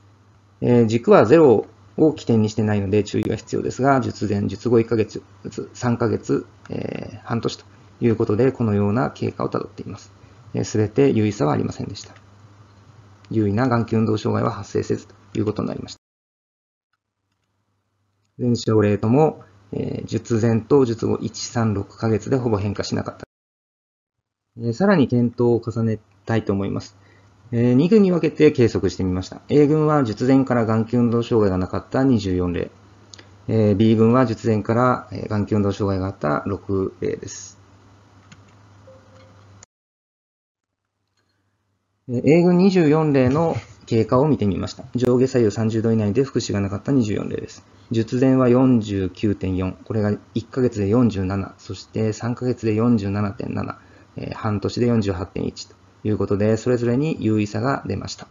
えー、軸は0を起点にしてないので注意が必要ですが、術前、術後1ヶ月、3ヶ月、えー、半年ということで、このような経過をたどっています。す、え、べ、て有意差はありませんでした。有意な眼球運動障害は発生せずということになりました。全症例とも、えー、術前と術後1、3、6ヶ月でほぼ変化しなかった。えー、さらに検討を重ねたいと思います。えー、2群に分けて計測してみました。A 群は術前から眼球運動障害がなかった24例。えー、B 群は術前から眼球運動障害があった6例です。英軍24例の経過を見てみました。上下左右30度以内で福祉がなかった24例です。術前は49.4、これが1ヶ月で47、そして3ヶ月で47.7、えー、半年で48.1ということで、それぞれに優位差が出ました。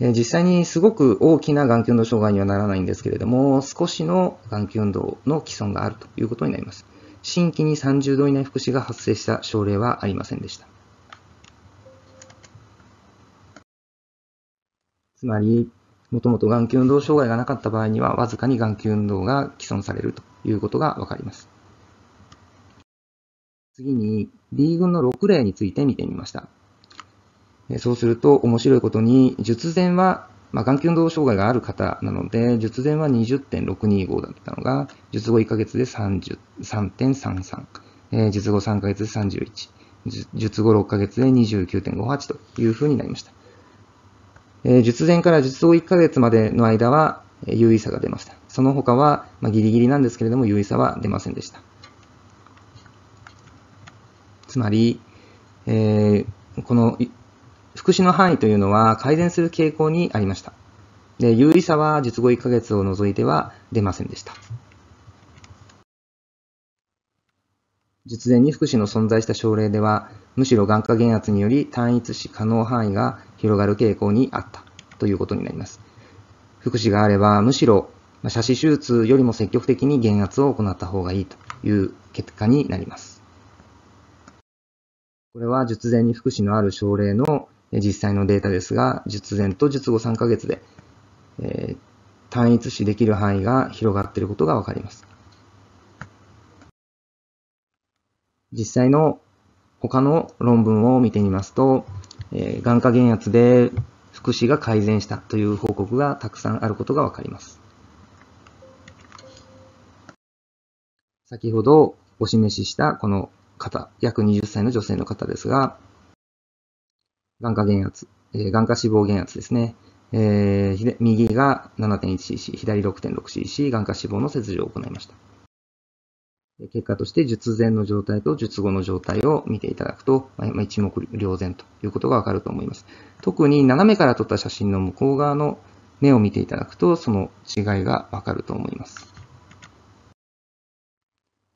え実際にすごく大きな眼球運動障害にはならないんですけれども、少しの眼球運動の既存があるということになります。新規に30度以内福祉が発生した症例はありませんでした。つまり、もともと眼球運動障害がなかった場合には、わずかに眼球運動が既存されるということがわかります。次に、B 群の6例について見てみました。そうすると、面白いことに、術前は、まあ、眼球運動障害がある方なので、術前は20.625だったのが、術後1ヶ月で3.33、えー、術後3ヶ月で31、術後6ヶ月で29.58というふうになりました。え術前から術後1ヶ月までの間は優位差が出ました。その他は、まあ、ギリギリなんですけれども優位差は出ませんでした。つまり、えこの福祉の範囲というのは改善する傾向にありました。で有意差は術後1ヶ月を除いては出ませんでした。術前に福祉の存在した症例では、むしろ眼科減圧により単一視可能範囲が広がる傾向にあったということになります。福祉があれば、むしろ、まあ、斜視手術よりも積極的に減圧を行った方がいいという結果になります。これは術前に福祉のある症例の実際のデータですが、術前と術後3ヶ月で、えー、単一視できる範囲が広がっていることがわかります。実際の他の論文を見てみますと、えー、眼科減圧で福祉が改善したという報告がたくさんあることがわかります。先ほどお示ししたこの方、約20歳の女性の方ですが、眼科減圧、えー、眼科脂肪減圧ですね。えー、右が 7.1cc、左 6.6cc、眼科脂肪の切除を行いました。結果として術前の状態と術後の状態を見ていただくと、ま一目瞭然ということがわかると思います。特に斜めから撮った写真の向こう側の目を見ていただくと、その違いがわかると思います。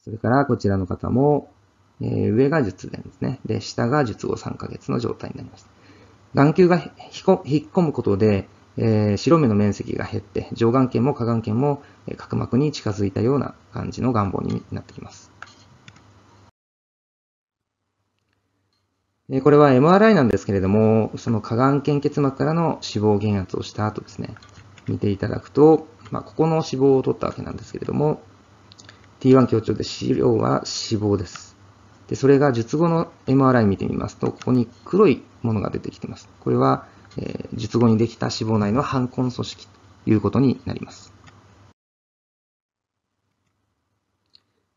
それからこちらの方も、えー、上が術前ですね。で、下が術後3ヶ月の状態になります。眼球が引っ込むことで、えー、白目の面積が減って上眼圏も下眼圏も角膜に近づいたような感じの願望になってきます。これは MRI なんですけれども、その下眼圏結膜からの脂肪減圧をした後ですね、見ていただくと、まあ、ここの脂肪を取ったわけなんですけれども、T1 強調で資料は脂肪です。で、それが術後の MRI 見てみますと、ここに黒いものが出てきています。これはえ術後にできた脂肪内の反根組織ということになります。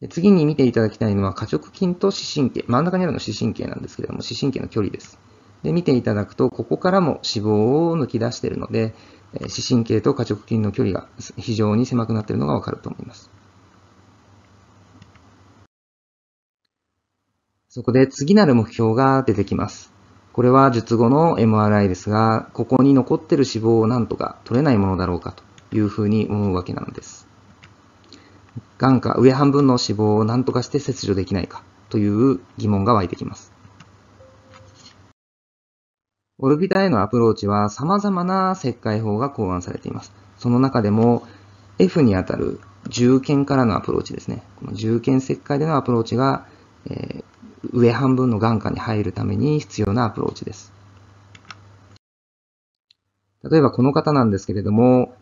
次に見ていただきたいのは、過直筋と視神経、真ん中にあるの視神経なんですけれども、視神経の距離です。で見ていただくと、ここからも脂肪を抜き出しているので、視神経と過直筋の距離が非常に狭くなっているのがわかると思います。そこで次なる目標が出てきます。これは術後の MRI ですが、ここに残ってる脂肪をなんとか取れないものだろうかというふうに思うわけなんです。眼下上半分の脂肪をなんとかして切除できないかという疑問が湧いてきます。オルビタへのアプローチは様々な切開法が考案されています。その中でも F にあたる重腱からのアプローチですね。この重腱切開でのアプローチが、えー、上半分の眼下に入るために必要なアプローチです。例えばこの方なんですけれども、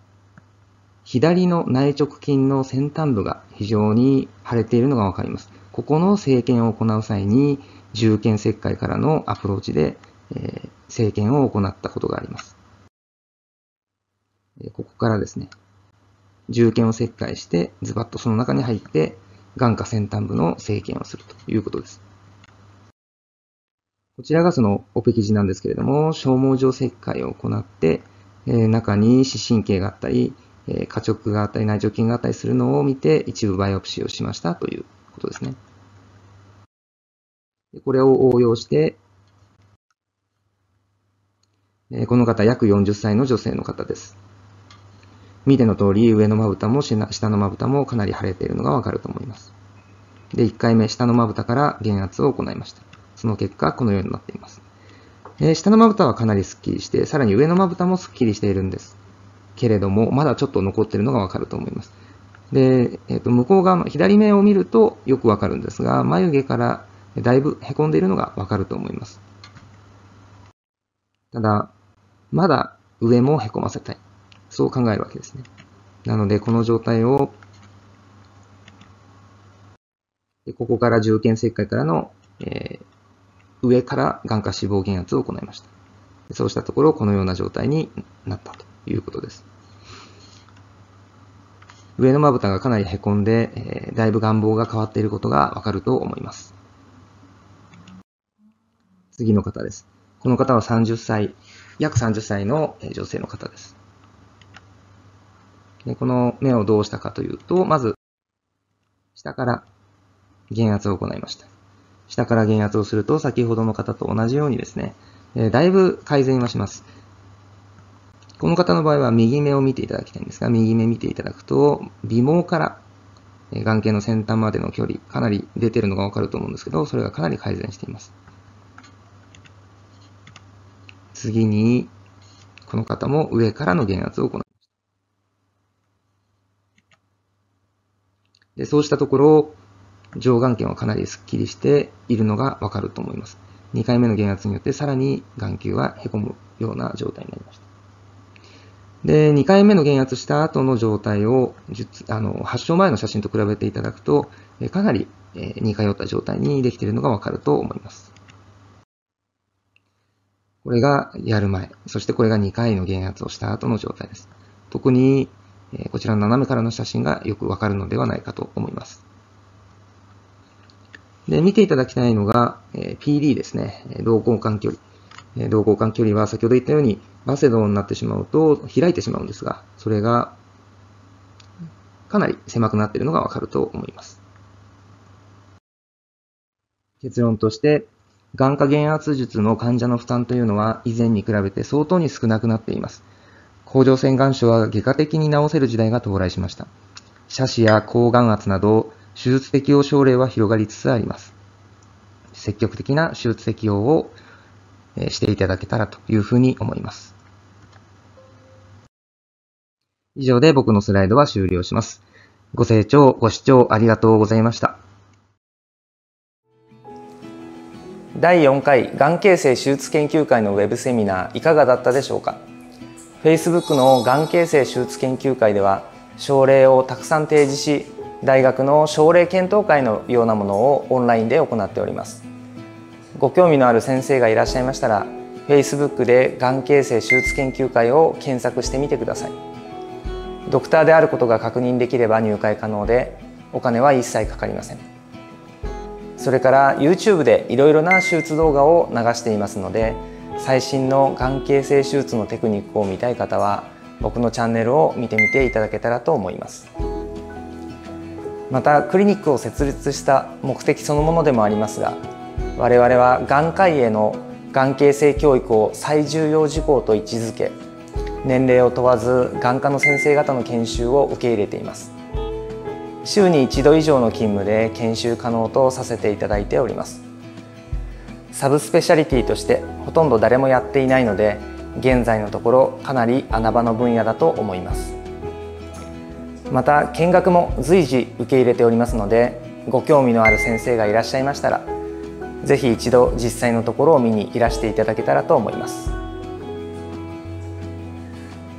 左の内直筋の先端部が非常に腫れているのがわかります。ここの整形を行う際に、重腱切開からのアプローチで、えー、生を行ったことがあります。ここからですね、重腱を切開して、ズバッとその中に入って、眼下先端部の整形をするということです。こちらがそのオペ記事なんですけれども、消耗状切開を行って、えー、中に視神経があったり、えー、過直があったり内情筋があったりするのを見て、一部バイオプシーをしましたということですね。これを応用して、えー、この方約40歳の女性の方です。見ての通り、上のまぶたも下のまぶたもかなり腫れているのがわかると思います。で、1回目、下のまぶたから減圧を行いました。その結果、このようになっています。えー、下のまぶたはかなりスッキリして、さらに上のまぶたもスッキリしているんです。けれども、まだちょっと残っているのがわかると思います。で、えー、と向こう側の左目を見るとよくわかるんですが、眉毛からだいぶへこんでいるのがわかると思います。ただ、まだ上もへこませたい。そう考えるわけですね。なので、この状態を、ここから重腱切開からの、えー、上から眼下脂肪減圧を行いました。そうしたところ、このような状態になったということです。上のまぶたがかなりへこんで、えー、だいぶ願望が変わっていることがわかると思います。次の方です。この方は30歳、約30歳の女性の方です。でこの目をどうしたかというと、まず、下から減圧を行いました。下から減圧をすると、先ほどの方と同じようにですね、えだいぶ改善はします。この方の場合は右目を見ていただきたいんですが、右目見ていただくと、鼻毛から眼形の先端までの距離、かなり出てるのがわかると思うんですけど、それがかなり改善しています。次に、この方も上からの減圧を行いました。でそうしたところ、上眼圏はかなりスッキリしているのがわかると思います。2回目の減圧によってさらに眼球は凹むような状態になりました。で、2回目の減圧した後の状態を、あの発症前の写真と比べていただくと、かなり似通った状態にできているのがわかると思います。これがやる前、そしてこれが2回の減圧をした後の状態です。特に、こちらの斜めからの写真がよくわかるのではないかと思います。で、見ていただきたいのが、え PD ですね。同交換距離。え同交換距離は先ほど言ったように、バセドになってしまうと開いてしまうんですが、それがかなり狭くなっているのがわかると思います。結論として、眼科減圧術の患者の負担というのは以前に比べて相当に少なくなっています。甲状腺眼症は外科的に治せる時代が到来しました。斜視や抗眼圧など、手術適用症例は広がりつつあります。積極的な手術適用をしていただけたらというふうに思います。以上で僕のスライドは終了します。ご清聴、ご視聴ありがとうございました。第4回がん形成手術研究会のウェブセミナーいかがだったでしょうか Facebook のがん形成手術研究会では症例をたくさん提示し大学の奨励検討会のようなものをオンラインで行っておりますご興味のある先生がいらっしゃいましたら Facebook でがん形成手術研究会を検索してみてくださいドクターであることが確認できれば入会可能でお金は一切かかりませんそれから YouTube でいろいろな手術動画を流していますので最新のがん形成手術のテクニックを見たい方は僕のチャンネルを見てみていただけたらと思います。またクリニックを設立した目的そのものでもありますが我々は眼科医への眼形性教育を最重要事項と位置づけ年齢を問わず眼科の先生方の研修を受け入れています週に1度以上の勤務で研修可能とさせていただいておりますサブスペシャリティとしてほとんど誰もやっていないので現在のところかなり穴場の分野だと思いますまた見学も随時受け入れておりますのでご興味のある先生がいらっしゃいましたら是非一度実際のところを見にいらしていただけたらと思います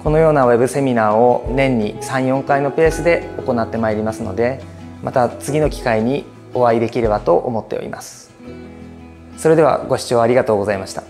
このようなウェブセミナーを年に34回のペースで行ってまいりますのでまた次の機会にお会いできればと思っておりますそれではご視聴ありがとうございました